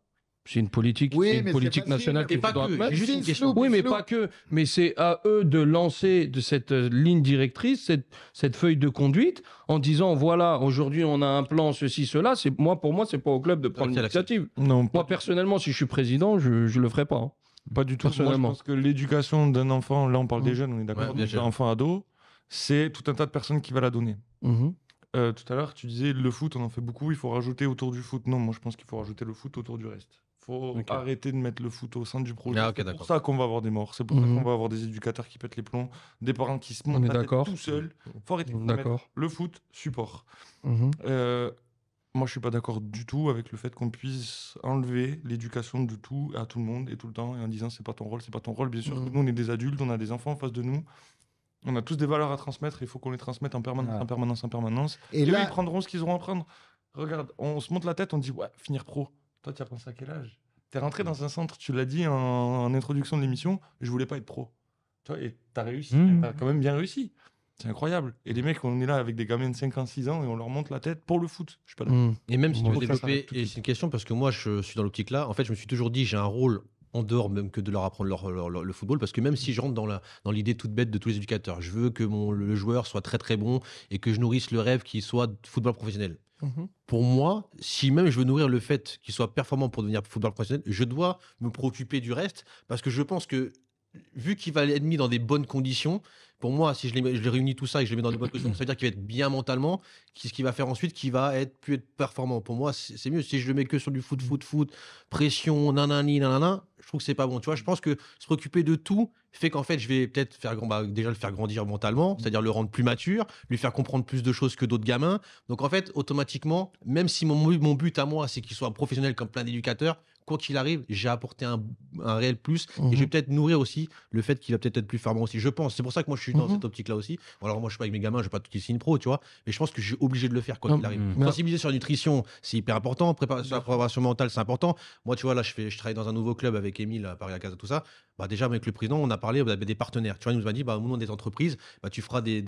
C'est une politique, politique nationale qui doit une question. Oui, mais pas que. Mais c'est à eux de lancer de cette euh, ligne directrice, cette, cette feuille de conduite, en disant voilà, aujourd'hui on a un plan, ceci, cela. C'est moi, pour moi, c'est pas au club de prendre l'initiative. Moi personnellement, si je suis président, je, je le ferai pas. Hein. Pas du tout. Personnellement. Moi, je pense que l'éducation d'un enfant, là on parle des mmh. jeunes, on est d'accord, ouais, enfant ado, c'est tout un tas de personnes qui va la donner. Mmh. Euh, tout à l'heure, tu disais le foot, on en fait beaucoup, il faut rajouter autour du foot. Non, moi je pense qu'il faut rajouter le foot autour du reste faut arrêter de mettre le foot au sein du projet. Ah, c'est pour ça qu'on va avoir des morts. C'est pour ça mhm. qu'on va avoir des éducateurs qui pètent les plombs, des parents qui se montent la tout seuls. Faut arrêter de mettre le foot support. Mhm. Euh, moi, je suis pas d'accord du tout avec le fait qu'on puisse enlever l'éducation de tout à tout le monde et tout le temps en disant c'est pas ton rôle, c'est pas ton rôle. Bien sûr, mhm. nous on est des adultes, on a des enfants en face de nous. On a tous des valeurs à transmettre, il faut qu'on les transmette en permanence, ah. en permanence, en permanence. Et, là... ils prendront ce qu'ils auront à prendre. Regarde, on se monte la tête, on dit ouais, finir pro. Toi, tu as pensé à quel âge Tu es rentré dans un centre, tu l'as dit en, introduction de l'émission, je voulais pas être pro. Toi, et as réussi, mmh. tu as quand même bien réussi. C'est incroyable. Et les mecs, on est là avec des gamins de 5 ans, 6 ans et on leur monte la tête pour le foot. Je pas mmh. Et même si tu veux développer, et c'est une question parce que moi, je suis dans l'optique là. En fait, je me suis toujours dit, j'ai un rôle en dehors même que de leur apprendre le football, parce que même si je rentre dans, la, dans l'idée toute bête de tous les éducateurs, je veux que mon, le joueur soit très très bon et que je nourrisse le rêve qu'il soit football professionnel. Mhm. Pour moi, si même je veux nourrir le fait qu'il soit performant pour devenir footballeur professionnel, je dois me préoccuper du reste parce que je pense que vu qu'il va être mis dans des bonnes conditions, pour moi, si je les, réunis tout ça et que je le mets dans des bonnes conditions, ça veut dire qu'il va être bien mentalement, ce qu'il va faire ensuite, qu'il va être plus être performant. Pour moi, c'est mieux. Si je le mets que sur du foot, foot, foot, pression, nanani, nanana, je trouve que c'est pas bon. Tu vois, je pense que se préoccuper de tout fait qu'en fait, je vais peut-être faire bah, déjà le faire grandir mentalement, mmh. c'est-à-dire le rendre plus mature, lui faire comprendre plus de choses que d'autres gamins. Donc en fait, automatiquement, même si mon, mon but à moi, c'est qu'il soit professionnel comme plein d'éducateurs, quoi qu'il arrive, j'ai apporté un, réel plus. Et mhm. je vais peut-être nourrir aussi le fait qu'il va peut-être être plus fermant aussi. Je pense. C'est pour ça que moi, je suis dans mhm. cette optique-là aussi. Bon, alors, moi, je suis pas avec mes gamins, je suis pas tout ici une pro, tu vois. Mais je pense que je suis obligé de le faire, quand il mhm. arrive. Sensibiliser sur la nutrition, c'est hyper important. préparation mentale, c'est important. Moi, tu vois, là, je, fais, je travaille dans un nouveau club avec Émile à Paris à Casa, tout ça. Bah, déjà, avec le président, on a parlé bah, des partenaires. Tu vois, il nous a dit, bah, au moment des entreprises, bah, tu feras des,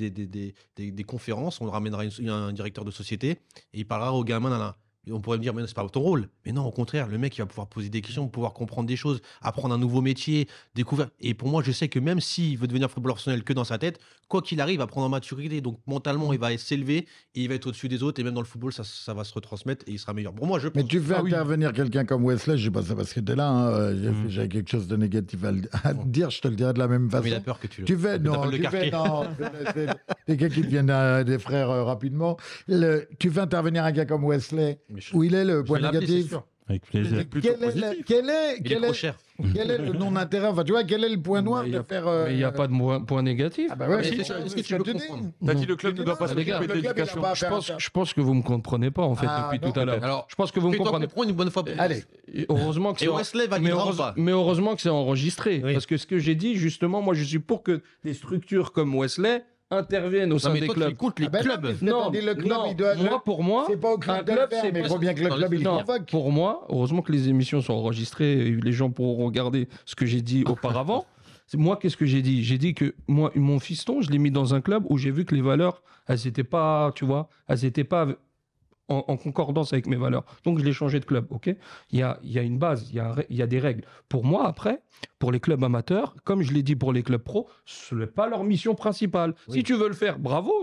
conférences, on ramènera un directeur de société et il parlera aux gamins, on pourrait me dire, mais c'est pas ton rôle. Mais non, au contraire, le mec, il va pouvoir poser des questions, pouvoir comprendre des choses, apprendre un nouveau métier, découvrir. Et pour moi, je sais que même s'il veut devenir footballeur professionnel que dans sa tête, quoi qu'il arrive, il va prendre en maturité. Donc mentalement, il va s'élever et il va être au-dessus des autres. Et même dans le football, ça, ça, va se retransmettre et il sera meilleur. Pour moi, je pense. Mais tu veux ah intervenir quelqu'un comme Wesley, je sais pas, parce que t'es là, hein. j'avais mhm. quelque chose de négatif à, dire, je te le dirai de la même façon. peur que tu le. Tu non, le non. qui des frères euh, rapidement. tu veux intervenir un gars comme Wesley. Où il est le point négatif avec plaisir. Quel est, le, quel, est, quel, est, cher. quel est, le non intérêt tu vois, quel est le point noir de faire euh, Mais il n'y a pas de point négatif. Ah bah ouais, Est-ce que tu le Tu T'as dit le club ne doit pas ah, se regarder. Je pense, je pense que vous me comprenez pas en fait ah, depuis tout à l'heure. Alors, je pense que vous me comprenez. pas une bonne fois. Allez. Heureusement que. Et va mais, mais heureusement que c'est enregistré, parce que ce que j'ai dit, justement, moi, je suis pour que des structures comme Wesley interviennent au sein des clubs. les ah bah clubs. non, moi pour moi, c'est pas au club, mais bien que le club il Pour moi, heureusement que les émissions sont enregistrées et les gens pourront regarder ce que j'ai dit auparavant. Moi, qu'est-ce que j'ai dit J'ai dit que moi, mon fiston, je l'ai mis dans un club où j'ai vu que les valeurs, elles n'étaient pas, tu vois, elles n'étaient pas en, concordance avec mes valeurs. Donc je l'ai changé de club, ok il y, a, y a, une base, il y a, y a, des règles. Pour moi, après, pour les clubs amateurs, comme je l'ai dit pour les clubs pro, ce n'est pas leur mission principale. Si tu veux le faire, bravo.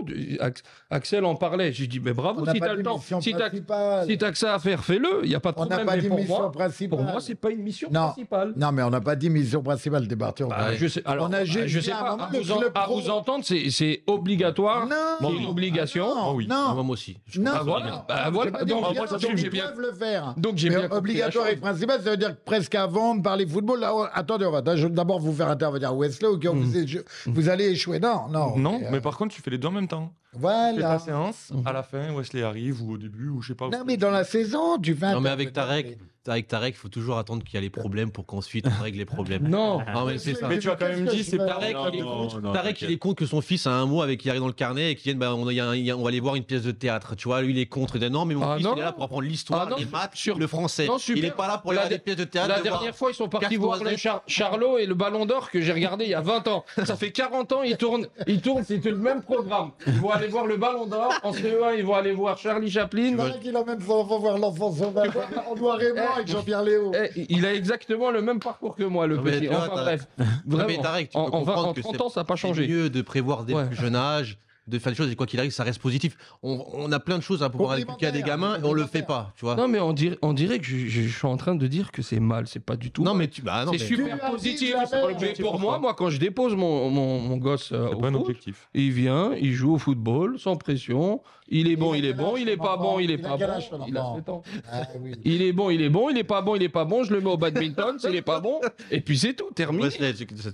Axel en parlait, j'ai dit, mais bravo, si tu as le temps, si tu as, que ça à faire, fais-le, il n'y a pas de problème. On moi, principale. Pour moi, c'est pas une mission principale. Non, mais on n'a pas dit mission principale, débarquer. Bah, je sais, alors, euh, sais pas, à vous, entendre, c'est obligatoire, non, une obligation. Ah non, ah oui, non, ah, moi aussi. Je ils peuvent le faire. Donc, obligatoire et principal, ça veut dire presque avant de parler football, là, oh, attendez, on va d'abord vous faire intervenir Wesley okay, hmm. hmm. vous, allez échouer. Non, non. Non, euh, mais par contre, tu fais les deux en même temps. Voilà. la séance, à mhm. la fin, Wesley arrive, ou au début, ou je sais pas. Non, mais dans la saison du 20. Non, mais avec Tarek, avec Tarek, il faut toujours attendre qu'il y a les problèmes pour qu'ensuite on règle les problèmes. Non, non mais c'est ça. Mais tu as quand même dit, c'est Tarek. Tarek, il est contre que son fils a un mot avec qui arrive dans le carnet et qu'il vienne, bah, on, va aller voir une pièce de théâtre. Tu vois, lui, il est contre. Il non, mais mon ah, fils, il est là pour apprendre l'histoire, ah, les maths, le français. il est pas là pour aller des pièces de théâtre. La dernière fois, ils sont partis voir Charlot et le Ballon d'Or que j'ai regardé il y a 20 ans. Ça fait 40 ans, il tourne ils tournent, c'est le même programme voir le Ballon d'Or. En CE1, ils vont aller voir Charlie Chaplin. C'est qu'il a même son enfant voir l'enfant sauvage en noir et blanc avec eh, Jean-Pierre Léo. Eh, il a exactement le même parcours que moi, le petit. Enfin bref, vraiment. en, 30 ans, ça n'a pas changé. mieux de prévoir dès le plus jeune âge de faire des choses et quoi qu'il arrive, ça reste positif. On, a plein de choses à pouvoir expliquer à des gamins et on le fait pas, tu vois. Non, mais on dirait, on dirait que je, suis en train de dire que c'est mal, c'est pas du tout. Non, mais tu, bah, non, c'est super positif. Mais pour moi, moi, quand je dépose mon, mon, gosse euh, au foot, il vient, il joue au football sans pression. Il est bon, il est bon, il est pas bon, il est pas bon. Il a ah Il est bon, il est bon, il est pas bon, il est pas bon. Je le mets au badminton, s'il est pas bon. Et puis c'est tout, terminé.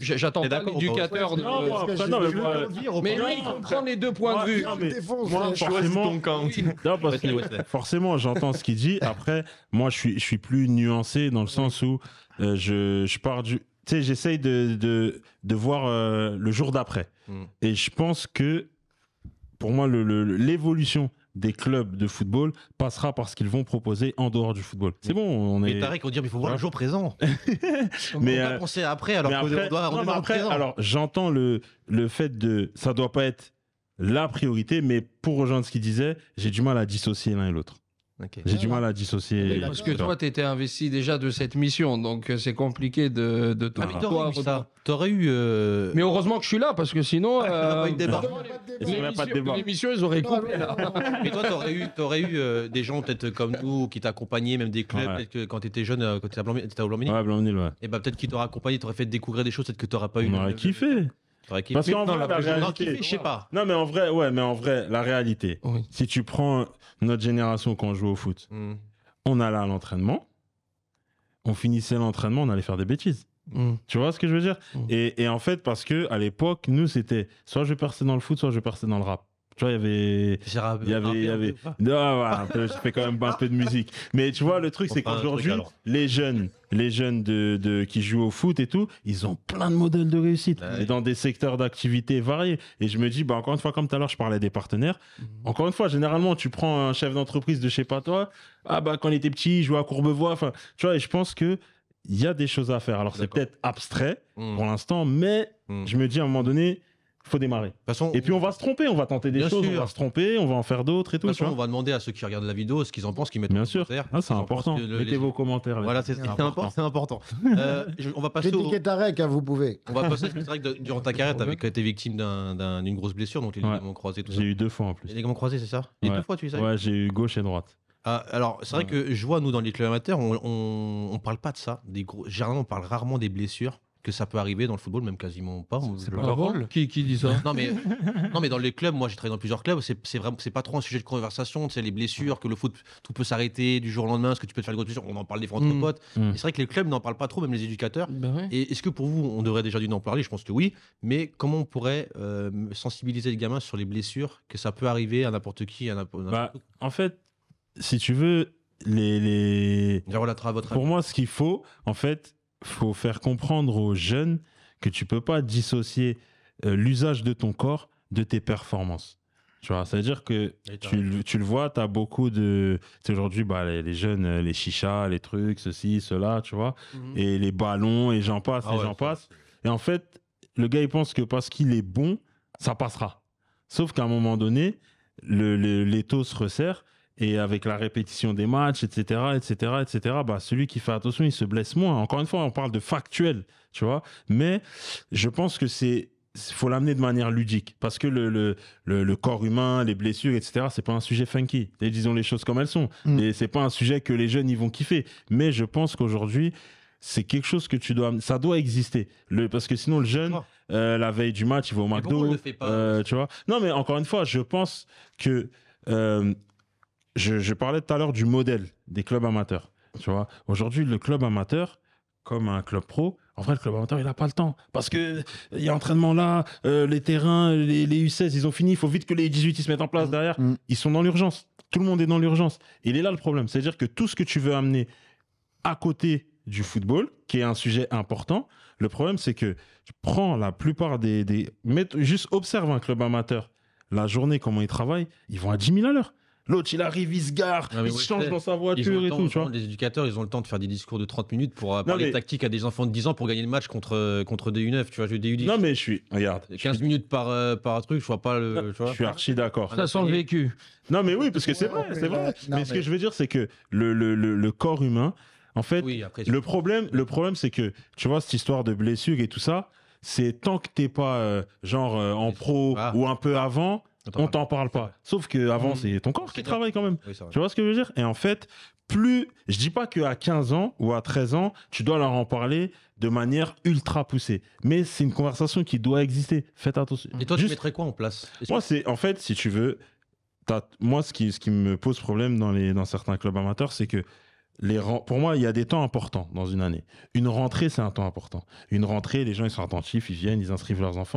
J'attends pas l'éducateur Mais lui, il comprend les deux points de vue. Forcément, forcément, j'entends ce qu'il dit. Après, moi, je suis, je suis plus nuancé dans le sens où euh, je, je pars du. Tu sais, j'essaye de, de, de, voir euh, le jour d'après. Hmm. Et je pense que pour moi, l'évolution des clubs de football passera par ce qu'ils vont proposer en dehors du football. C'est bon, on est. Mais Tarek, on dit, mais il faut voir un le jour présent. mais on va euh, penser après, alors qu'on doit. après, alors j'entends le le fait de, ça doit pas être la priorité, mais pour rejoindre ce qu'il disait, j'ai du mal à dissocier l'un et l'autre. J'ai du mal à dissocier. Parce que toi, tu étais investi déjà de cette mission, donc euh, c'est compliqué de, de ah, t'aurais eu ça. T'aurais eu. Euh, mais heureusement que je suis là, parce que sinon. Ah, euh... missions ils auraient coupé. Mais toi, t'aurais eu, aurais eu euh, des gens peut-être comme nous qui t'accompagnaient, même des clubs, peut-être quand t'étais jeune, quand t'étais à Blanc-Ménil. Ouais, blanc Et bah peut-être qu'ils t'auraient accompagné, t'aurais fait découvrir des choses, peut-être que t'aurais pas eu. On aurait kiffé. Parce qu'en vrai, la, réalité, je sais pas. Non, mais en vrai, ouais, mais en vrai, la réalité. Si tu prends notre génération quand on joue au foot, hmm. on allait à l'entraînement, on finissait l'entraînement, on allait faire des bêtises. Hmm. Tu vois ce que je veux dire hmm. et, et, en fait, parce qu'à l'époque, nous, c'était soit je perçais dans le foot, soit je perçais dans le rap. Tu vois, il y avait. Il y avait. Y avait... Non, voilà, je fais quand même un peu de musique. Mais tu vois, le truc, c'est qu'aujourd'hui, les jeunes, les jeunes de, qui jouent au foot et tout, ils ont plein de modèles de réussite. et ah dans des secteurs d'activité variés. Et je me dis, bah, encore une fois, comme tout à l'heure, je parlais des partenaires. Mhm. Encore une fois, généralement, tu prends un chef d'entreprise de chez pas toi. Ah, bah, quand il était petit, il jouait à Courbevoie. Enfin, tu vois, et je pense que il y a des choses à faire. Alors, c'est peut-être abstrait mhm. pour l'instant, mais mhm. je me dis, à un moment donné, faut démarrer. Façon, et puis on va se tromper, on va tenter des choses, on va se tromper, on va en faire d'autres et tout. De toute on va demander à ceux qui regardent la vidéo ce qu'ils en pensent, qu'ils mettent bien sûr. Ah, c'est important. Mettez vos commentaires. Voilà, c'est important. C'est important. euh, on va passer. Au... au... Tarek, hein, vous pouvez. On va passer. ce durant ta carrière, as été victime d'une grosse blessure, donc les ligaments ont croisés. J'ai eu deux fois en plus. Les ligaments croisés, c'est ça Les deux fois, tu sais Ouais, j'ai eu gauche et droite. Ah, alors, c'est vrai que je vois, nous, dans les clubs amateurs, on, on, parle pas de ça. Généralement, on parle rarement des blessures que ça peut arriver dans le football, même quasiment pas. C'est pas leur rôle. Qui, qui dit ça non mais, non, mais dans les clubs, moi j'ai travaillé dans plusieurs clubs, c'est vraiment c'est pas trop un sujet de conversation, sais, les blessures, que le foot, tout peut s'arrêter du jour au lendemain, ce que tu peux te faire une blessure, on en parle des fois mm. entre potes. Mm. C'est vrai que les clubs n'en parlent pas trop, même les éducateurs. Ben Et est-ce que pour vous, on devrait déjà dû en parler Je pense que oui, mais comment on pourrait euh, sensibiliser les gamins sur les blessures, que ça peut arriver à n'importe qui, bah, En fait, si tu veux, les. les... Pour moi, ce qu'il faut, en fait, faut faire comprendre aux jeunes que tu peux pas dissocier euh, l'usage de ton corps de tes performances. Tu vois, c'est à dire que tu, le vois, tu as beaucoup de. aujourd'hui, bah, les, jeunes, euh, les chichas, les trucs, ceci, cela, tu vois, mhm. et les ballons, et j'en passe, ah et j'en passe. Et en fait, le gars, il pense que parce qu'il est bon, ça passera. Sauf qu'à un moment donné, le, les taux se resserrent et avec la répétition des matchs, etc., etc., etc., bah, celui qui fait attention, il se blesse moins. Encore une fois, on parle de factuel, tu vois. Mais je pense que c'est faut l'amener de manière ludique parce que le, le, le, corps humain, les blessures, etc., c'est pas un sujet funky. disons les choses comme elles sont. Mais mm. Et c'est pas un sujet que les jeunes ils vont kiffer. Mais je pense qu'aujourd'hui, c'est quelque chose que tu dois ça doit exister le parce que sinon le jeune euh, la veille du match il va au McDo euh, tu vois non mais encore une fois je pense que euh, je, parlais tout à l'heure du modèle des clubs amateurs. Tu vois, aujourd'hui, le club amateur, comme un club pro, en vrai, le club amateur, il n'a pas le temps. Parce que euh, il y a entraînement là, euh, les terrains, les, U16, ils ont fini. Il faut vite que les U18 ils se mettent en place mm. derrière. Mm. Ils sont dans l'urgence. Tout le monde est dans l'urgence. Il est là le problème. C'est-à-dire que tout ce que tu veux amener à côté du football, qui est un sujet important, le problème, c'est que tu prends la plupart des. des... juste observe un club amateur. La journée, comment ils travaillent, ils vont à 10 000 à l'heure. L'autre, il arrive, il se gare, il se change dans sa voiture et tout. Tu vois. Les éducateurs, ils ont le temps de faire des discours de 30 minutes pour euh, parler tactique à des enfants de 10 ans pour gagner le match contre, euh, contre des 9 tu vois, je des 10 Non, mais je suis. Regarde. 15 minutes par, euh, par un truc, je vois pas le. je suis archi d'accord. Ça sent le vécu. Non, mais oui, parce que c'est vrai, c'est vrai. mais, ce que je veux dire, c'est que le, le, le, corps humain, en fait, le, problème, le problème, c'est que, tu vois, cette histoire de blessure et tout ça, c'est tant que t'es pas, genre, en pro ah. ou un peu avant, on t'en parle pas. Sauf que avant, mmh. c'est ton corps qui travaille quand même. tu vois ce que je veux dire Et en fait, plus, je dis pas que à 15 ans ou à 13 ans, tu dois leur en parler de manière ultra poussée. Mais c'est une conversation qui doit exister. Faites attention. Et toi, tu mettrais quoi en place Moi, c'est en fait, si tu veux, moi, ce qui, me pose problème dans certains clubs amateurs, c'est que pour moi, il y a des temps importants dans une année. Une rentrée, c'est un temps important. Une rentrée, les gens, ils sont attentifs, ils viennent, ils inscrivent leurs enfants.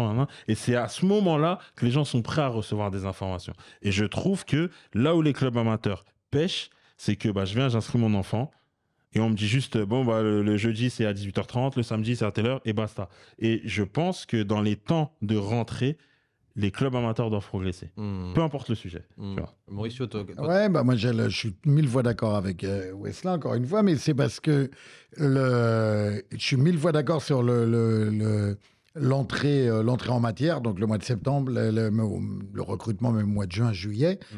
et c'est à ce moment-là que les gens sont prêts à recevoir des informations. Et je trouve que là où les clubs amateurs pêchent, c'est que bah, je viens, j'inscris mon enfant, et on me dit juste, bon, bah, le jeudi, c'est à 18h30, le samedi, c'est à telle heure, et basta. Et je pense que dans les temps de rentrée, les clubs amateurs doivent progresser. Hmm. Peu importe le sujet. Hmm. Mauricio, Ouais, bah, moi je, suis mille fois d'accord avec Wesla euh, Wesley, encore une fois, mais c'est parce que le... je suis mille fois d'accord sur le, l'entrée euh, l'entrée en matière, donc le mois de septembre, le, recrutement, même le mois de juin, juillet. Hmm.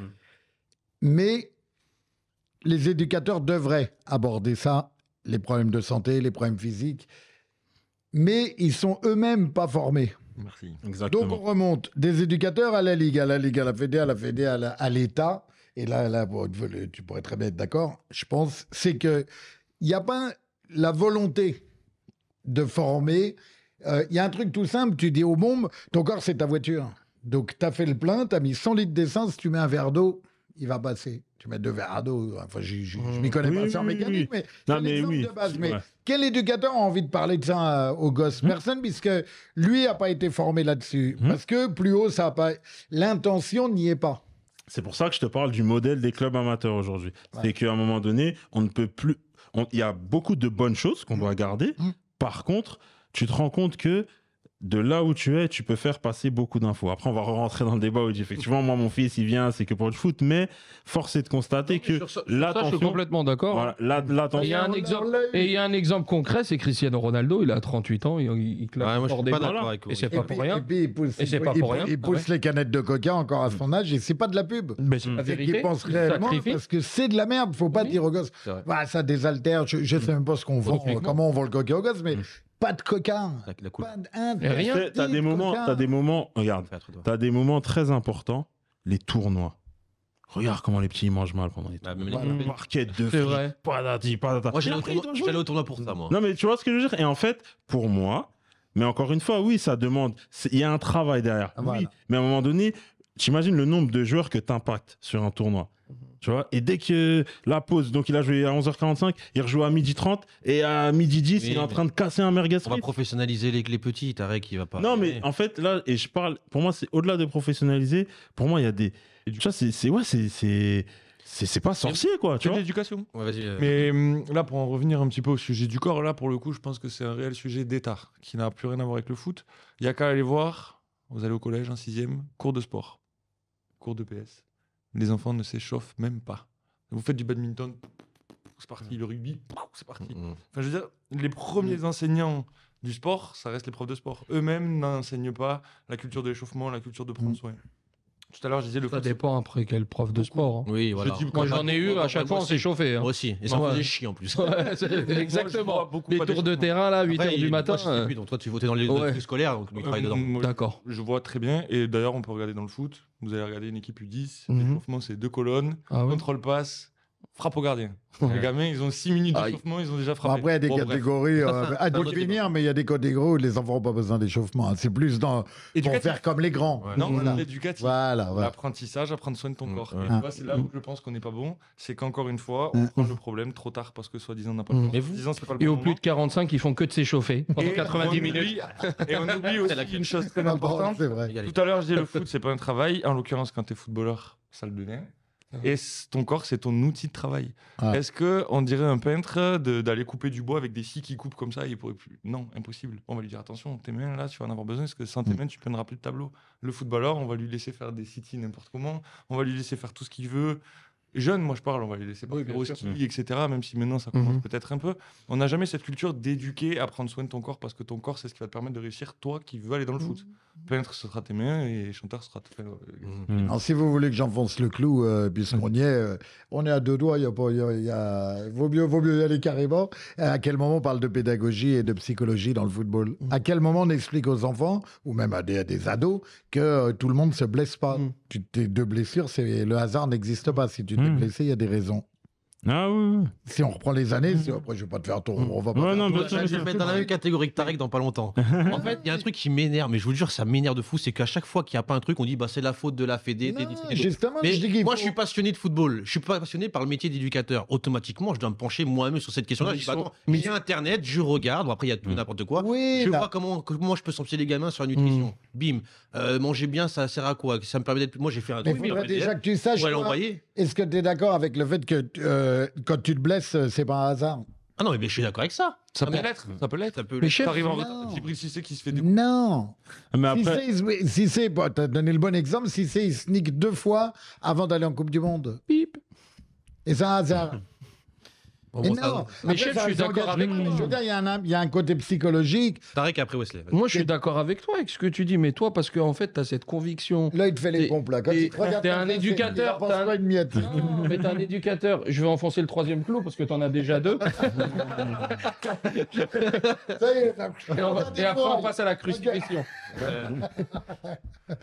Mais les éducateurs devraient aborder ça, les problèmes de santé, les problèmes physiques, mais ils sont eux-mêmes pas formés. Donc on remonte des éducateurs à la Ligue, à la Ligue, à la Fédé, à la Fédé, à l'État. Et là, tu pourrais très bien être d'accord, je pense, c'est que il n'y a pas la volonté de former. Euh, il y a un truc tout simple, tu dis au monde, ton corps c'est ta voiture. Donc tu as fait le plein, tu as mis 100 litres d'essence, tu mets un verre d'eau, il va passer tu mets deux verres Enfin, je, je, mmh. m'y connais pas C'est en mécanique, mais c'est de base. Mais quel éducateur a envie de parler de ça euh, au aux gosses mmh. Personne, puisque lui n'a pas été formé là-dessus. Mmh. Parce que plus haut, ça pas... L'intention n'y est pas. C'est pour ça que je te parle du modèle des clubs amateurs aujourd'hui. C'est qu'à un moment donné, on ne peut plus. Il y a beaucoup de bonnes choses qu'on doit garder. Par contre, tu te rends compte que de là où tu es, tu peux faire passer beaucoup d'infos. Après, on va rentrer dans le débat où effectivement, moi, mon fils, il vient, c'est que pour le foot, mais force est de constater que l'attention. Je complètement d'accord. il y a un exemple, et il y a un exemple concret, c'est Cristiano Ronaldo, il a 38 ans, il, il claque hors des pas Et c'est pas pour rien. Et, Il pousse les canettes de coca encore à son âge, et c'est pas de la pub. Mais c'est pense réellement, parce que c'est de la merde, faut pas dire aux gosses. Bah, ça désaltère, je, je sais même pas ce qu'on vend, comment on vend le coca aux gosses, mais mm pas de coquin rien. T'as des moments, t'as des moments, regarde, t'as des moments très importants, les tournois. Regarde comment les petits mangent mal pendant les bah, tournois. Bah, de frites, vrai. patati, patata. Moi, j'allais au, tournoi, pour ça, moi. Non, mais tu vois ce que je veux dire Et en fait, pour moi, mais encore une fois, oui, ça demande. Il y a un travail derrière. oui, mais à un moment donné, t'imagines le nombre de joueurs que t'impactes sur un tournoi tu vois. Et dès que la pause, donc il a joué à 11h45, il rejoue à 12h30 et à 12h10, il est en train de casser un merguez. On va professionnaliser les, les petits, qu'il qui va pas. Non, mais en fait, là, et je parle, pour moi, c'est au-delà de professionnaliser, pour moi, il y a des. Tu vois, c'est. Ouais, c'est c'est pas sorcier quoi tu vois l'éducation mais hum, là pour en revenir un petit peu au sujet du corps là pour le coup je pense que c'est un réel sujet d'état qui n'a plus rien à voir avec le foot il n'y a qu'à aller voir vous allez au collège un sixième cours de sport cours de PS les enfants ne s'échauffent même pas. Vous faites du badminton, c'est parti. Le rugby, c'est parti. Mm, mm. Enfin, je veux dire, les premiers mm. enseignants du sport, ça reste les profs de sport. Eux-mêmes n'enseignent pas la culture de l'échauffement, la culture de prendre soin. Tout à l'heure, je disais le Ça dépend après quel prof de sport. Hein. Oui, voilà. Moi, j'en ai eu, à chaque fois, on s'est chauffé. Hein. Moi aussi. Et ça me faisait chier en plus. Exactement. beaucoup Les tours de terrain, là, 8 h du matin. Euh. donc toi, tu votais dans les Ouais. scolaires, donc lui, euh, dedans. D'accord. je vois très bien. Et d'ailleurs, on peut regarder dans le foot. Vous allez regarder une équipe U10, mm c'est deux colonnes, ah contrôle passe, frappe au gardien. Les gamins, ils ont 6 minutes d'échauffement, ah, ils ont déjà frappé. après, il y a des catégories à euh, ah, définir, mais il y a des catégories où les enfants n'ont pas besoin d'échauffement. Hein. C'est plus dans, pour faire comme les grands. Non, voilà. l'éducatif. Voilà, L'apprentissage, à prendre soin de ton mm, corps. Et ah. c'est là où je pense qu'on n'est pas bon. C'est qu'encore une fois, on mm. prend le problème trop tard parce que soi-disant, on n'a pas le mm. temps. Et, vous et au plus de 45, ils font que de s'échauffer pendant 90 minutes. et on oublie aussi une chose très importante. Tout à l'heure, je disais le foot, c'est pas un travail. En l'occurrence, quand tu es footballeur, ça le devient. Ah Et ton corps, c'est ton outil de travail. Ah. Est-ce que on dirait un peintre d'aller couper du bois avec des scies qui coupent comme ça il pourrait plus Non, impossible. On va lui dire attention, tes mains là, tu vas en avoir besoin parce que sans tes hmm. mains, tu peindras plus de tableau. Le footballeur, on va lui laisser faire des city n'importe comment, on va lui laisser faire tout ce qu'il veut jeunes, moi je parle, on va les laisser partir au etc., même si maintenant ça mhm. commence peut-être un peu, on n'a jamais cette culture d'éduquer à prendre soin de ton corps parce que ton corps, c'est ce qui va te permettre de réussir, toi qui veux aller dans le foot. Mhm. Peintre, ce sera tes mains et chanteur, ce sera tes mains. Mhm. Alors si vous voulez que j'enfonce le clou, euh, puisqu'on y est, on est à deux doigts, il y a, y Vaut, mieux, vaut mieux y aller carrément. À quel moment on parle de pédagogie et de psychologie dans le football À quel moment on explique aux enfants, ou même à des, ados, que euh, tout le monde ne se blesse pas Tes Deux blessures, le hasard n'existe pas si tu Mmh. il y a des raisons. Ah oui. Si on reprend les années, après je vais pas te faire tour, on va pas. non, Je vais mettre dans la même catégorie que Tarek dans pas longtemps. En fait, il y a un truc qui m'énerve, mais je vous le jure, ça m'énerve de fou, c'est qu'à chaque fois qu'il n'y a pas un truc, on dit bah c'est la faute de la Fédé, justement, mais moi, je suis passionné de football. Je suis pas passionné par le métier d'éducateur. Automatiquement, je dois me pencher moi-même sur cette question-là. Je dis, bah, mais il y a Internet, je regarde. après, il y a tout mm. n'importe quoi. Oui, je bah- vois comment, moi je peux sentir les gamins sur la nutrition. Mm. Bim. Euh, manger bien, ça sert à quoi Ça me permet d'être. Moi, j'ai fait un tour truc. déjà que tu saches. Est-ce que tu es d'accord avec le fait que euh, euh, quand tu te blesses, euh, c'est pas un hasard. Ah non, mais je suis d'accord avec ça. Ça peut l'être. Ça peut l'être. Ça peut Mais chef, en retard. non. qui se fait Non Mais Si c'est, t'as donné le bon exemple, si c'est, il sneak deux fois avant d'aller en Coupe du Monde. Bip. Et c'est un hasard. mais je suis d'accord avec lui. Je il y, a un, côté psychologique. Tarek après Wesley. Moi, je suis d'accord avec toi avec ce que tu dis, mais toi, parce que en fait, tu as cette conviction. Là, il te fait les pompes, tu es un éducateur. Tu un... une miette. mais t'es un éducateur. Je vais enfoncer le troisième clou parce que tu en as déjà deux. et, après, on passe à la crucifixion.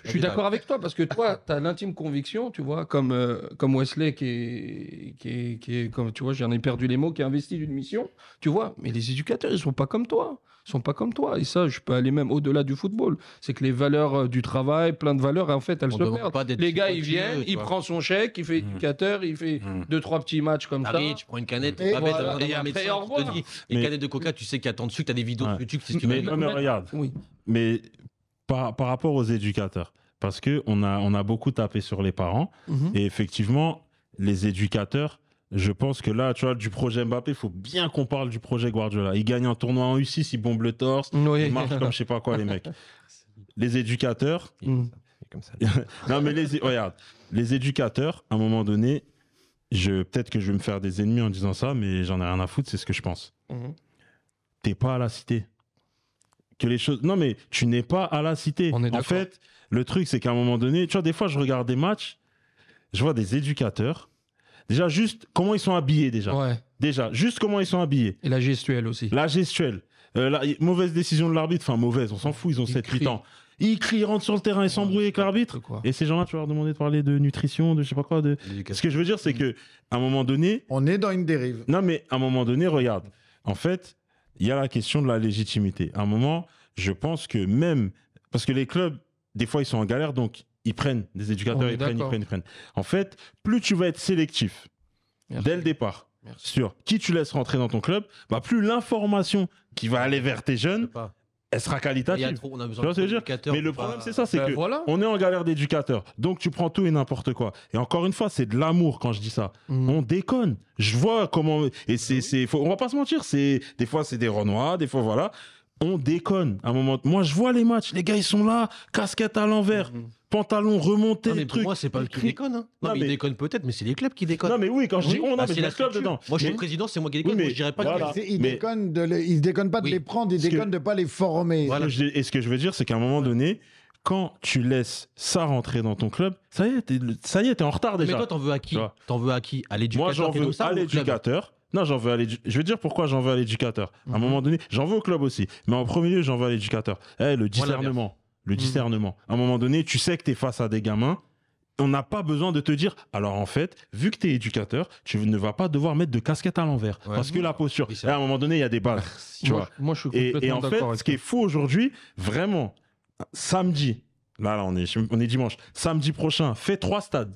je suis d'accord avec toi parce que toi, tu as l'intime conviction, tu vois, comme, euh, comme Wesley qui est, qui qui tu vois, j'en ai perdu les mots qui investit d'une mission, tu vois. Mais les éducateurs, ils sont pas comme toi. Ils sont pas comme toi. Et ça, je peux aller même au-delà du football. C'est que les valeurs euh, du travail, plein de valeurs, en fait, elles se perdent. les gars, ils viennent, ils prennent son chèque, ils fait mmh. éducateur, ils fait mmh. deux, trois petits matchs comme ah ça. tu prends une canette, Une canette de coca, tu sais qu'il y a tant tu as des vidéos YouTube, mais, Mais par, rapport aux éducateurs parce que on a, on a beaucoup tapé sur les parents. Mmh. Et effectivement, les éducateurs, je pense que là, tu vois, du projet Mbappé, il faut bien qu'on parle du projet Guardiola. Il gagne un tournoi en U6, il bombe le torse, il marche comme je sais pas quoi, les mecs. Les éducateurs. non, mais les, regarde, les éducateurs, à un moment donné, je, peut-être que je vais me faire des ennemis en disant ça, mais j'en ai rien à foutre, c'est ce que je pense. Tu mhm. T'es pas à la cité. Que les choses. Non, mais tu n'es pas à la cité. en fait, le truc, c'est qu'à un moment donné, tu vois, des fois, je regarde des matchs, je vois des éducateurs Déjà, juste comment ils sont habillés, déjà. Déjà, juste comment ils sont habillés. Et la gestuelle aussi. La gestuelle. Euh, la, mauvaise décision de l'arbitre, enfin mauvaise, on s'en fout, ils ont 7-8 ans. Ils crient, ils rentrent sur le terrain, et s'embrouillent avec l'arbitre. Et ces gens-là, tu vas leur demander de parler de nutrition, de je sais pas quoi. De... Ce que je veux dire, c'est que à un moment donné. On est dans une dérive. Non, mais à un moment donné, regarde. En fait, il y a la question de la légitimité. À un moment, je pense que même. Parce que les clubs, des fois, ils sont en galère, donc ils prennent des éducateurs, ils prennent, ils prennent, ils prennent. En fait, plus tu vas être sélectif dès le départ sur qui tu laisses rentrer dans ton club, bah plus l'information qui va aller vers tes jeunes, elle sera qualitative. Mais le problème, c'est ça, c'est ben, que voilà. on est en galère d'éducateurs. Donc tu prends tout et n'importe quoi. Et encore une fois, c'est de l'amour quand je dis ça. Mm. On déconne. Je vois comment et c'est ben c'est on va pas se mentir, c'est des fois c'est des renois, des fois voilà, on déconne à un moment. Moi, je vois les matchs, les gars, ils sont là, casquette à l'envers. Mhm. Pantalon remonté, mais Pour moi, c'est pas club qui déconnent. Hein. Non, mais, ils déconnent peut-être, mais c'est les clubs qui déconnent. Non, mais oui, quand je dis on, a ah, c'est les clubs dedans. Moi, je suis le président, c'est moi qui déconne. mais... je dirais pas que... ils, mais... déconnent de ils déconnent pas de les prendre, ils déconnent de pas les former. Et ce que je veux dire, c'est qu'à un moment donné, quand tu laisses ça rentrer dans ton club, ça y est, t'es, ça y est, en retard déjà. Mais toi, t'en veux à qui T'en veux à qui À l'éducateur Moi, j'en veux à l'éducateur. Non, j'en veux à Je vais dire pourquoi j'en veux à l'éducateur. À un mhm. moment donné, j'en veux au club aussi. Mais en premier lieu, j'en veux à l'éducateur. Eh, le discernement. le mhm. discernement. À un moment donné, tu sais que tu es face à des gamins on n'a pas besoin de te dire, alors en fait, vu que tu es éducateur, tu ne vas pas devoir mettre de casquette à l'envers. parce que la posture, à un moment donné, il y a des balles. tu vois. Moi, je suis et, et en fait, ce qui est fou aujourd'hui, vraiment, samedi, là, là on, est, on est dimanche, samedi prochain, fais trois stades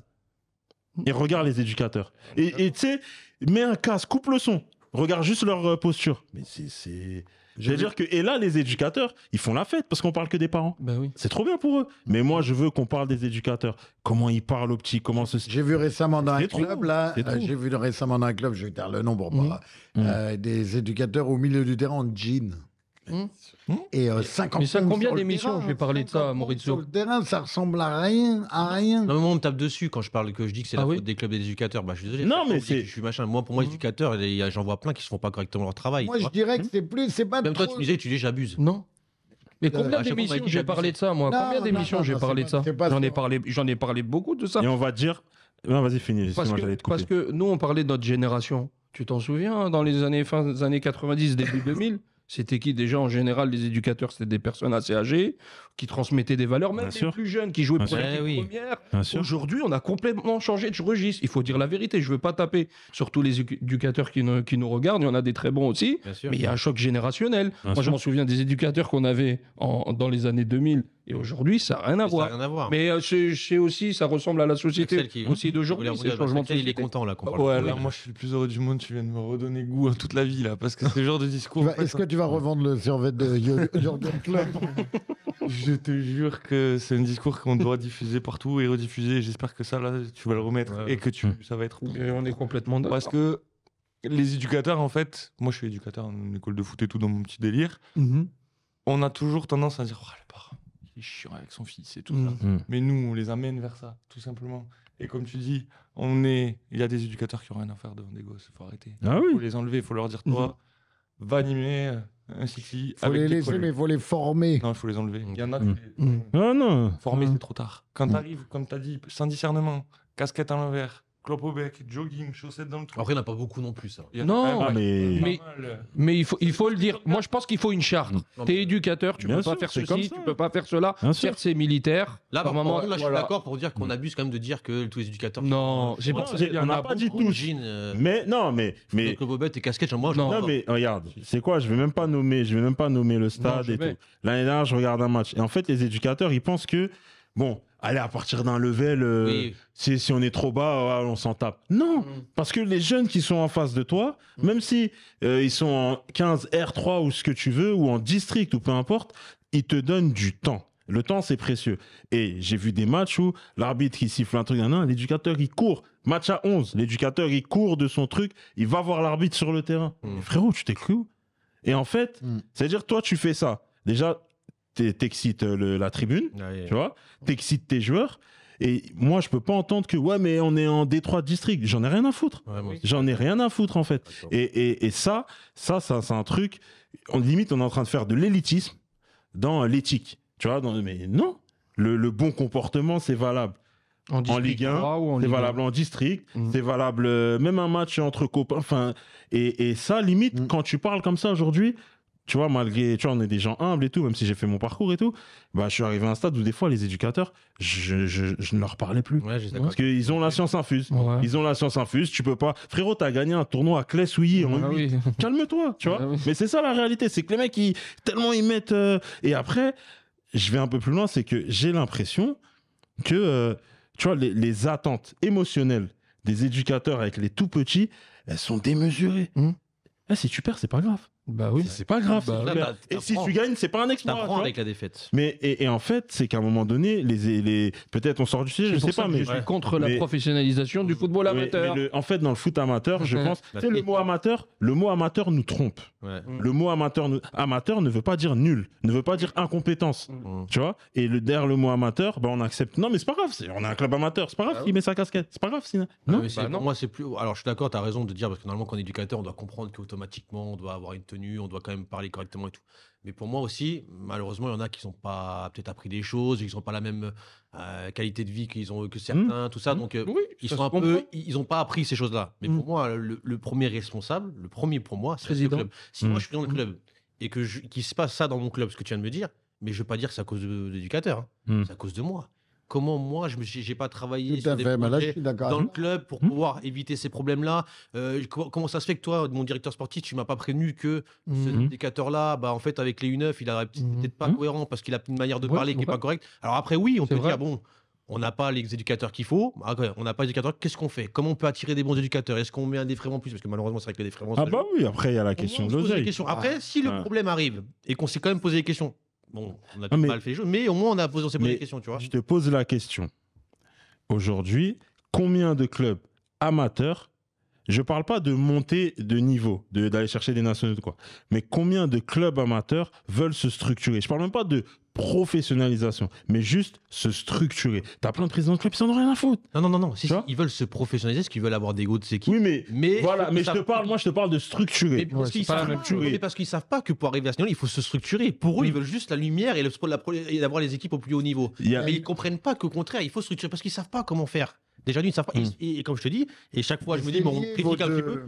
et regarde les éducateurs. Et tu sais, mets un casque, coupe le son, regarde juste leur euh, posture. Mais c'est. Je veux dire que et là les éducateurs, ils font la fête parce qu'on parle que des parents. Ben oui. C'est trop bien pour eux. Mais moi je veux qu'on parle des éducateurs. Comment ils parlent aux petits, comment ce J'ai vu récemment dans un club là, euh, j'ai vu récemment dans un club, je vais dire le nom pour mmh. Mmh. Euh, des éducateurs au milieu du terrain en jean. Mmh. Mmh. Mmh. Et euh, 50 combien d'émissions j'ai parlé de ça Maurizio. Sur le terrain, ça ressemble à rien, à rien. Non, mais on me tape dessus quand je parle que je dis que c'est ah la faute des clubs et des éducateurs. Bah, je suis désolé. Non, mais Je suis machin. Moi, pour moi, éducateur, j'en vois plein qui se font pas correctement leur travail. Moi, je dirais que c'est plus, c'est pas. Même toi, tu disais, tu dis, j'abuse. Non. Mais euh, combien d'émissions j'ai parlé de ça, moi Combien d'émissions j'ai parlé de ça J'en ai parlé, j'en ai parlé beaucoup de ça. Et on va dire. Non, vas-y, finis. Parce que, parce que nous, on parlait de notre génération. Tu t'en souviens, dans les années fin des années 90, début 2000 c'était qui Déjà, en général, les éducateurs, c'était des personnes assez âgées qui transmettait des valeurs, même les plus jeunes qui jouaient pour l'équipe eh premières Aujourd'hui, on a complètement changé de registre. Il faut dire la vérité. Je veux pas taper sur tous les éducateurs qui, nous regardent. Il y en a des très bons aussi, mais il y a un choc générationnel. Moi, je m'en souviens des éducateurs qu'on avait dans les années 2000. Et aujourd'hui, ça n'a rien, à voir. Mais euh, c'est aussi, ça ressemble à la société qui, aussi d'aujourd'hui. Il est content là. moi, je suis le plus heureux du monde. Tu viens de me redonner goût à hein, toute la vie là, parce que ce genre de discours. Est-ce hein. que tu vas revendre le survêt de Jordan Club Je te jure que c'est un discours qu'on doit diffuser partout et rediffuser. J'espère que ça, là, tu vas le remettre et que tu, mm. ça va être. on est complètement d'accord. Parce que les éducateurs, en fait, moi je suis éducateur en école de foot et tout dans mon petit délire. Mm-hmm. On a toujours tendance à dire oh, le parent, il est chiant avec son fils et tout ça. Mm-hmm. Mm. Mais nous, on les amène vers ça, tout simplement. Et comme tu dis, on est, il y a des éducateurs qui ont rien à faire devant des gosses. Faut arrêter. Ah il Faut les enlever. Il Faut leur dire toi, mm-hmm. va animer euh, il Faut les laisser, mais faut les former. Non, il faut les enlever. Il y en a. Mmh. Non, non. Former, mm. c'est trop tard. Quand mm. t'arrives, comme t'as dit, sans discernement, casquette à l'envers, jogging, chaussettes dans le truc. – Après, il n'y en a pas beaucoup non plus. Ça. Non, mais- Mais- il faut, il faut le dire. Moi, je pense qu'il faut une charte. T'es éducateur, tu ne peux pas faire ceci, tu peux pas faire cela. faire ces Certes, militaire. Là, je suis d'accord pour dire qu'on abuse quand même de dire que tous les éducateurs. Non, j'ai pas. pas dit tout. – euh, Mais non, mais mais Que vos bêtes et casquettes. moi, je Non. mais regarde, c'est quoi Je vais même pas nommer, je vais même pas nommer le stade et tout. L'année dernière, je regarde un match et en fait, les éducateurs, ils pensent que bon, allez, à partir d'un level, euh, si, on est trop bas, ah, on s'en tape. Non, mm. parce que les jeunes qui sont en face de toi, mm. même si euh, ils sont en 15 R3 ou ce que tu veux, ou en district ou peu importe, ils te donnent du temps. Le temps, c'est précieux. Et j'ai vu des matchs où l'arbitre qui siffle un truc, l'éducateur, il court. Match à 11, l'éducateur, il court de son truc, il va voir l'arbitre sur le terrain. Mm. Frérot, tu t'es cru Et en fait, c'est-à-dire, toi, tu fais ça. Déjà, t'excites euh, la tribune, ah tu vois, t'excites tes joueurs. Et moi, je peux pas entendre que ouais, mais on est en Détroit de District. J'en ai rien à foutre. J'en ai rien à foutre en fait. Et, ça, ça, c'est un truc. On limite, on est en train de faire de l'élitisme dans euh, l'éthique. Tu vois, mais non. Le, bon comportement, c'est valable. En, en, Ligue 1, c'est valable en district, mm. c'est valable euh, même un match entre copains. Enfin, et, ça, limite, mm. quand tu parles comme ça aujourd'hui, tu vois, malgré, tu vois, on est des gens humbles et tout, même si j'ai fait mon parcours et tout, bah, je suis arrivé à un stade où des fois, les éducateurs, je, je, ne leur parlais plus. Ouais, parce qu'ils ont la science infuse. Ils ont la science infuse, tu peux pas. Frérot, as gagné un tournoi à Clé-Souilly en ah Calme-toi, tu vois. Ah Mais c'est ça la réalité, c'est que les mecs, ils, tellement ils mettent. Euh, et après, je vais un peu plus loin, c'est que j'ai l'impression que, euh, tu vois, les, attentes émotionnelles des éducateurs avec les tout petits, elles sont démesurées. Hum. Eh, si tu perds, c'est pas grave. Bah oui, c'est pas grave. Bah bah, et si tu gagnes, c'est pas un exploit. T'apprends avec la défaite. Mais et, en fait, c'est qu'à un moment donné, les, les peut-être on sort du sujet, je sais pas, mais je suis contre la professionnalisation du football amateur. en fait, dans le foot amateur, je pense, tu sais, le mot amateur, le mot amateur nous trompe. Mm. Le mot amateur, amateur ne veut pas dire nul, ne veut pas dire incompétence, mm. Mm. tu vois. Et le derrière le mot amateur, bah on accepte. Non, mais c'est pas grave, on a un club amateur, c'est pas grave, bah il met sa casquette, c'est pas grave sinon. Ah, non, moi c'est plus. Alors je suis d'accord, t'as raison de dire parce que normalement quand éducateur, on doit comprendre qu'automatiquement on doit avoir une tenue on doit quand même parler correctement et tout. Mais pour moi aussi, malheureusement, il y en a qui n'ont pas peut-être appris des choses, ils n'ont pas la même euh, qualité de vie qu'ils ont que mmh. certains, tout ça. Mmh. Donc, euh, ils sont un peu, ils n'ont pas appris ces choses-là. Mais pour mmh. moi, le, premier responsable, le premier pour moi, c'est le club. Si moi je suis dans le club et que qu'il se passe ça dans mon club, ce que tu viens de me dire, mais je ne veux pas dire que c'est à cause de, l'éducateur, hein. c'est à cause de moi comment moi je n'ai pas travaillé bah dans le club pour mmh. pouvoir éviter ces problèmes-là euh, comment, ça se fait que toi, mon directeur sportif, tu m'as pas prévenu que ce indicateur-là, mmh. bah, en fait, avec les U9, il a mmh. peut-être pas cohérent parce qu'il a une manière de parler qui n'est pas correcte. Alors après, oui, on peut dire, bon, on n'a pas les éducateurs qu'il faut, bah, on n'a pas les éducateurs, qu'est-ce qu'on fait Comment on peut attirer des bons éducateurs Est-ce qu'on met un défraiement en plus Parce que malheureusement, c'est vrai que le défraiement. Ah bah oui, après, il y a la question de Après, ah. si le ah. problème arrive et qu'on s'est quand même posé des questions, Bon, on a mal fait les choses, mais au moins on a posé, s'est des questions, tu vois. Je te pose la question. Aujourd'hui, combien de clubs amateurs je parle pas de monter de niveau, d'aller chercher des nationaux quoi. Mais combien de clubs amateurs veulent se structurer Je parle même pas de professionnalisation, mais juste se structurer. T'as plein de présidents de clubs, ils rien à foutre. Non, non, non, non. ils veulent se professionnaliser parce qu'ils veulent avoir des goûts de ces équipes. Oui, mais, mais voilà, mais je, te parle, moi je te parle de structurer. parce qu'ils savent, savent, pas que pour arriver à ce niveau il faut se structurer. Pour eux, ils mm. veulent juste la lumière et, d'avoir les équipes au plus haut niveau. Mais ils comprennent pas qu'au contraire, il faut structurer parce qu'ils savent pas comment faire. Déjà, ils savent pas. Mm. Et, comme je te dis, et chaque fois, je me dis, bon, on critique un petit peu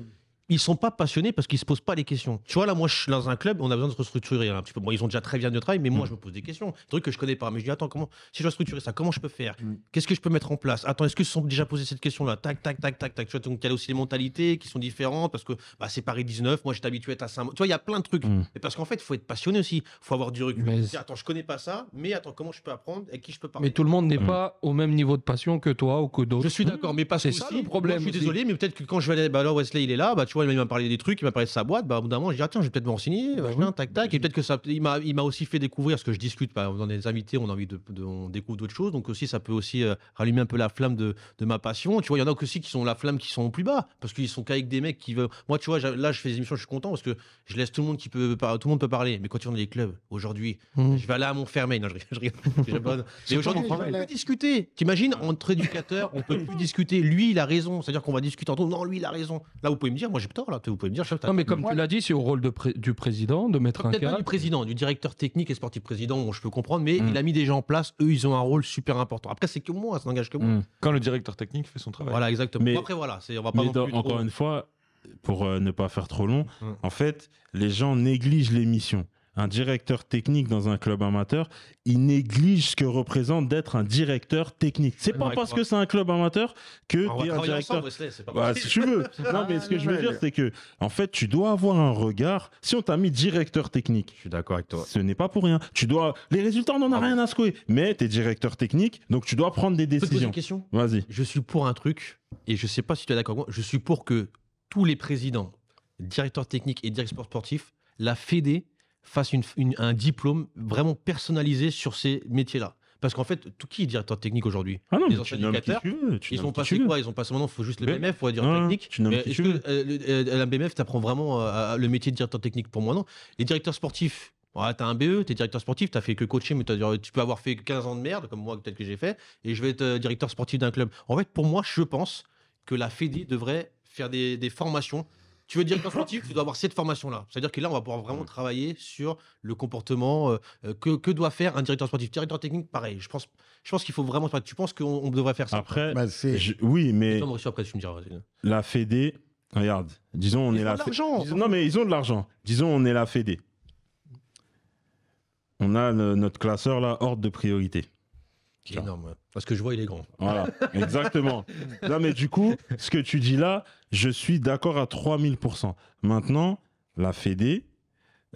ils sont pas passionnés parce qu'ils se posent pas les questions. Tu vois, là, moi, je suis dans un club, on a besoin de se restructurer un petit peu. Bon, ils ont déjà très bien de travail, mais moi, mm. je me pose des questions. Des trucs que je connais pas. Mais je dis, attends, comment, si je dois structurer ça, comment je peux faire mm. Qu'est-ce que je peux mettre en place Attends, est-ce que se sont déjà posé cette question-là Tac, tac, tac, tac, tac. Tu vois, donc, il y a aussi les mentalités qui sont différentes parce que bah, c'est Paris 19. Moi, j'étais habitué à être à saint Tu vois, il y a plein de trucs. Mm. parce qu'en fait, il faut être passionné aussi. faut avoir du recul. attends, je connais pas ça, mais attends, comment je peux apprendre et qui je peux parler Mais tout le monde n'est pas au même niveau de passion que toi ou que d'autres. Je suis d'accord, mais pas c'est ça le problème. je suis désolé, mais peut-être que quand je vais bah, Wesley, il est là, bah, il m'a parlé des trucs, il m'a parlé de sa boîte. Bah, au bout d'un moment, j'ai dit, ah, tiens, je vais peut-être me renseigner. Bah, oui. tac, tac. Et peut-être que ça. Il m'a aussi fait découvrir, ce que je discute, bah, dans des invités, on a envie de. de on d'autres choses. Donc aussi, ça peut aussi euh, rallumer un peu la flamme de, de ma passion. Tu vois, il y en a aussi qui sont la flamme qui sont au plus bas, parce qu'ils sont qu'avec des mecs qui veulent. Moi, tu vois, là, je fais des émissions, je suis content, parce que je laisse tout le monde qui peut, tout le monde peut parler. Mais quand tu vas dans les clubs, aujourd'hui, mmh. je vais aller à Montfermeil. Non, je rigole. Je rigole. Mais aujourd'hui, on peut discuter. T'imagines, entre éducateurs, on peut plus discuter. Lui, il a raison. C'est-à-dire qu'on va discuter entre Non, lui, il a raison. Là, vous pouvez me dire, moi, vous pouvez me dire, chef, Non, mais comme tu l'as dit, c'est au rôle du président de mettre un cadre. du président, du directeur technique et sportif président, je peux comprendre, mais mm. il a mis des gens en place. Eux, ils ont un rôle super important. Après, c'est que moi, ça n'engage que moi. Mm. Quand le directeur technique fait son travail. Voilà, exactement. Mais, Après, voilà, on va pas Encore une fois, pour euh, ne pas faire trop long, mm. en fait, les gens négligent les missions un directeur technique dans un club amateur, il néglige ce que représente d'être un directeur technique. C'est pas parce que c'est un club amateur que tu es un directeur. Bah, si tu veux. Non, mais ce que je veux dire, c'est que, en fait, tu dois avoir un regard. Si on t'a mis directeur technique, je suis d'accord avec toi. Ce n'est pas pour rien. Tu dois. Les résultats, on n'en a ah rien à secouer. Mais tu es directeur technique, donc tu dois prendre des décisions. Vas-y. Je suis pour un truc, et je sais pas si tu es d'accord avec moi. Je suis pour que tous les présidents, directeurs techniques et directeurs sportifs, la Fédé fasse un diplôme vraiment personnalisé sur ces métiers-là. Parce qu'en fait, tout qui est directeur technique aujourd'hui ah Les anciens éducateurs, ils sont passés quoi Ils ont passé maintenant, il faut juste le BMF pour être directeur technique. est-ce que euh, euh, la BMF t'apprend vraiment euh, le métier de directeur technique Pour moi, non. Les directeurs sportifs, Ouais, as un BE, tu es directeur sportif, tu as fait que coacher, mais tu peux avoir fait 15 ans de merde, comme moi, peut-être que j'ai fait, et je vais être directeur sportif d'un club. En fait, pour moi, je pense que la FEDI devrait faire des, des formations tu veux directeur sportif, tu dois avoir cette formation-là. C'est-à-dire que là, on va pouvoir vraiment mmh. travailler sur le comportement, euh, euh, que, que, doit faire un directeur sportif. Directeur technique, pareil. Je pense, je pense qu'il faut vraiment. Tu penses qu'on devrait faire ça Après, bah, oui, mais. la Fédé, regarde, disons, on est la. Fédé. Non, mais ils ont de l'argent. Disons, on est la Fédé. On a notre classeur, là, horde de priorité. Qui est énorme. Parce que je vois, il est grand. Voilà, exactement. non, mais du coup, ce que tu dis là, je suis d'accord à 3000%. Maintenant, la Fédé,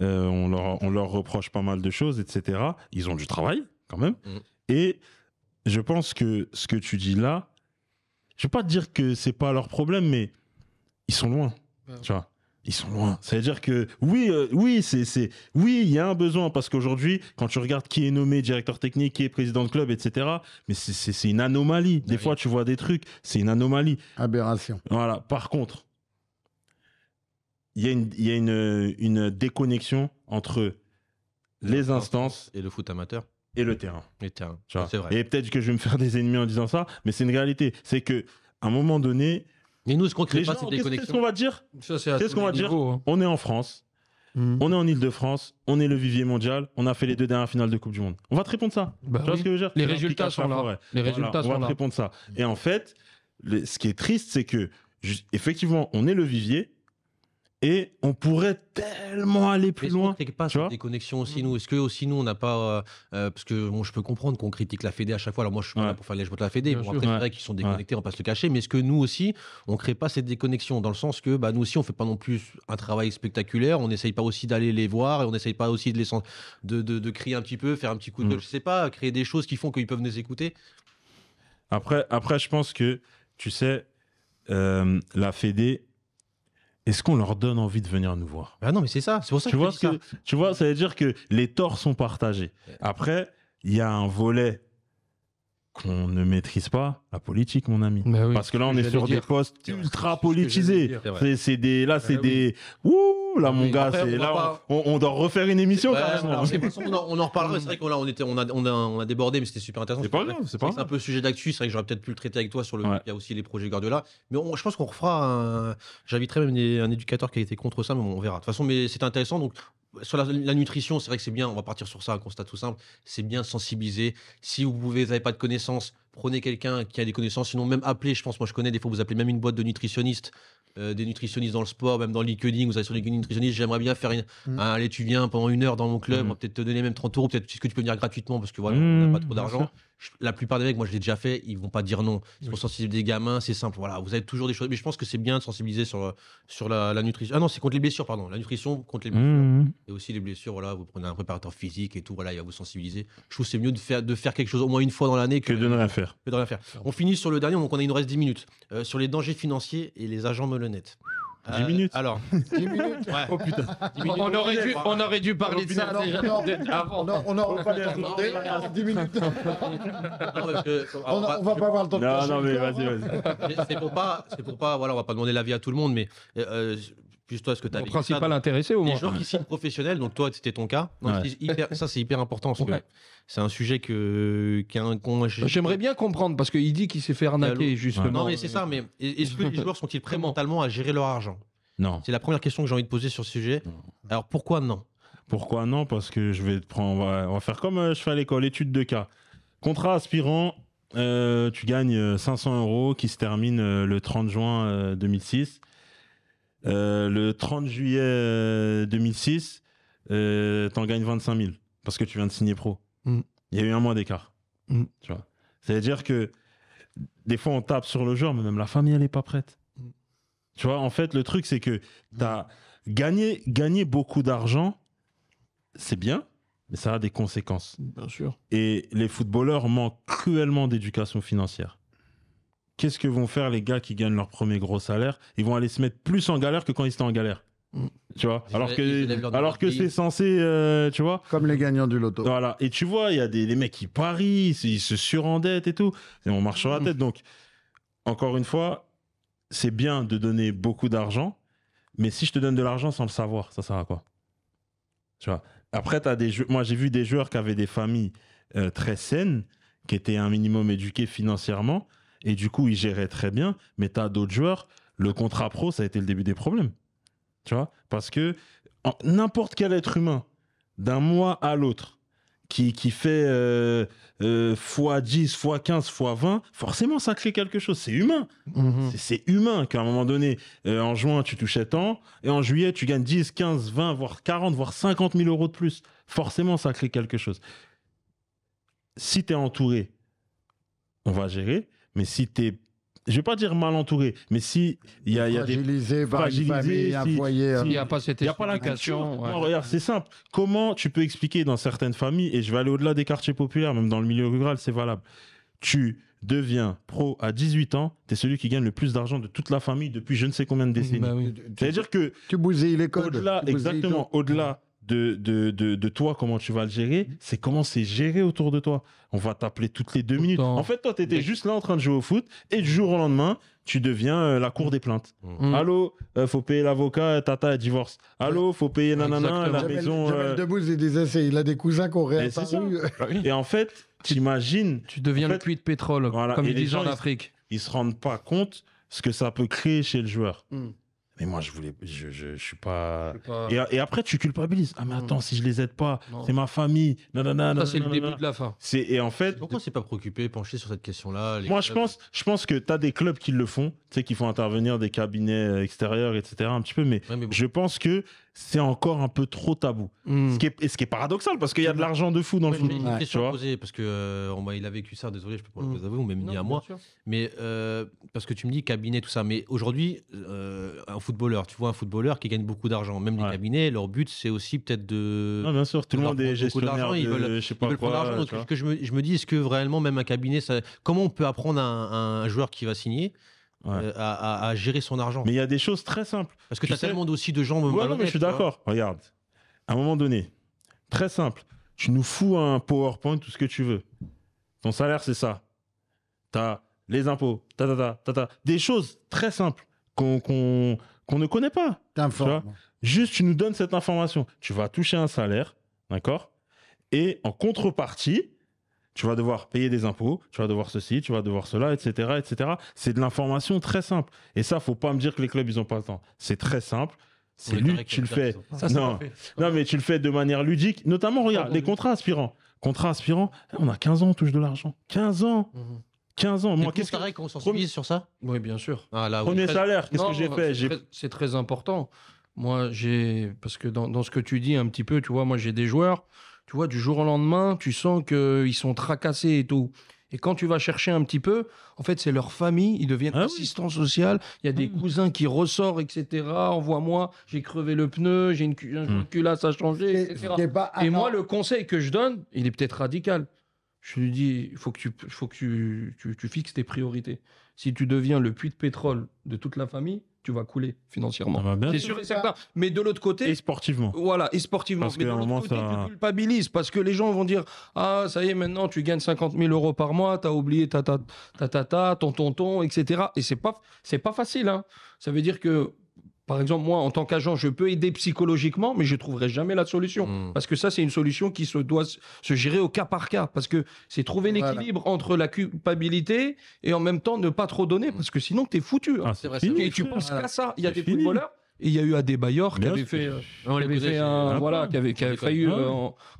euh, on, leur, reproche pas mal de choses, etc. Ils ont du travail, quand même. Mm. Et je pense que ce que tu dis là, je ne vais pas te dire que ce n'est pas leur problème, mais ils sont loin. Ben tu vois ils sont loin. cest à dire que oui, euh, oui, c'est, oui, il y a un besoin parce qu'aujourd'hui, quand tu regardes qui est nommé directeur technique, qui est président de club, etc. Mais c'est, une anomalie. Bah des fois, tu vois des trucs, c'est une anomalie. Aberration. Voilà. Par contre, il y a une, y a une, une déconnexion entre les instances et le foot amateur et le terrain. Le terrain. C'est vrai. Et peut-être que je vais me faire des ennemis en disant ça, mais c'est une réalité. C'est que à un moment donné, mais nous, ce qu'on crée c'est Qu'est-ce qu'on va dire Qu'est-ce qu'on va dire hein. On est en France. Hmm. On est en Ile-de-France, on est le vivier mondial, on a fait les deux dernières finales de Coupe du Monde. On va te répondre ça. Bah tu ce que Les résultats sont là. Les résultats on va te répondre ça. Et en fait, ce qui est triste, c'est que, effectivement, on est le vivier, et on pourrait tellement aller plus loin. Mais pas des connexions aussi mm. nous. Est-ce que aussi nous on n'a pas euh, euh, parce que bon, je peux comprendre qu'on critique la Fédé à chaque fois. Alors moi je suis pas là pour faire les de la Fédé. On bon, qu'ils sont déconnectés, on passe le cacher. Mais est-ce que nous aussi on crée pas cette déconnexion dans le sens que bah, nous aussi on fait pas non plus un travail spectaculaire. On n'essaye pas aussi d'aller les voir et on n'essaye pas aussi de de, de, crier un petit peu, faire un petit coup de Je mm. je sais pas, créer des choses qui font qu'ils peuvent nous écouter. Après après je pense que tu sais euh, la Fédé est-ce qu'on leur donne envie de venir nous voir Ah non, mais c'est ça. C'est pour ça que, Tu vois, ça veut dire que les torts sont partagés. Après, il y a un volet qu'on ne maîtrise pas la politique, mon ami. Bah Parce que là, on est sur des postes ultra politisés. C'est des, là, c'est bah des, ouh, là, bah mon gars, on, doit refaire une émission. on, en, reparlera. C'est vrai qu'on on était, on a, on a, débordé, mais c'était super intéressant. C'est pas grave, c'est un peu sujet d'actu. C'est vrai que j'aurais peut-être pu le traiter avec toi sur le. Il y a aussi les projets là, Mais je pense qu'on refera. J'inviterai même un éducateur qui a été contre ça, mais on verra. De toute façon, mais c'est intéressant. Donc, sur la, nutrition, c'est vrai que c'est bien, on va partir sur ça, un constat tout simple, c'est bien sensibiliser. Si vous n'avez pas de connaissances, prenez quelqu'un qui a des connaissances, sinon même appelez, je pense, moi je connais, des fois vous appelez même une boîte de nutritionnistes, euh, des nutritionnistes dans le sport, même dans le l'e-coding, vous allez sur les nutritionniste, j'aimerais bien faire mm. un étudiant viens pendant une heure dans mon club, mm. peut-être te donner même 30 euros, peut-être que tu peux venir gratuitement parce que voilà, on n'a mm, pas trop d'argent. La plupart des mecs, moi je l'ai déjà fait, ils vont pas dire non. ils sensibiliser des gamins, c'est simple. Voilà, vous avez toujours des choses, mais je pense que c'est bien de sensibiliser sur, sur la, nutrition. Ah non, c'est contre les blessures, pardon. La nutrition contre les blessures. Et aussi les blessures, voilà, vous prenez un préparateur physique et tout, voilà, il va vous sensibiliser. Je trouve que c'est mieux de faire, de faire quelque chose au moins une fois dans l'année que, rien faire faire. rien faire. On finit sur le dernier, donc on a, il nous reste 10 minutes. Euh, sur les dangers financiers et les agents melenettes. 10 euh, minutes Alors. 10 minutes ouais. Oh putain. On, aurait dû, on aurait dû parler de ça avant. Non, on n'aurait pas demandé. 10 minutes. non, que, on, va, va pas avoir le temps de Non, non, mais vas-y, vas-y. C'est pour pas, c'est pour pas, voilà, on va pas demander l'avis à tout le monde, mais euh, euh Juste toi, ce que tu as Le principal intéressé au moins. Les joueurs qui signent professionnels, donc toi, c'était ton cas. ça, c'est hyper important. c'est un sujet que, bah, J'aimerais bien comprendre parce qu'il dit qu'il s'est fait arnaquer, justement. Non, mais c'est ça. Mais est-ce que les joueurs sont-ils prêts mentalement à gérer leur argent Non. C'est la première question que j'ai envie de poser sur ce sujet. Alors, pourquoi non Pourquoi non Parce que je vais te prendre. On va, faire comme euh, je fais à l'école, étude de cas. Contrat aspirant, euh, tu gagnes 500 euh, euros qui se termine le 30 juin 2006. Euh, le 30 juillet 2006, euh, euh, t'en gagnes 25 000 parce que tu viens de signer pro. Mm. Il y a eu un mois d'écart. Mm. C'est-à-dire que des fois, on tape sur le genre, mais même la famille, elle n'est pas prête. Mm. Tu vois, en fait, le truc, c'est que gagner gagné, beaucoup d'argent, c'est bien, mais ça a des conséquences. Bien sûr. Et les footballeurs manquent cruellement d'éducation financière qu'est-ce que vont faire les gars qui gagnent leur premier gros salaire Ils vont aller se mettre plus en galère que quand ils étaient en galère. Mm. Tu vois, alors que, alors que c'est censé, euh, tu vois. Comme les gagnants du loto. Voilà. Et tu vois, il y a des mecs qui parient, ils se surendettent et tout. Et on marche sur la mm. tête. Donc, encore une fois, c'est bien de donner beaucoup d'argent, mais si je te donne de l'argent sans le savoir, ça sert à quoi Tu vois. Après, as des moi j'ai vu des joueurs qui avaient des familles euh, très saines, qui étaient un minimum éduqués financièrement, et du coup, il gérait très bien, mais tu as d'autres joueurs. Le contrat pro, ça a été le début des problèmes. Tu vois Parce que n'importe quel être humain, d'un mois à l'autre, qui, qui fait x10, x15, x20, forcément, ça crée quelque chose. C'est humain. Mhm. C'est humain qu'à un moment donné, euh, en juin, tu touchais tant, et en juillet, tu gagnes 10, 15, 20, voire 40, voire 50 000 euros de plus. Forcément, ça crée quelque chose. Si tu es entouré, on va gérer. Mais si tu es je vais pas dire mal entouré, mais si il y a, y a des par fragilisé, euh, il n'y a pas cette a pas question. regarde, c'est simple. Comment tu peux expliquer dans certaines familles et je vais aller au-delà des quartiers populaires, même dans le milieu rural, c'est valable. Tu deviens pro à 18 ans, tu es celui qui gagne le plus d'argent de toute la famille depuis je ne sais combien de décennies. Bah C'est-à-dire que tu bousilles les codes. exactement, au-delà de, toi, comment tu vas le gérer, mhm. c'est comment c'est géré autour de toi. On va t'appeler toutes les deux minutes. En fait, toi, tu étais juste là en train de jouer au foot et du jour au lendemain, tu deviens euh, la cour des plaintes. Mhm. Mhm. Allô, euh, faut payer l'avocat, tata, divorce. Allô, faut payer nanana, la maison. Euh, de il il a des cousins qui ont bah Et, en fait, t'imagines. Tu deviens le puits de pétrole, comme ils disent en Afrique. Ils, se rendent pas compte ce que ça peut créer chez le joueur. Hmm mais moi je voulais je, je, je suis pas, Et, et, après tu culpabilises ah mais attends si je les aide pas c'est ma famille non non non ça c'est le début de la fin c'est et en fait pourquoi c'est pas préoccupé penché sur cette question là moi je pense je pense que t'as des clubs qui le font tu sais qui font intervenir des cabinets extérieurs etc un petit peu mais, je pense que c'est encore un peu trop tabou. Hmm. Ce, qui est, paradoxal, parce qu'il y a de l'argent de fou dans le football. Une question parce que euh, il a vécu ça, désolé, je peux pas le poser hmm. à vous, mais ni à moi. Mais euh, parce que tu me dis cabinet, tout ça. Mais aujourd'hui, euh, un footballeur, tu vois, un footballeur qui gagne beaucoup d'argent, même du les cabinets, leur but, c'est aussi peut-être de. Non, bien sûr, tout le monde est gestionnaire. De, ils je sais pas ils l'argent. je, me, dis, est-ce que vraiment, même un cabinet, comment on peut apprendre un joueur qui va signer euh, à, gérer son argent. Mais il y a des choses très simples. Parce que tu as tellement aussi de gens. Ouais, non, mais je suis d'accord. Regarde, à un moment donné, très simple. Tu nous fous un PowerPoint, tout ce que tu veux. Ton salaire, c'est ça. Tu as les impôts, ta ta ta ta Des choses très simples qu'on ne connaît pas. Juste, tu nous donnes cette information. Tu vas toucher un salaire, d'accord Et en contrepartie, tu vas devoir payer des impôts, tu vas devoir ceci, tu vas devoir cela, etc., etc. C'est de l'information très simple. Et ça, faut pas me dire que les clubs ils ont pas le temps. C'est très simple. C'est lui tu le fais. non. mais tu le fais de manière ludique. Notamment, regarde, ah, les contrats aspirants. Contrats aspirants, on a 15 ans, on touche de l'argent. 15 ans. 15 mhm. ans. Moi, qu'est-ce que qu'on sur ça Oui, bien sûr. Ah, salaire, qu'est-ce que j'ai fait C'est très, important. Moi, j'ai parce que dans, ce que tu dis un petit peu, tu vois, moi j'ai des joueurs tu vois, du jour au lendemain, tu sens qu'ils sont tracassés et tout. Et quand tu vas chercher un petit peu, en fait, c'est leur famille, ils deviennent ah assistants sociaux. Il y a des ah cousins qui ressortent, etc. Envoie-moi, j'ai crevé le pneu, j'ai une, hmm. culasse à changer, Et ah moi, le conseil que je donne, il est peut-être radical. Je lui dis, il faut que, faut que tu fixes tes priorités. Si tu deviens le puits de pétrole de toute la famille, tu vas couler financièrement. Ah bah, c'est sûr et certain. Mais de l'autre côté. Et sportivement. Voilà, et sportivement. Parce mais de l'autre côté, parce que les gens vont dire Ah, ça y est, maintenant, tu gagnes 50 000 euros par mois, t'as oublié ta ta, ta ta ta, ton tonton, etc. Et c'est pas, c'est pas facile. Hein. Ça veut dire que par exemple, moi, en tant qu'agent, je peux aider psychologiquement, mais je trouverai jamais la solution. Hmm. Parce que ça, c'est une solution qui se doit se gérer au cas par cas. Parce que c'est trouver l'équilibre entre la culpabilité et en même temps ne pas trop donner. Hmm. Parce que sinon, t'es foutu. Hein. Ah, et tu penses qu'à ça. Il y a des footballeurs. il y a eu Adebayor qui euh, avait fait, qui avait fait un, voilà, qui avait, qui failli euh,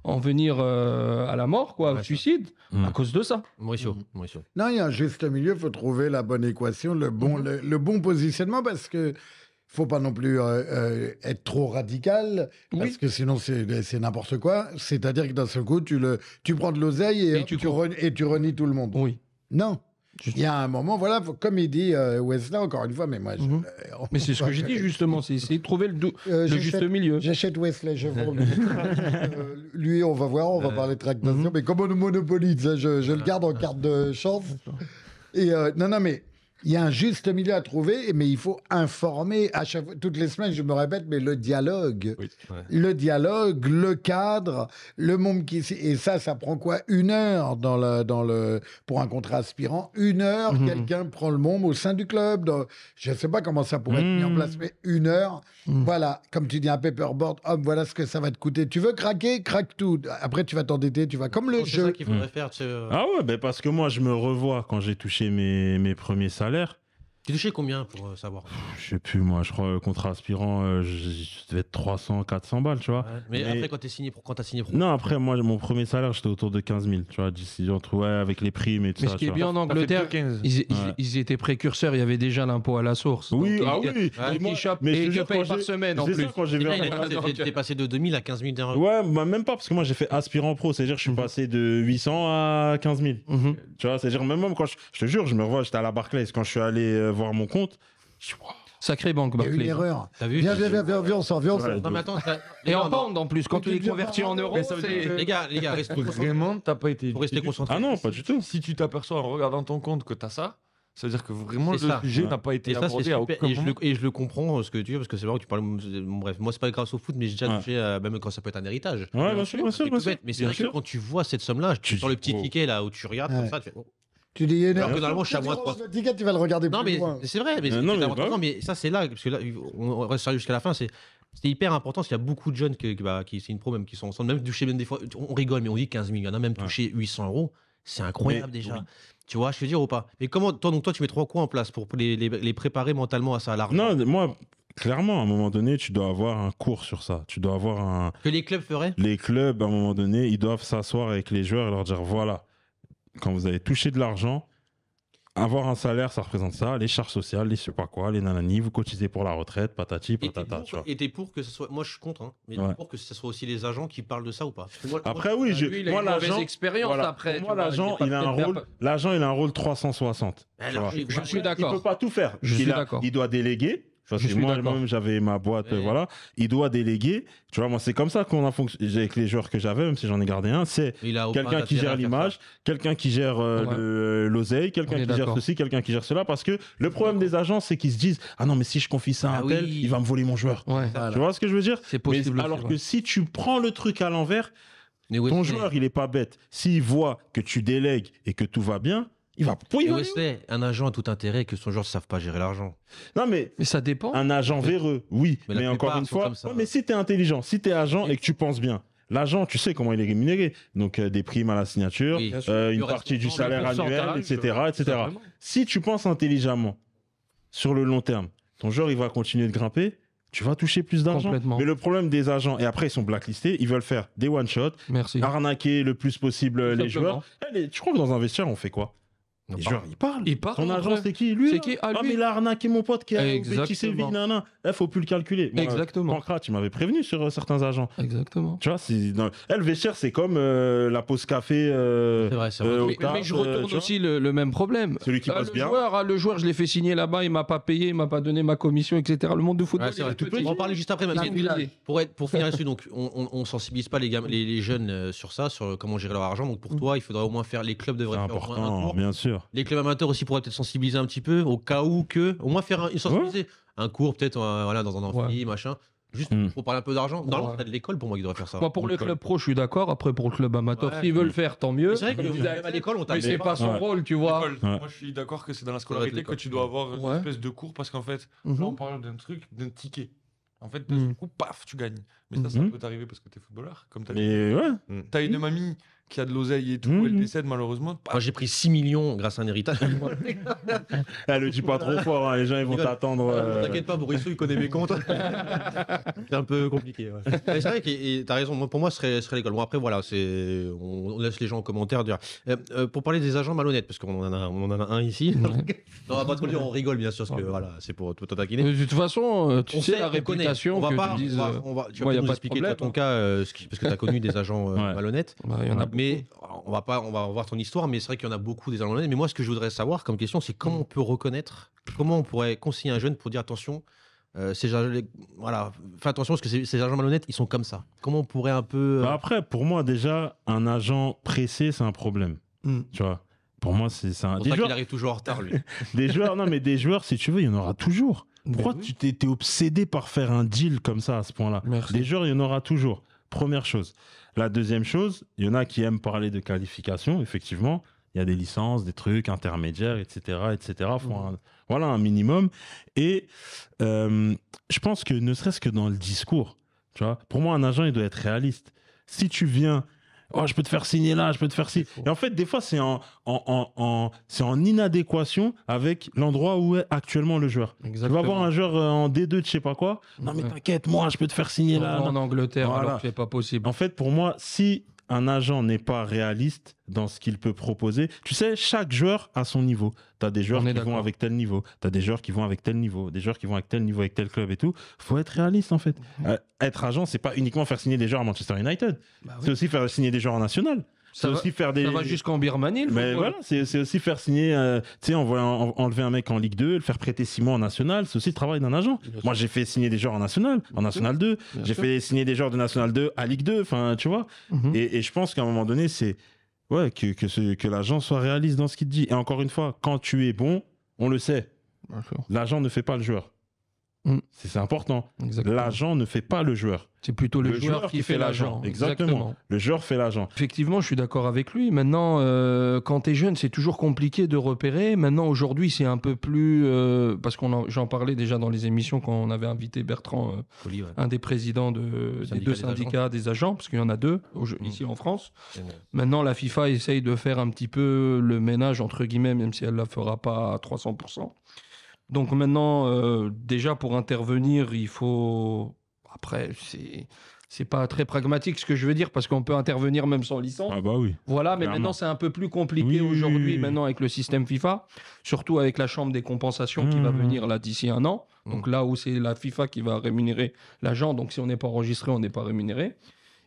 en, venir euh, à la mort, quoi, au suicide, hmm. à cause de ça. Mauricio, mmh. Non, il y a un juste milieu, il faut trouver la bonne équation, le bon, mhm. le bon positionnement, parce que faut pas non plus euh, euh, être trop radical, parce que sinon c'est n'importe quoi. C'est-à-dire que d'un seul coup, tu, le, tu prends de l'oseille et, tu, tu renies, et tu tout le monde. Oui. Non. Il y a un moment, voilà, comme il dit euh, Wesley, encore une fois, mais moi. Mhm. mais c'est ce que j'ai dit justement, c'est trouver le, juste milieu. J'achète Wesley, je vous Lui, on va voir, on va parler de tractation, mhm. mais comme on monopolise, hein, je, je le garde en carte de chance. Et non, non, mais il y a un juste milieu à trouver, mais il faut informer à chaque Toutes les semaines, je me répète, mais le dialogue, le dialogue, le cadre, le monde qui et ça, ça prend quoi Une heure dans le dans le pour un contrat aspirant, une heure, mhm. quelqu'un prend le monde au sein du club. je ne sais pas comment ça pourrait être mis en mhm. place, mais une heure, mhm. voilà, comme tu dis un paperboard, homme voilà ce que ça va te coûter. Tu veux craquer, craque tout. Après, tu vas t'endetter, tu vas comme le jeu. Oh, c'est ça qu'il faudrait faire. Euh. Ah ouais, ben parce que moi, je me revois quand j'ai touché mes mes premiers salaires l'air tu touchais combien pour euh, savoir Je sais plus, moi, je crois, contre aspirant, euh, je, devais être 300, 400 balles, tu vois. Mais, après, quand t'es signé, pour, quand t'as signé pro Non, après, moi, mon premier salaire, j'étais autour de 15 000, tu vois, entre, avec les primes et tout mais ce qui est bien en Angleterre, ils, étaient précurseurs, il y avait déjà l'impôt à la source. Oui, ah oui mais et je paye par semaine en plus. quand j'ai T'es passé de 2000 à 15 000 d'euros Ouais, bah, même pas, parce que moi, j'ai fait aspirant pro, c'est-à-dire je suis passé de 800 à 15 000. Mhm. Tu vois, c'est-à-dire, même quand je te jure, je me revois, j'étais à la Barclays, quand je suis allé euh, voir mon compte. Je suis, Sacré banque, Il y a une erreur. T'as vu Viens, viens, viens, on Non, mais attends, Et en bande en plus, quand tu les convertis en euros, ça veut dire c'est- les gars, les gars, Vraiment, t'as pas été. Pour rester concentré. Ah non, pas du tout. Si tu t'aperçois en regardant ton compte que t'as ça, ça veut dire que vraiment le sujet n'a pas été Et abordé à aucun Et je, le, et je le comprends euh, ce que tu dis, parce que c'est vrai que tu parles. bon, bref, moi, c'est pas grâce au foot, mais j'ai déjà Ouais. touché, même quand ça peut être un héritage. Ouais, bien sûr, bien sûr, bien sûr. Mais c'est vrai que quand tu vois cette somme-là, tu sens le petit ticket là où tu regardes comme ça, tu fais. oh, tu dis Alors normalement, je suis à tu vas le regarder non, mais C'est vrai, mais, euh, mais, ça, c'est là, parce que là, on reste sérieux jusqu'à la fin. C'est hyper important il y a beaucoup de jeunes bah, qui, c'est une pro, qui sont ensemble. Même toucher, même des fois, on rigole, mais on dit 15 000. Il y en a même touché 800 euros. C'est incroyable déjà. Tu vois, je veux dire ou pas. Mais comment, toi, donc, toi, tu mets trois coins en place pour les, préparer mentalement à ça, à l'argent Non, moi, clairement, à un moment donné, tu dois avoir un cours sur ça. Tu dois avoir un. Que les clubs feraient Les clubs, à un moment donné, ils doivent s'asseoir avec les joueurs et leur dire voilà, quand vous avez touché de l'argent, avoir un salaire, ça représente ça, les charges sociales, les je sais pas quoi, les nanani, vous cotisez pour la retraite, patati, patata. Et pour, que ce soit. Moi, je suis contre, hein, mais pour que ce soit aussi les agents qui parlent de ça ou pas. après, oui, moi, l'agent. Moi, l'agent, il, a un rôle. L'agent, il a un rôle 360. je, suis d'accord. Il peut pas tout faire. Je suis d'accord. Il doit déléguer, moi, même j'avais ma boîte, voilà. Il doit déléguer. Tu vois, moi, c'est comme ça qu'on a fonctionné avec les joueurs que j'avais, même si j'en ai gardé un. C'est quelqu'un qui gère euh, l'image, euh, quelqu'un qui gère l'oseille, quelqu'un qui gère ceci, quelqu'un qui gère cela. Parce que le problème des agents, c'est qu'ils se disent Ah non, mais si je confie ça à ah un tel, il va me voler mon joueur. Tu vois ce que je veux dire possible Alors que si tu prends le truc à l'envers, ton joueur, il est pas bête. S'il voit que tu délègues et que tout va bien, il va, pour, il va un agent a tout intérêt que son joueur ne savent pas gérer l'argent. Non, mais. Mais ça dépend. Un agent véreux, oui. Mais, encore une fois, mais si tu es intelligent, si tu es agent et que tu penses bien, L'agent, tu sais comment il est rémunéré. Donc, euh, des primes à la signature, euh, une partie du salaire annuel, etc. etc. Si tu penses intelligemment sur le long terme, ton joueur, il va continuer de grimper, tu vas toucher plus d'argent. Mais le problème des agents, et après, ils sont blacklistés, ils veulent faire des one-shots, arnaquer le plus possible euh, les joueurs. tu crois que dans un vestiaire, on fait quoi il parle. Il parle. Ton agent, c'est qui Lui. C'est qui Ah, ah mais il a arnaqué mon pote qui a Exactement. il Eh, faut plus le calculer. Exactement. tu m'avais prévenu sur euh, certains agents. Exactement. Tu vois, c'est. c'est comme euh, la pause café. Euh, c'est vrai, c'est vrai. Mais, je retourne aussi le, même problème. Celui qui passe le, bien. joueur, hein, le joueur, je l'ai fait signer là-bas, il m'a pas payé, il m'a pas donné ma commission, etc. Le monde du football, On va en parler juste après. Pour, être, pour finir dessus donc, on, ne sensibilise pas les, jeunes sur ça, sur comment gérer leur argent. Donc pour mm. toi, il faudrait au moins faire les clubs de vrai faire un important, bien sûr. Les clubs amateurs aussi pourraient peut-être sensibiliser un petit peu au cas où que, au moins faire un, un cours peut-être voilà, dans un amphi, machin. Juste hmm. pour parler un peu d'argent. Dans t'as de l'école pour moi qui devrait faire ça. Bah, pour le club pro, je suis d'accord. Après, pour le club amateur, s'ils veulent faire, tant mieux. C'est vrai que vous à l'école, on t'a Mais c'est pas son rôle, tu vois. Moi, je suis d'accord que c'est dans la scolarité que tu dois avoir une espèce de cours parce qu'en fait, mhm. on parle d'un truc, d'un ticket. En fait, d'un mhm. coup, paf, tu gagnes. Mais ça, ça mhm. peut t'arriver parce que t'es footballeur, comme t'as dit. T'as une mamie qui a de l'oseille et tout, mmh, elle mmh. décède malheureusement. Bah, j'ai pris 6 millions grâce à un héritage. elle le dit pas trop fort, hein, les gens ils vont t'attendre. Ah, euh, t'inquiète pas, Bourisso il connaît mes comptes. c'est un peu compliqué. C'est vrai que t'as raison, pour moi ce serait, serait l'école. Bon après voilà, c'est on, laisse les gens en commentaire dire. Euh, euh, pour parler des agents malhonnêtes, parce qu'on en, a, on en a un ici. non, on va pas trop dire, on rigole bien sûr, parce que voilà, c'est pour tout taquiner. De toute façon, tu sais la réputation on va pas, tu vas nous expliquer ton hein. cas, parce que t'as connu des agents malhonnêtes. Il bah, y en a mais on va pas, on va voir ton histoire, mais c'est vrai qu'il y en a beaucoup des malhonnêtes. Mais moi, ce que je voudrais savoir comme question, c'est comment mm. on peut reconnaître, comment on pourrait conseiller un jeune pour dire attention, euh, ces voilà, fais attention parce que ces, agents malhonnêtes, ils sont comme ça. Comment on pourrait un peu. Euh, bah après, pour moi, déjà, un agent pressé, c'est un problème. Mm. Tu vois Pour moi, c'est un. Pour ça joueurs... arrive toujours en retard, lui. des joueurs, non, mais des joueurs, si tu veux, il y en aura toujours. Pourquoi tu t'es obsédé par faire un deal comme ça à ce point-là Des joueurs, il y en aura toujours. Première chose. La deuxième chose, il y en a qui aiment parler de qualification, effectivement. Il y a des licences, des trucs intermédiaires, etc. etc. Mhm. voilà un minimum. Et euh, je pense que ne serait-ce que dans le discours, tu vois, pour moi, un agent, il doit être réaliste. Si tu viens Oh, je peux te faire signer là, je peux te faire signer. Et en fait, des fois, c'est en, c'est en inadéquation avec l'endroit où est actuellement le joueur. Tu vas voir un joueur euh, en D2, de je sais pas quoi. Non, mais t'inquiète, moi, je peux te faire signer là. En Angleterre, alors que c'est pas possible. En fait, pour moi, si un agent n'est pas réaliste dans ce qu'il peut proposer. Tu sais, chaque joueur a son niveau. Tu as des joueurs qui vont avec tel niveau, tu as des joueurs qui vont avec tel niveau, des joueurs qui vont avec tel niveau, avec tel club et tout. faut être réaliste en fait. Mhm. Euh, être agent, c'est pas uniquement faire signer des joueurs à Manchester United, bah c'est aussi faire signer des joueurs en national. Ça aussi faire des. va jusqu'en Birmanie. mais voilà, c'est aussi faire signer. Euh, tu sais, enlever un mec en Ligue 2, le faire prêter 6 mois en National. C'est aussi le travail d'un agent. Moi, j'ai fait signer des joueurs en National, en National 2. J'ai fait signer des joueurs de National 2 à Ligue 2. Enfin, tu vois. Mhm. et, je pense qu'à un moment donné, c'est ouais, que, que, que l'agent soit réaliste dans ce qu'il dit. Et encore une fois, quand tu es bon, on le sait. L'agent ne fait pas le joueur. Mm. C'est important. L'agent ne fait pas le joueur. C'est plutôt le, joueur, qui, fait, l'agent. Exactement. Le joueur fait l'agent. Effectivement, je suis d'accord avec lui. Maintenant, euh, quand tu es jeune, c'est toujours compliqué de repérer. Maintenant, aujourd'hui, c'est un peu plus. Euh, parce qu'on j'en parlais déjà dans les émissions quand on avait invité Bertrand, euh, un des présidents des deux syndicats des agents, parce qu'il y en a deux mm. ici en France. Maintenant, la FIFA essaye de faire un petit peu le ménage, entre guillemets, même si elle ne la fera pas à 300%. Donc maintenant, euh, déjà pour intervenir, il faut. Après, c'est c'est pas très pragmatique ce que je veux dire parce qu'on peut intervenir même sans licence. Ah bah oui. Voilà, mais maintenant c'est un peu plus compliqué aujourd'hui maintenant avec le système FIFA, surtout avec la chambre des compensations qui va mmh. venir là d'ici un an. Donc mmh. là où c'est la FIFA qui va rémunérer l'agent, donc si on n'est pas enregistré, on n'est pas rémunéré.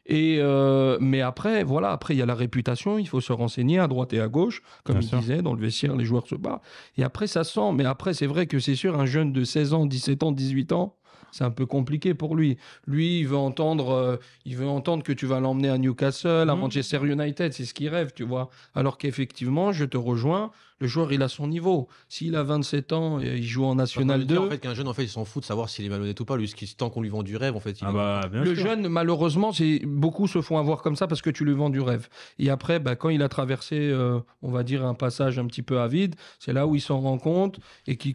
Et euh, mais après, voilà, après il y a la réputation, il faut se renseigner à droite et à gauche, comme il disait dans le vestiaire, les joueurs se battent. Et après, ça sent. Mais après, c'est vrai que c'est sûr, un jeune de 16 ans, 17 ans, 18 ans, c'est un peu compliqué pour lui. Lui, il veut entendre, euh, il veut entendre que tu vas l'emmener à Newcastle, à mmh. Manchester United, c'est ce qu'il rêve, tu vois. Alors qu'effectivement, je te rejoins, le joueur, il a son niveau. S'il a 27 ans et il joue en National 2. En fait, qu'un jeune, en fait, il s'en fout de savoir s'il est malhonnête ou pas. Lui, tant qu'on lui vend du rêve, en fait. Ah bah, le jeune, malheureusement, c'est beaucoup se font avoir comme ça parce que tu lui vends du rêve. Et après, bah, quand il a traversé, euh, on va dire, un passage un petit peu avide, c'est là où il s'en rend compte et qui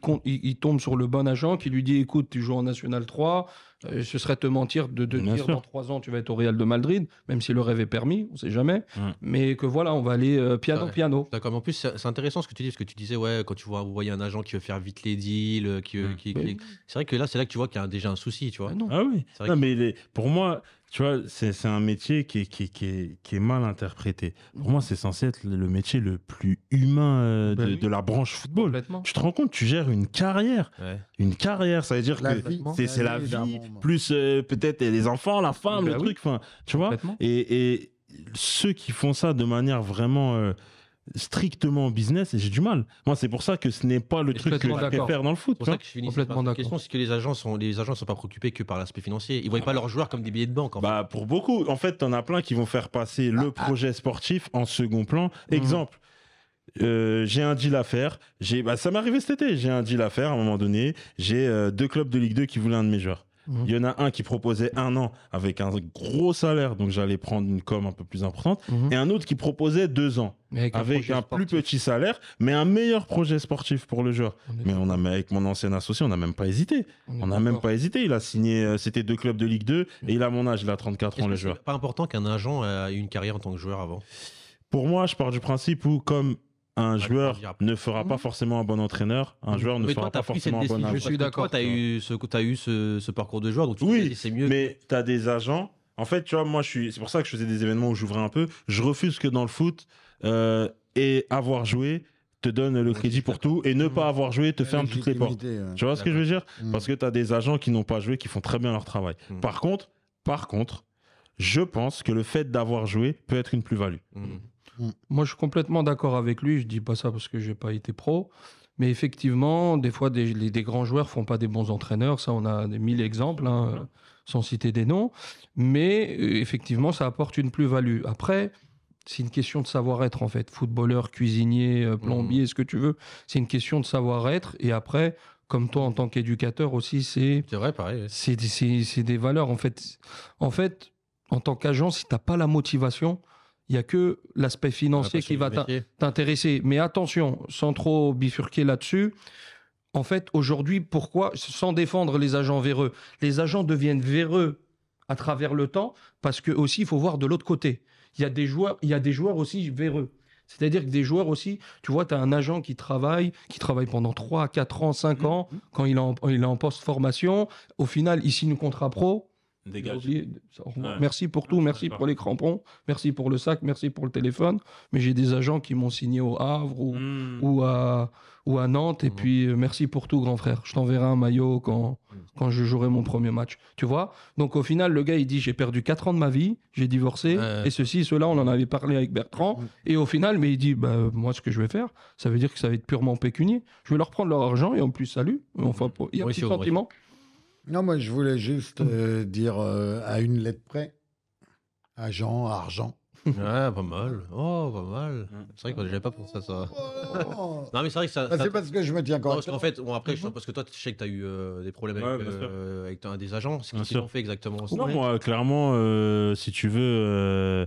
tombe sur le bon agent qui lui dit écoute, tu joues en National 3 ce serait te mentir de, de dire dans trois ans tu vas être au Real de Madrid, même si le rêve est permis, on sait jamais. Mm. Mais que voilà, on va aller euh, piano piano. D'accord. Mais en plus, c'est intéressant ce que tu dis, parce que tu disais ouais, quand tu vois, vous voyez un agent qui veut faire vite les deals, euh, qui, mm. c'est vrai que là, c'est là que tu vois qu'il y a déjà un souci, tu vois. Ah, non. ah oui. Non, mais pour moi, tu vois, c'est un métier qui est, qui, est, qui est mal interprété. Pour moi, c'est censé être le métier le plus humain euh, bah de, la branche football. Tu te rends compte, tu gères une carrière. Une carrière, ça veut dire que c'est la vie, plus euh, peut-être les enfants, la femme, bah le truc, enfin, tu vois. Et, et, ceux qui font ça de manière vraiment... Euh, strictement business et j'ai du mal. Moi, c'est pour ça que ce n'est pas le truc que je préfère dans le foot. C'est pour ça hein. que je suis complètement d'accord. La question, c'est que les agents sont les agents sont pas préoccupés que par l'aspect financier. Ils voient pas leurs joueurs comme des billets de banque. bah pour beaucoup. En fait, t'en as plein qui vont faire passer le ah, ah. projet sportif en second plan. Exemple. Euh, j'ai un deal à faire. J'ai, bah, ça m'est arrivé cet été. J'ai un deal à faire à un moment donné. J'ai euh, deux clubs de Ligue 2 qui voulaient un de mes joueurs. Il y en a un qui proposait un an avec un gros salaire, donc j'allais prendre une com un peu plus importante, mhm. et un autre qui proposait deux ans avec, un, plus petit salaire, mais un meilleur projet sportif pour le joueur. mais on a, avec mon ancien associé, on n'a même pas hésité. On n'a même pas hésité. Il a signé, euh, c'était deux clubs de Ligue 2, mm. et il a mon âge, il a 34 ans, le joueur. Pas important qu'un agent ait une carrière en tant que joueur avant. Pour moi, je pars du principe où, comme un joueur ne fera pas mhm. forcément un bon entraîneur, un joueur ne fera pas forcément un bon Je suis d'accord. Tu as eu, ce, as eu ce, parcours de joueur, donc oui, c'est mieux. Mais tu as des agents. En fait, tu vois, moi, C'est pour ça que je faisais des événements où j'ouvrais un peu. Je refuse que dans le foot, euh, et avoir joué te donne le crédit pour tout et ne pas avoir joué te ferme toutes les portes. Tu vois ce que je veux dire Parce que tu as des agents qui n'ont pas joué, qui font très bien leur travail. Mm. Par contre, par contre, je pense que le fait d'avoir joué peut être une plus-value. Mm. Mm. Moi, je suis complètement d'accord avec lui. Je dis pas ça parce que j'ai pas été pro. Mais effectivement, des fois, des, grands joueurs font pas des bons entraîneurs. Ça, on a des mille exemples, hein, mm. sans citer des noms. Mais euh, effectivement, ça apporte une plus-value. Après, c'est une question de savoir-être, en fait. Footballeur, cuisinier, euh, plombier, mm. ce que tu veux. C'est une question de savoir-être. Et après, comme toi, en tant qu'éducateur aussi, c'est. C'est vrai, pareil. C'est des valeurs. En fait, en, fait, en tant qu'agent, si t'as pas la motivation, il n'y a que l'aspect financier qui va t'intéresser. Mais attention, sans trop bifurquer là-dessus, en fait, aujourd'hui, pourquoi, sans défendre les agents véreux, les agents deviennent véreux à travers le temps parce que aussi, il faut voir de l'autre côté. Il y, a des joueurs, il y a des joueurs aussi véreux. C'est-à-dire que des joueurs aussi, tu vois, tu as un agent qui travaille, qui travaille pendant 3, 4 ans, 5 mmh. ans, quand il est, en, en post-formation. Au final, il signe contrat pro, Dégage. Merci pour ah, tout, merci pour les crampons, merci pour le sac, merci pour le téléphone. Mais j'ai des agents qui m'ont signé au Havre ou, hmm. à, ou à Nantes. Et mhm. puis, euh, merci pour tout, grand frère. Je t'enverrai un maillot quand, mhm. quand je jouerai mon premier match. Tu vois Donc, au final, le gars, il dit J'ai perdu 4 ans de ma vie, j'ai divorcé. Et ceci, cela, on en avait parlé avec Bertrand. Mhm. Et au final, mais il dit bah, Moi, ce que je vais faire, ça veut dire que ça va être purement pécunier. Je vais leur prendre leur argent et en plus, salut. Enfin, il y a un petit sentiment. Non, moi, je voulais juste euh, dire euh, à une lettre près, à argent, Ouais, pas mal. Oh, pas mal. Mm. C'est vrai que j'avais pas pensé à ça. Oh. non, mais c'est vrai que ça. Bah, parce que je me tiens encore. parce qu'en fait, bon, après, parce mm-hmm. que toi, tu sais que tu as eu euh, des problèmes euh, avec, un des agents. C'est ce qu'ils ont fait exactement Non, moi, clairement, euh, si tu veux,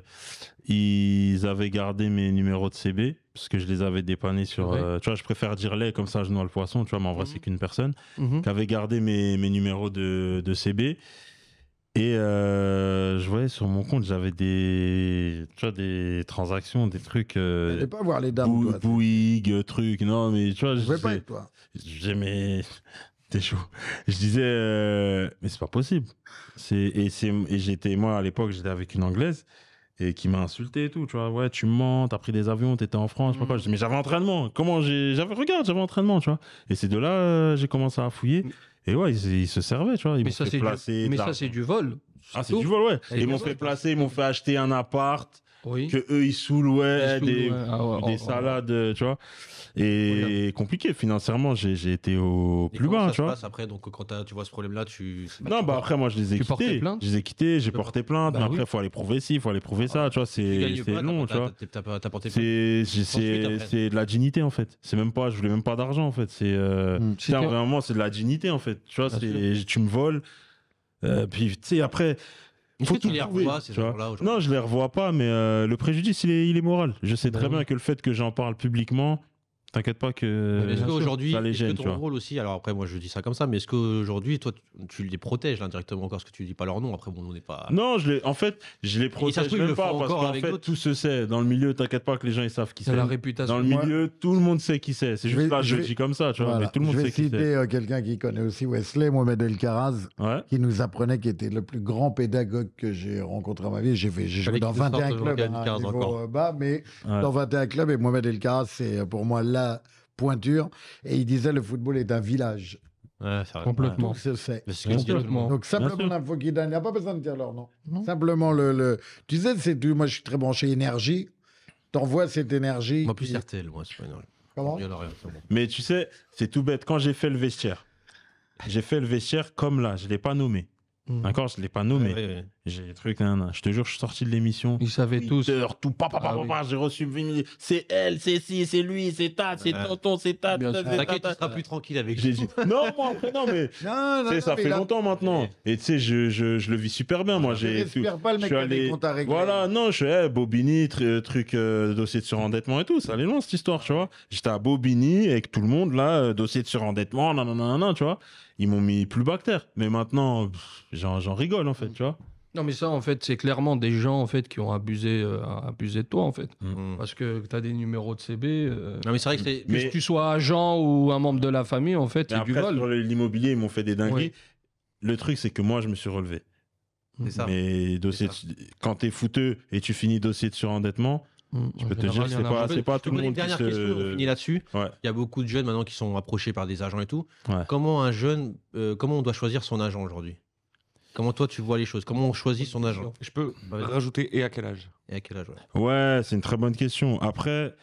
ils avaient gardé mes numéros de CB parce que je les avais dépannés sur. tu vois, je préfère dire les comme ça, je noie le poisson. Tu vois, mais en vrai, c'est mm-hmm. qu'une personne mm-hmm. qui avait gardé mes, mes numéros de, de CB et euh, je voyais sur mon compte, j'avais des, tu vois, des transactions, des trucs. Euh, T'allais pas voir les dames. Bouygues, truc. Non, mais tu vois, je pas être toi. j'ai mais t'es chaud. Je disais euh, mais c'est pas possible. C'est et c'est et j'étais moi à l'époque j'étais avec une anglaise et qui m'a insulté et tout. Tu vois ouais tu mens, t'as pris des avions, t'étais en France. je quoi. Mm. mais j'avais entraînement. Comment j'ai j'avais regarde j'avais entraînement tu vois. Et c'est de là que euh, j'ai commencé à fouiller mm. Et ouais, ils, se servaient, tu vois. Ils mais ça, c'est du... vol. Ah, c'est du vol, ouais. ils m'ont fait placer, ils m'ont fait acheter un appart. Oui. Que eux, ils soulouaient, des, ah des oh, oh, oh. salades, tu vois. Et compliqué financièrement, j'ai été au plus bas, ça tu vois. Passe après, donc quand tu vois ce problème-là, tu. Non, bah après, moi, je les ai quittés. Je les ai quittés, j'ai porté plainte. Bah mais après, il faut aller prouver ci, faut aller prouver ça, tu vois. C'est long, tu vois. C'est de la dignité, en fait. C'est même pas, je voulais même pas d'argent, en fait. C'est. Euh, hmm. Vraiment, c'est de la dignité, en fait. Tu vois, tu me voles. Euh, puis, tu sais, après. Faut que tu les revois, ces gens-là Non, je les revois pas, mais euh, le préjudice, il est, moral. Je sais bah très bien que le fait que j'en parle publiquement, T'inquiète pas que. est-ce qu'aujourd'hui, ça est-ce que ton rôle aussi, alors après, moi je dis ça comme ça, mais est-ce qu'aujourd'hui, toi, tu, les protèges indirectement encore, parce que tu dis pas leur nom, après, bon, on n'est pas. Non, je en fait, je les protège même pas, parce qu'en fait, tout se sait. Dans le milieu, t'inquiète pas que les gens, ils savent qui c'est. la réputation. Dans le milieu, tout le monde sait qui c'est. C'est juste vais, là, je, dis comme ça, tu vois, mais tout le monde sait qui c'est. Je vais citer quelqu'un qui connaît aussi Wesley, Mohamed El Karaz, qui nous apprenait, qu'il était le plus grand pédagogue que j'ai rencontré à ma vie. J'ai joué dans 21 clubs, hein, euh, mais dans 21 clubs, et Mohamed El Karaz, c'est euh, pour moi là pointure. Et il disait le football est un village. complètement. Donc simplement l'info qui donne, il n'y a pas besoin de dire leur nom. Non. Simplement le, le... Tu sais, c'est du... moi je suis très branché énergie. T'envoies cette énergie. Moi plus moi Mais tu sais, c'est tout bête. Quand j'ai fait le vestiaire, j'ai fait le vestiaire comme là, je l'ai pas nommé. Hmm. D'accord Je l'ai pas nommé. J'ai des trucs, hein, je te jure, je suis sorti de l'émission. Ils savaient tous. Tout, papa, papa, papa, ah j'ai reçu C'est elle, c'est si, c'est lui, c'est ta, c'est tonton, c'est ta. T'inquiète, tu seras plus tranquille avec lui. non, moi, après, non, mais. Non, ça fait longtemps maintenant. Et tu sais, je, je, le vis super bien, moi. Je suis pas le mec allé... comptes à Voilà, non, je suis à eh, Bobigny, euh, truc, euh, dossier de surendettement et tout. Ça allait loin, cette histoire, tu vois. J'étais à Bobigny avec tout le monde, là, euh, dossier de surendettement, non, non, non, non, tu vois. Ils m'ont mis plus bactère. Mais maintenant, j'en rigole, en fait, tu vois. Non, mais ça, en fait, c'est clairement des gens en fait, qui ont abusé, euh, abusé de toi, en fait. Mm. Mm. Parce que tu as des numéros de CB. Euh, non, mais c'est vrai que, Mais... que tu sois agent ou un membre de la famille, en fait, c'est du vol. Sur l'immobilier, ils m'ont fait des dingueries. Le truc, c'est que moi, je me suis relevé. C'est ça. Mais dossier quand fouteux et tu finis dossier de surendettement, mm. je peux te dire, c'est pas, c'est pas tout le monde. Une dernière qui question, on finit là-dessus. Il y a beaucoup de jeunes maintenant qui sont approchés par des agents et tout. Comment un jeune, euh, comment on doit choisir son agent aujourd'hui Comment toi tu vois les choses Comment on choisit son agent Je peux bah, rajouter et à quel âge Et à quel âge Ouais, ouais c'est une très bonne question. Après,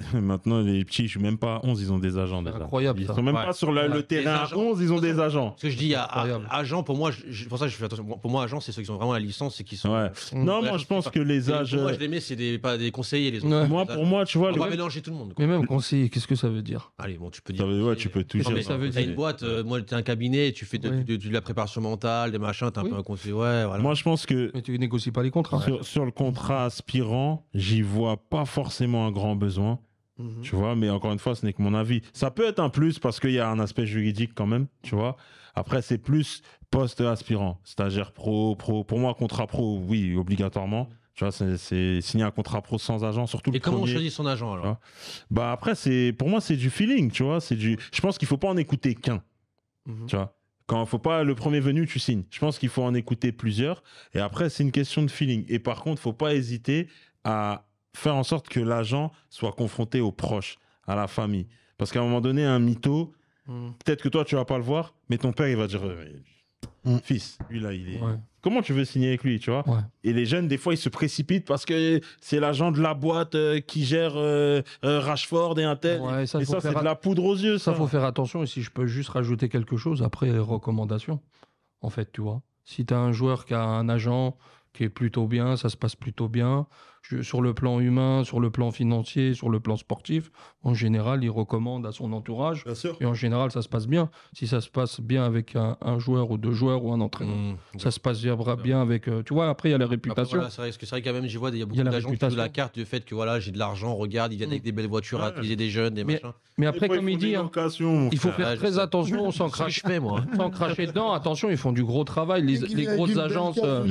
Maintenant, les petits, je suis même pas à 11, ils ont des agents Incroyable. Ils sont même pas sur le terrain à 11, ils ont des agents. Ce que je dis, agent, pour moi, pour ça, je fais attention. Pour moi, agent, c'est ceux qui ont vraiment la licence et qui sont. Mm. Non, moi, je pense que les agents moi, euh, je les mets, c'est des, pas des conseillers, les autres. Moi, pour moi, tu vois. On va mélanger tout le monde. Mais même conseiller, qu'est-ce que ça veut dire Allez, bon, tu peux dire. Ouais, tu peux tout dire. Ça veut dire. une boîte, euh, moi, t'es un cabinet, tu fais de la préparation mentale, des machins, t'es un peu un conseiller. Ouais, voilà. Moi, je pense que. Mais tu négocies pas les contrats. Sur le contrat aspirant, j'y vois pas forcément un grand besoin. Mhm. Tu vois, mais encore une fois, ce n'est que mon avis. Ça peut être un plus parce qu'il y a un aspect juridique quand même, tu vois. Après, c'est plus poste aspirant, stagiaire pro, pro. Pour moi, contrat pro, oui, obligatoirement. Tu vois, c'est signer un contrat pro sans agent, surtout. Et comment on choisit son agent alors Bah après, c'est pour moi, c'est du feeling, tu vois. C'est du. Je pense qu'il ne faut pas en écouter qu'un. Mhm. Tu vois. Quand faut pas le premier venu, tu signes. Je pense qu'il faut en écouter plusieurs. Et après, c'est une question de feeling. Et par contre, ne faut pas hésiter à faire en sorte que l'agent soit confronté aux proches, à la famille. Parce qu'à un moment donné, un mytho, hmm. peut-être que toi, tu vas pas le voir, mais ton père, il va dire euh, hmm. Fils, lui là, il est. Comment tu veux signer avec lui, tu vois Et les jeunes, des fois, ils se précipitent parce que c'est l'agent de la boîte euh, qui gère euh, Rashford et Inter, et ça, c'est de la poudre aux yeux, ça. Ça, faut faire attention. Et si je peux juste rajouter quelque chose après les recommandations, en fait, tu vois. Si tu as un joueur qui a un agent qui est plutôt bien, ça se passe plutôt bien, sur le plan humain, sur le plan financier, sur le plan sportif. En général, il recommande à son entourage. Et en général, ça se passe bien. Si ça se passe bien avec un, joueur ou deux joueurs ou un entraîneur, mmh, ça se passe bien, bien avec. Euh, tu vois, après, il y a la réputation. c'est vrai, c'est vrai quand même, j'y vois, il y a beaucoup d'agents qui jouent la carte du fait que voilà, j'ai de l'argent, regarde, ils viennent avec des belles voitures, à utiliser des jeunes, des mais, Mais après, comme il dit, hein, il faut faire très attention sans cracher. moi. dedans, attention, ils font du gros travail. Les, grosses agences, euh,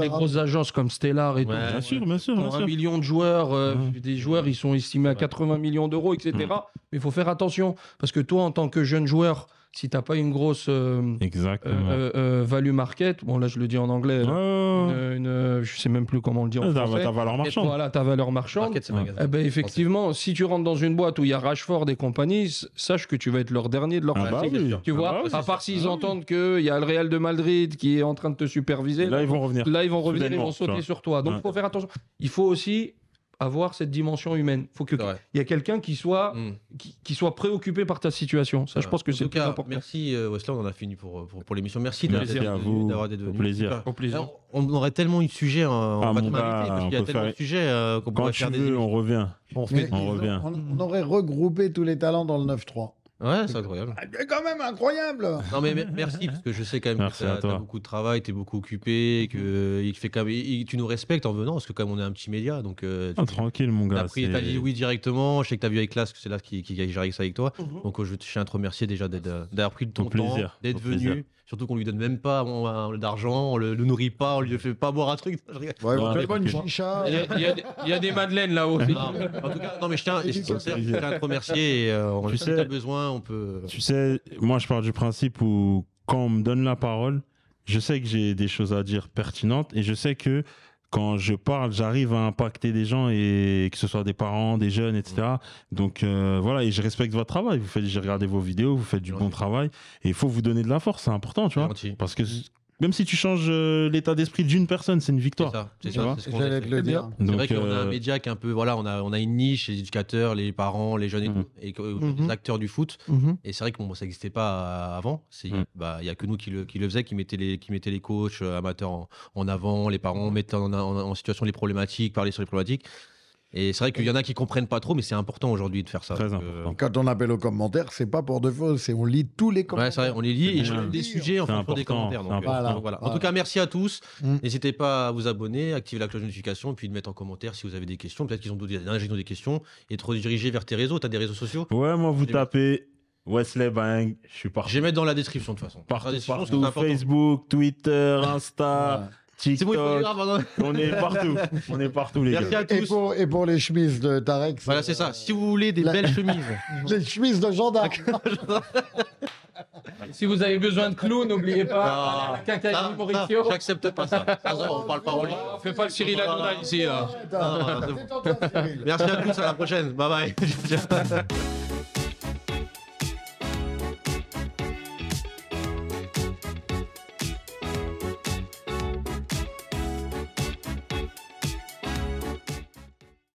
les grosses agences comme Stellar et tout. Bien sûr, bien sûr un million de joueurs, euh, mmh. des joueurs, ils sont estimés à 80 millions d'euros, etc. Mmh. Mais il faut faire attention parce que toi, en tant que jeune joueur, si t'as pas une grosse euh, euh, euh, euh, value market, bon là je le dis en anglais, je oh. une, je sais même plus comment on le dire en ah, français. Ta valeur marchande. voilà, ta valeur marchande. eh ben, effectivement, si tu rentres dans une boîte où il y a Rashford et compagnie, sache que tu vas être leur dernier de leur ah bah Tu vois, ah bah à part s'ils ah entendent qu'il y a le Real de Madrid qui est en train de te superviser. Là, là ils vont revenir. Là ils vont revenir, ils vont sauter sur toi. Donc il faut faire attention. Il faut aussi avoir cette dimension humaine. Faut qu'il il y a quelqu'un qui soit hmm. qui, qui, soit préoccupé par ta situation. Ça, je pense que c'est important. Merci euh, Wesley, on en a fini pour pour, pour l'émission. Merci d'avoir été venu. Au plaisir. Au plaisir. Alors, on aurait tellement eu de sujets hein, en ah, parce qu'il y a tellement de sujets euh, qu'on pourrait faire veux, des. on revient. fait... on, on, revient. on, aurait regroupé tous les talents dans le 9-3. Ouais, c'est incroyable. c'est ah, quand même incroyable. Non mais merci parce que je sais quand même que tu as beaucoup de travail, tu es beaucoup occupé, que il fait quand tu nous respectes en venant parce que quand même on est un petit média donc euh, ah, tranquille, mon gars. après t'as dit oui directement, je sais que tu as vu avec classe que c'est là qui qui gère ça avec toi. Mhm. Donc euh, je tiens à te remercier déjà d'avoir pris le ton temps, d'être venu Surtout qu'on lui donne même pas d'argent, on le, le, nourrit pas, on lui fait pas boire un truc. Il, y, a des madeleines là-haut. en tout cas, non, mais je tiens, je à te remercier. Euh, on, tu besoin, on peut. Tu sais, moi, je pars du principe où quand on me donne la parole, je sais que j'ai des choses à dire pertinentes et je sais que quand je parle, j'arrive à impacter des gens et que ce soit des parents, des jeunes, etc. Donc euh, voilà, et je respecte votre travail. Vous faites, j'ai regardé vos vidéos, vous faites du bon travail et il faut vous donner de la force, c'est important, tu vois, parce que mm même si tu changes euh, l'état d'esprit d'une personne, c'est une victoire. C'est ça, c'est eh C'est vrai qu'on a euh, un média qui est un peu, voilà, on a, on a une niche, les éducateurs, les parents, les jeunes et, mhm. euh, mhm. les acteurs du foot. Mhm. Et c'est vrai que ça n'existait pas avant. C'est, bah, il y a que nous qui le, qui qui mettaient les, qui les coachs amateurs en, avant, les parents mettant en, situation les problématiques, parler sur les problématiques. Et c'est vrai qu'il y en a qui comprennent pas trop, mais c'est important aujourd'hui de faire ça. Très euh, important. Quand on appelle aux commentaires, c'est pas pour de faux, c'est on lit tous les commentaires. Ouais, c'est vrai, on les lit et je des sujets en fonction des commentaires. Euh, en tout cas, merci à tous. Mm. N'hésitez pas à vous abonner, activer la cloche de notification, puis de mettre en commentaire si vous avez des questions. Peut-être qu'ils ont des, des questions et trop rediriger vers tes réseaux. Tu as des réseaux sociaux Ouais, moi, vous tapez Wesley Bang, je suis parti. Je vais mettre dans la description de toute façon. Partout, sur Facebook, Twitter, Insta. TikTok. on est partout. On est partout, les Merci À tous. Et, pour, les chemises de Tarek. Voilà, c'est ça. Si vous voulez des belles chemises. les chemises de gendarme. si vous avez besoin de clous, n'oubliez pas. J'accepte pas ça. on parle pas en ligne. Fais pas le Cyril Hanouna ici. Hein. Merci à tous. À la prochaine. Bye bye.